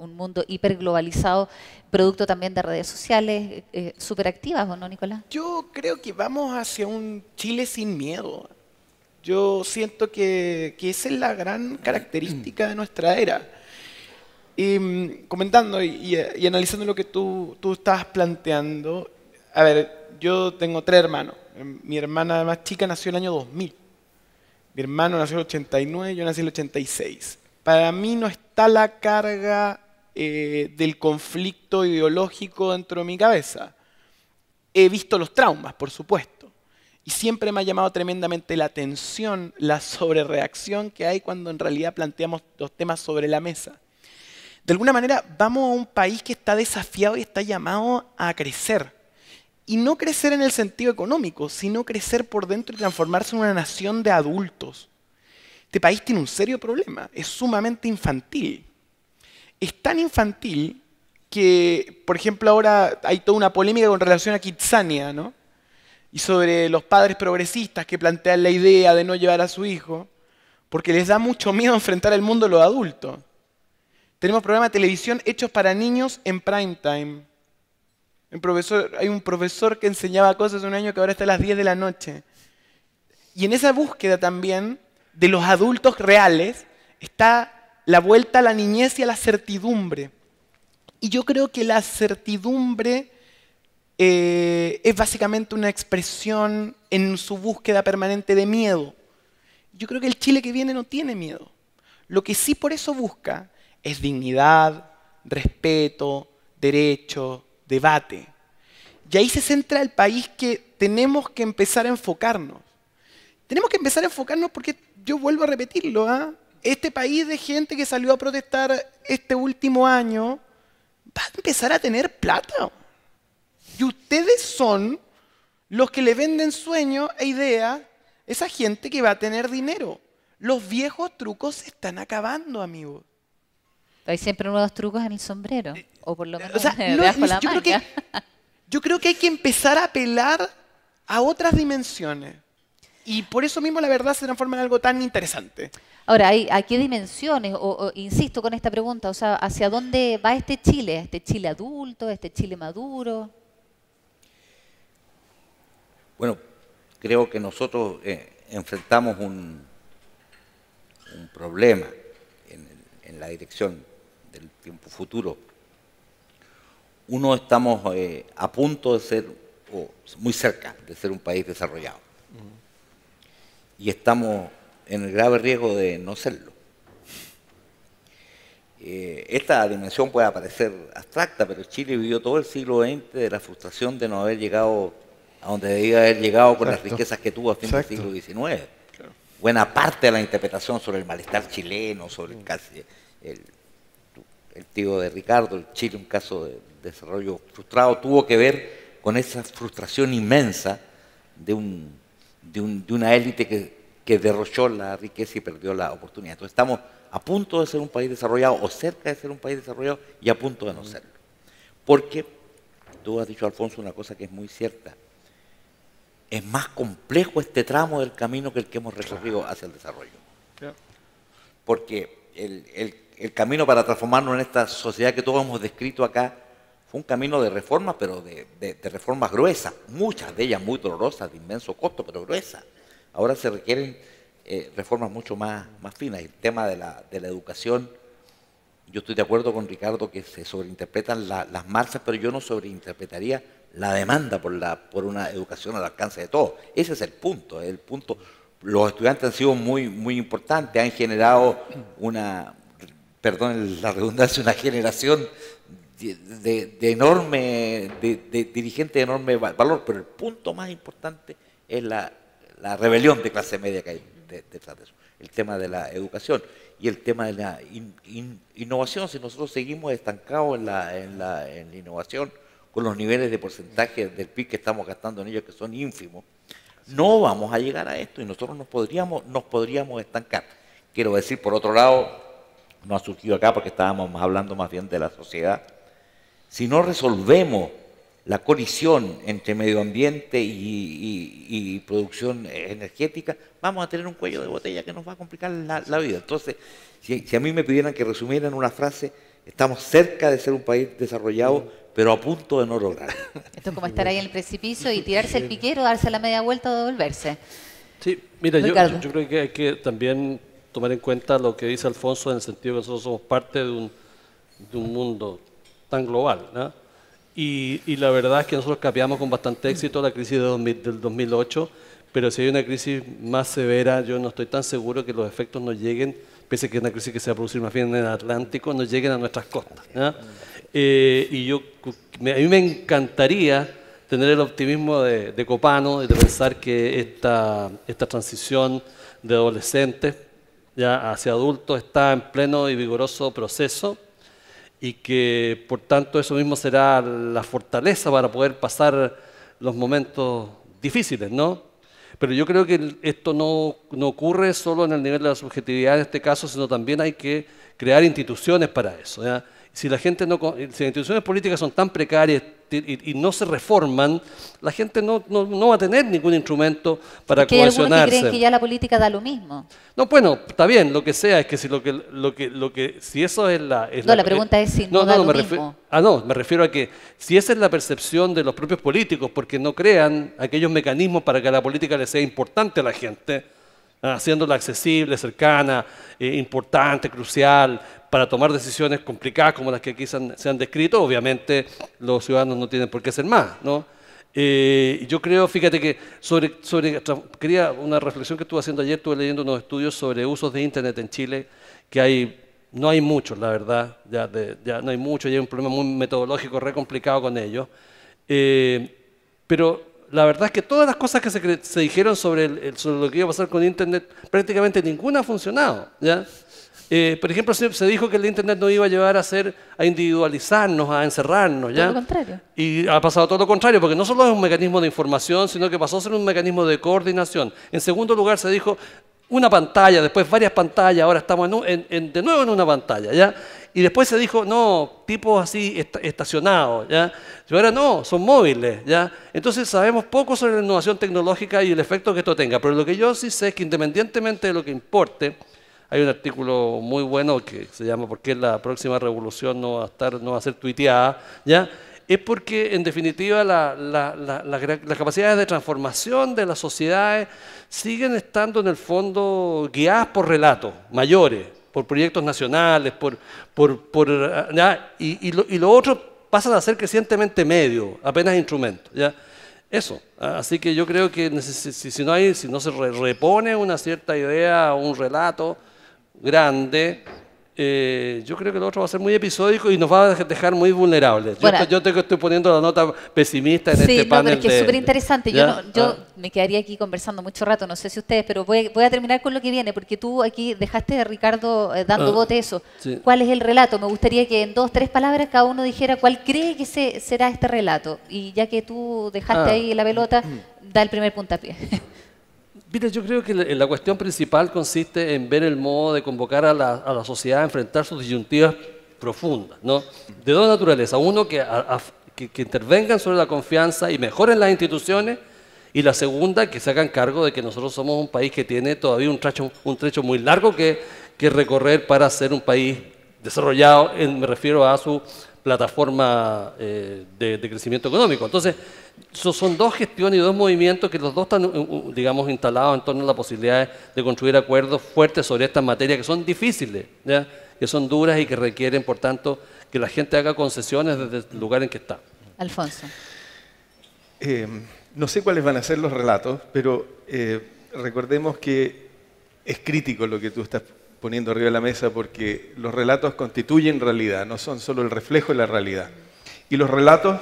un mundo hiperglobalizado, producto también de redes sociales eh, eh, superactivas, ¿o no, Nicolás? Yo creo que vamos hacia un Chile sin miedo. Yo siento que, esa es la gran característica de nuestra era. Y, mm, comentando y, analizando lo que tú, tú estabas planteando, a ver, yo tengo tres hermanos. Eh, mi hermana más chica nació en el año 2000. Mi hermano nació en el 89, yo nací en el 86. Para mí no está la carga eh, del conflicto ideológico dentro de mi cabeza. He visto los traumas, por supuesto. Y siempre me ha llamado tremendamente la atención la sobrereacción que hay cuando en realidad planteamos los temas sobre la mesa. De alguna manera, vamos a un país que está desafiado y está llamado a crecer. Y no crecer en el sentido económico, sino crecer por dentro y transformarse en una nación de adultos. Este país tiene un serio problema, es sumamente infantil es tan infantil que, por ejemplo, ahora hay toda una polémica con relación a Kitsania, ¿no? Y sobre los padres progresistas que plantean la idea de no llevar a su hijo, porque les da mucho miedo enfrentar el mundo de los adultos. Tenemos programas de televisión hechos para niños en prime time. hay un profesor que enseñaba cosas un año que ahora está a las 10 de la noche. Y en esa búsqueda también de los adultos reales está la vuelta a la niñez y a la certidumbre. Y yo creo que la certidumbre eh, es básicamente una expresión en su búsqueda permanente de miedo. Yo creo que el Chile que viene no tiene miedo. Lo que sí por eso busca es dignidad, respeto, derecho, debate. Y ahí se centra el país que tenemos que empezar a enfocarnos. Tenemos que empezar a enfocarnos porque, yo vuelvo a repetirlo, ¿ah? este país de gente que salió a protestar este último año va a empezar a tener plata. Y ustedes son los que le venden sueño e ideas, esa gente que va a tener dinero. Los viejos trucos se están acabando, amigos. Hay siempre nuevos trucos en el sombrero, eh, o por lo menos yo creo que hay que empezar a apelar a otras dimensiones. Y por eso mismo la verdad se transforma en algo tan interesante. Ahora, hay, ¿a qué dimensiones? O, insisto con esta pregunta, o sea, ¿hacia dónde va este Chile? ¿Este Chile adulto? ¿Este Chile maduro? Bueno, creo que nosotros eh, enfrentamos un, problema en, la dirección del tiempo futuro. Uno, estamos eh, a punto de ser, o muy cerca de ser un país desarrollado. Y estamos en el grave riesgo de no serlo. Eh, esta dimensión puede parecer abstracta, pero Chile vivió todo el siglo XX de la frustración de no haber llegado a donde debía haber llegado con las riquezas que tuvo a fin del siglo XIX. Buena parte de la interpretación sobre el malestar chileno, sobre el, mm. casi, el, el tío de Ricardo, el Chile, un caso de desarrollo frustrado, tuvo que ver con esa frustración inmensa de, un, de una élite que que derrochó la riqueza y perdió la oportunidad. Entonces estamos a punto de ser un país desarrollado o cerca de ser un país desarrollado y a punto de no serlo. Porque tú has dicho, Alfonso, una cosa que es muy cierta. Es más complejo este tramo del camino que el que hemos recorrido hacia el desarrollo. Porque el, camino para transformarnos en esta sociedad que todos hemos descrito acá fue un camino de reformas, pero de, de reformas gruesas, muchas de ellas muy dolorosas, de inmenso costo, pero gruesas Ahora se requieren eh, reformas mucho más, más finas. El tema de la, educación, yo estoy de acuerdo con Ricardo que se sobreinterpretan las marchas, pero yo no sobreinterpretaría la demanda por, la, por una educación al alcance de todos. Ese es el punto, el punto. Los estudiantes han sido muy, muy importantes, han generado una, perdón la redundancia, una generación de, de, enorme, de, dirigente de enorme valor, pero el punto más importante es la la rebelión de clase media que hay detrás de eso. El tema de la educación y el tema de la innovación. Si nosotros seguimos estancados en la, en innovación con los niveles de porcentaje del PIB que estamos gastando en ellos, que son ínfimos, no vamos a llegar a esto y nosotros nos podríamos, nos podríamos estancar. Quiero decir, por otro lado, no ha surgido acá porque estábamos hablando más bien de la sociedad. Si no resolvemos la colisión entre medio ambiente y, producción energética, vamos a tener un cuello de botella que nos va a complicar la, vida. Entonces, si, a mí me pidieran que resumiera en una frase, estamos cerca de ser un país desarrollado, pero a punto de no lograr. Esto es como estar ahí en el precipicio y tirarse el piquero, darse la media vuelta o devolverse. Sí, mira, yo, creo que hay que también tomar en cuenta lo que dice Alfonso en el sentido de que nosotros somos parte de un mundo tan global, ¿no? Y, la verdad es que nosotros capeamos con bastante éxito la crisis del 2008, pero si hay una crisis más severa, yo no estoy tan seguro que los efectos nos lleguen, pese a que es una crisis que se va a producir más bien en el Atlántico, nos lleguen a nuestras costas. Eh, y yo, a mí me encantaría tener el optimismo de, Copano y de pensar que esta, esta transición de adolescentes ya hacia adultos está en pleno y vigoroso proceso y que por tanto eso mismo será la fortaleza para poder pasar los momentos difíciles, ¿no? Pero yo creo que esto no, ocurre solo en el nivel de la subjetividad en este caso, sino también hay que crear instituciones para eso. Si la gente no, si las instituciones políticas son tan precarias, y, no se reforman, la gente no, no, va a tener ningún instrumento para Porque cohesionarse. ¿Qué creen que ya la política da lo mismo. No, bueno, está bien, lo que sea, es que si lo que lo que lo que si eso es la No, la, pregunta es si no, da lo me mismo. Ah, no, me refiero a que si esa es la percepción de los propios políticos porque no crean aquellos mecanismos para que la política le sea importante a la gente, haciéndola accesible, cercana, eh, importante, crucial, para tomar decisiones complicadas como las que aquí se han, descrito. Obviamente los ciudadanos no tienen por qué ser más, ¿no? Eh, yo creo, fíjate que sobre, sobre, quería una reflexión que estuve haciendo ayer, estuve leyendo unos estudios sobre usos de Internet en Chile, que hay, no hay muchos, la verdad, ya, no hay muchos, hay un problema muy metodológico, re complicado con ellos. Eh, pero la verdad es que todas las cosas que se, dijeron sobre, el, sobre, lo que iba a pasar con Internet, prácticamente ninguna ha funcionado. ¿ya? Eh, por ejemplo, se, se, dijo que el Internet no iba a llevar a ser, a individualizarnos, a encerrarnos. ¿ya? Todo lo contrario. Y ha pasado todo lo contrario, porque no solo es un mecanismo de información, sino que pasó a ser un mecanismo de coordinación. En segundo lugar, se dijo, una pantalla, después varias pantallas, ahora estamos de nuevo en una pantalla, ¿ya? Y después se dijo, no, tipos así estacionados, ¿ya? Y ahora no, son móviles, ¿ya? Entonces sabemos poco sobre la innovación tecnológica y el efecto que esto tenga, pero lo que yo sí sé es que independientemente de lo que importe, hay un artículo muy bueno que se llama ¿Por qué la próxima revolución no va a, estar, no a ser tuiteada? ¿ya? es porque en definitiva las capacidades de transformación de las sociedades siguen estando en el fondo guiadas por relatos mayores, por proyectos nacionales, por... Ah, y, lo, otro pasa a ser crecientemente medio, apenas instrumento. Eso. Ah, así que yo creo que si, no, hay, si no se repone una cierta idea, un relato grande, eh, yo creo que lo otro va a ser muy episódico y nos va a dejar muy vulnerables. yo, yo, te estoy poniendo la nota pesimista en este panel. Sí, es que es súper interesante. Yo, ah. me quedaría aquí conversando mucho rato, no sé si ustedes, pero voy, a terminar con lo que viene, porque tú aquí dejaste a Ricardo eh, dando ah, bote eso. ¿Cuál es el relato? Me gustaría que en dos, tres palabras cada uno dijera cuál cree que será este relato. Y ya que tú dejaste ah. ahí la pelota, da el primer puntapié. Mira, yo creo que la cuestión principal consiste en ver el modo de convocar a la, sociedad a enfrentar sus disyuntivas profundas, ¿no? De dos naturalezas. Uno, que, que, intervengan sobre la confianza y mejoren las instituciones. Y la segunda, que se hagan cargo de que nosotros somos un país que tiene todavía un trecho, un trecho muy largo que, recorrer para ser un país desarrollado, me refiero a su plataforma eh, de, crecimiento económico. Entonces, son dos gestiones y dos movimientos que los dos están, digamos, instalados en torno a la posibilidad de construir acuerdos fuertes sobre estas materias que son difíciles, que son duras y que requieren, por tanto, que la gente haga concesiones desde el lugar en que está. Alfonso. Eh, no sé cuáles van a ser los relatos, pero eh, recordemos que es crítico lo que tú estás poniendo arriba de la mesa porque los relatos constituyen realidad, no son solo el reflejo de la realidad. Y los relatos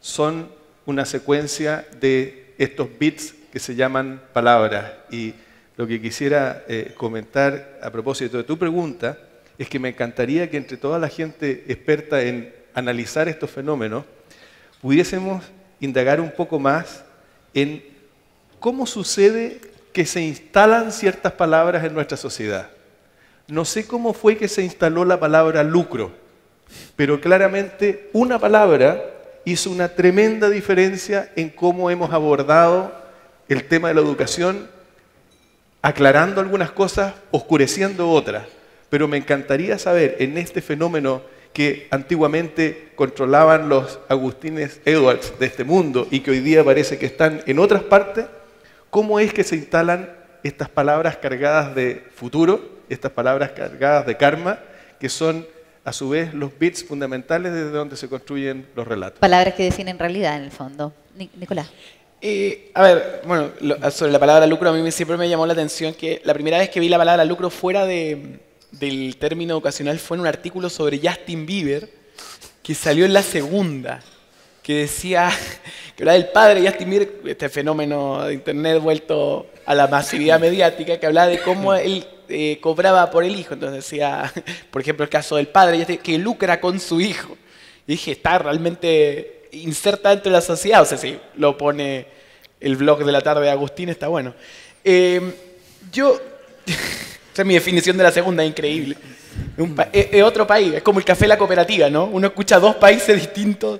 son una secuencia de estos bits que se llaman palabras. Y lo que quisiera eh, comentar a propósito de tu pregunta es que me encantaría que entre toda la gente experta en analizar estos fenómenos, pudiésemos indagar un poco más en cómo sucede que se instalan ciertas palabras en nuestra sociedad. No sé cómo fue que se instaló la palabra lucro, pero claramente una palabra hizo una tremenda diferencia en cómo hemos abordado el tema de la educación, aclarando algunas cosas, oscureciendo otras. Pero me encantaría saber en este fenómeno que antiguamente controlaban los Agustines Edwards de este mundo y que hoy día parece que están en otras partes, ¿Cómo es que se instalan estas palabras cargadas de futuro, estas palabras cargadas de karma, que son a su vez los bits fundamentales desde donde se construyen los relatos? Palabras que definen realidad en el fondo. Nicolás. Eh, a ver, bueno, sobre la palabra lucro, a mí siempre me llamó la atención que la primera vez que vi la palabra lucro fuera de, del término ocasional fue en un artículo sobre Justin Bieber que salió en la segunda, que decía que hablaba del padre y este fenómeno de internet vuelto a la masividad mediática, que hablaba de cómo él eh, cobraba por el hijo. Entonces decía, por ejemplo, el caso del padre que lucra con su hijo. Y dije, está realmente inserta dentro de la sociedad. O sea, si lo pone el blog de la tarde de Agustín, está bueno. Em, yo. Esa sea mi definición de la segunda, increíble. Es eh, eh, otro país, es como el café la cooperativa, ¿no? Uno escucha dos países distintos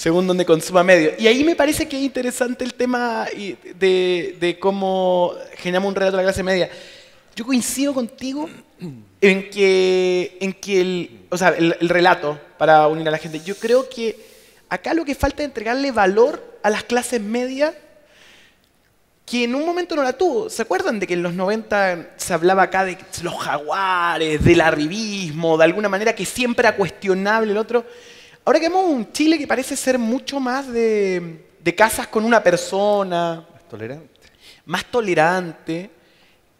según donde consuma medio. Y ahí me parece que es interesante el tema de, cómo generamos un relato de la clase media. Yo coincido contigo en que, en que el, relato, para unir a la gente, yo creo que acá lo que falta es entregarle valor a las clases medias que en un momento no la tuvo. ¿Se acuerdan de que en los 90 se hablaba acá de los jaguares, del arribismo, de alguna manera que siempre era cuestionable el otro? Ahora que vemos un Chile que parece ser mucho más de, casas con una persona. Más tolerante. Más tolerante.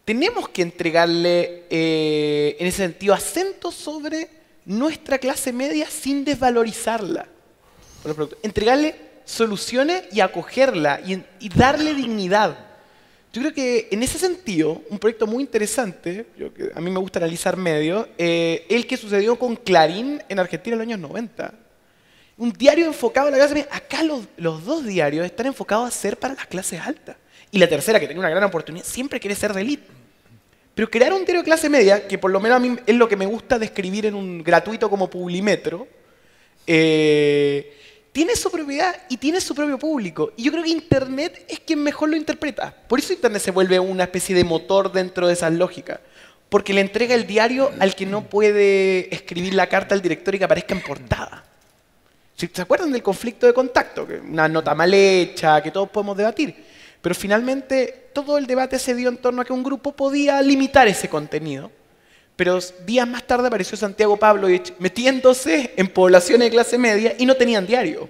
Tenemos que entregarle, eh, en ese sentido, acento sobre nuestra clase media sin desvalorizarla. Entregarle soluciones y acogerla y, darle dignidad. Yo creo que en ese sentido, un proyecto muy interesante, a mí me gusta analizar medios, eh, el que sucedió con Clarín en Argentina en los años 90 un diario enfocado a la clase media. Acá los, dos diarios están enfocados a ser para las clases altas. Y la tercera, que tiene una gran oportunidad, siempre quiere ser de elite. Pero crear un diario de clase media, que por lo menos a mí es lo que me gusta describir en un gratuito como Publimetro, eh, tiene su propiedad y tiene su propio público. Y yo creo que Internet es quien mejor lo interpreta. Por eso Internet se vuelve una especie de motor dentro de esa lógica. Porque le entrega el diario al que no puede escribir la carta al director y que aparezca en portada. ¿Se acuerdan del conflicto de contacto? Una nota mal hecha, que todos podemos debatir. Pero finalmente todo el debate se dio en torno a que un grupo podía limitar ese contenido. Pero días más tarde apareció Santiago Pablo metiéndose en poblaciones de clase media y no tenían diario.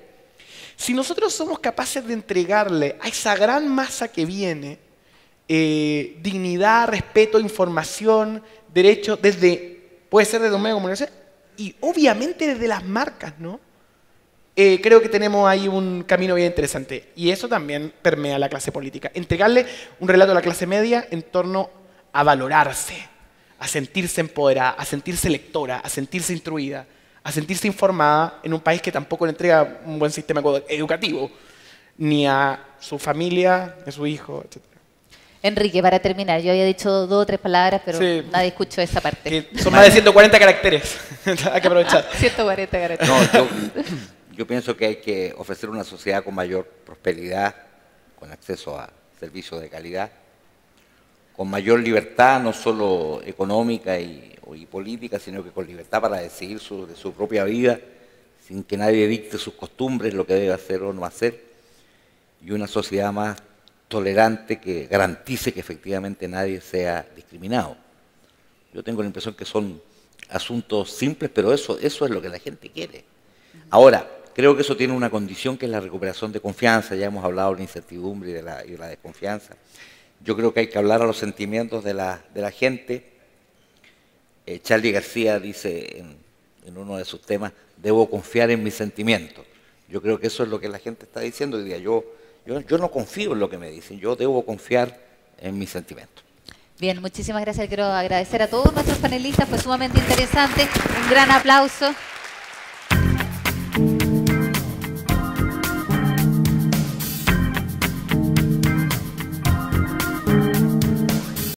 Si nosotros somos capaces de entregarle a esa gran masa que viene eh, dignidad, respeto, información, derecho, desde, puede ser desde un medio de comunicación, y obviamente desde las marcas, ¿no? Eh, creo que tenemos ahí un camino bien interesante. Y eso también permea la clase política. Entregarle un relato a la clase media en torno a valorarse, a sentirse empoderada, a sentirse lectora, a sentirse instruida, a sentirse informada en un país que tampoco le entrega un buen sistema educativo, ni a su familia, a su hijo, etc. Enrique, para terminar, yo había dicho dos o tres palabras, pero nadie escuchó esa parte. son más de 140 caracteres, hay que aprovechar. 140 caracteres. No, yo... Yo pienso que hay que ofrecer una sociedad con mayor prosperidad, con acceso a servicios de calidad, con mayor libertad, no solo económica y, política, sino que con libertad para decidir de su propia vida, sin que nadie dicte sus costumbres, lo que debe hacer o no hacer, y una sociedad más tolerante que garantice que efectivamente nadie sea discriminado. Yo tengo la impresión que son asuntos simples, pero eso, eso es lo que la gente quiere. Ahora, creo que eso tiene una condición que es la recuperación de confianza. Ya hemos hablado de la incertidumbre y de la, desconfianza. Yo creo que hay que hablar a los sentimientos de la, gente. Eh, Charlie García dice en, uno de sus temas, debo confiar en mis sentimientos. Yo creo que eso es lo que la gente está diciendo Yo, yo, yo no confío en lo que me dicen, yo debo confiar en mis sentimientos. Bien, muchísimas gracias. Quiero agradecer a todos nuestros panelistas, fue sumamente interesante. Un gran aplauso.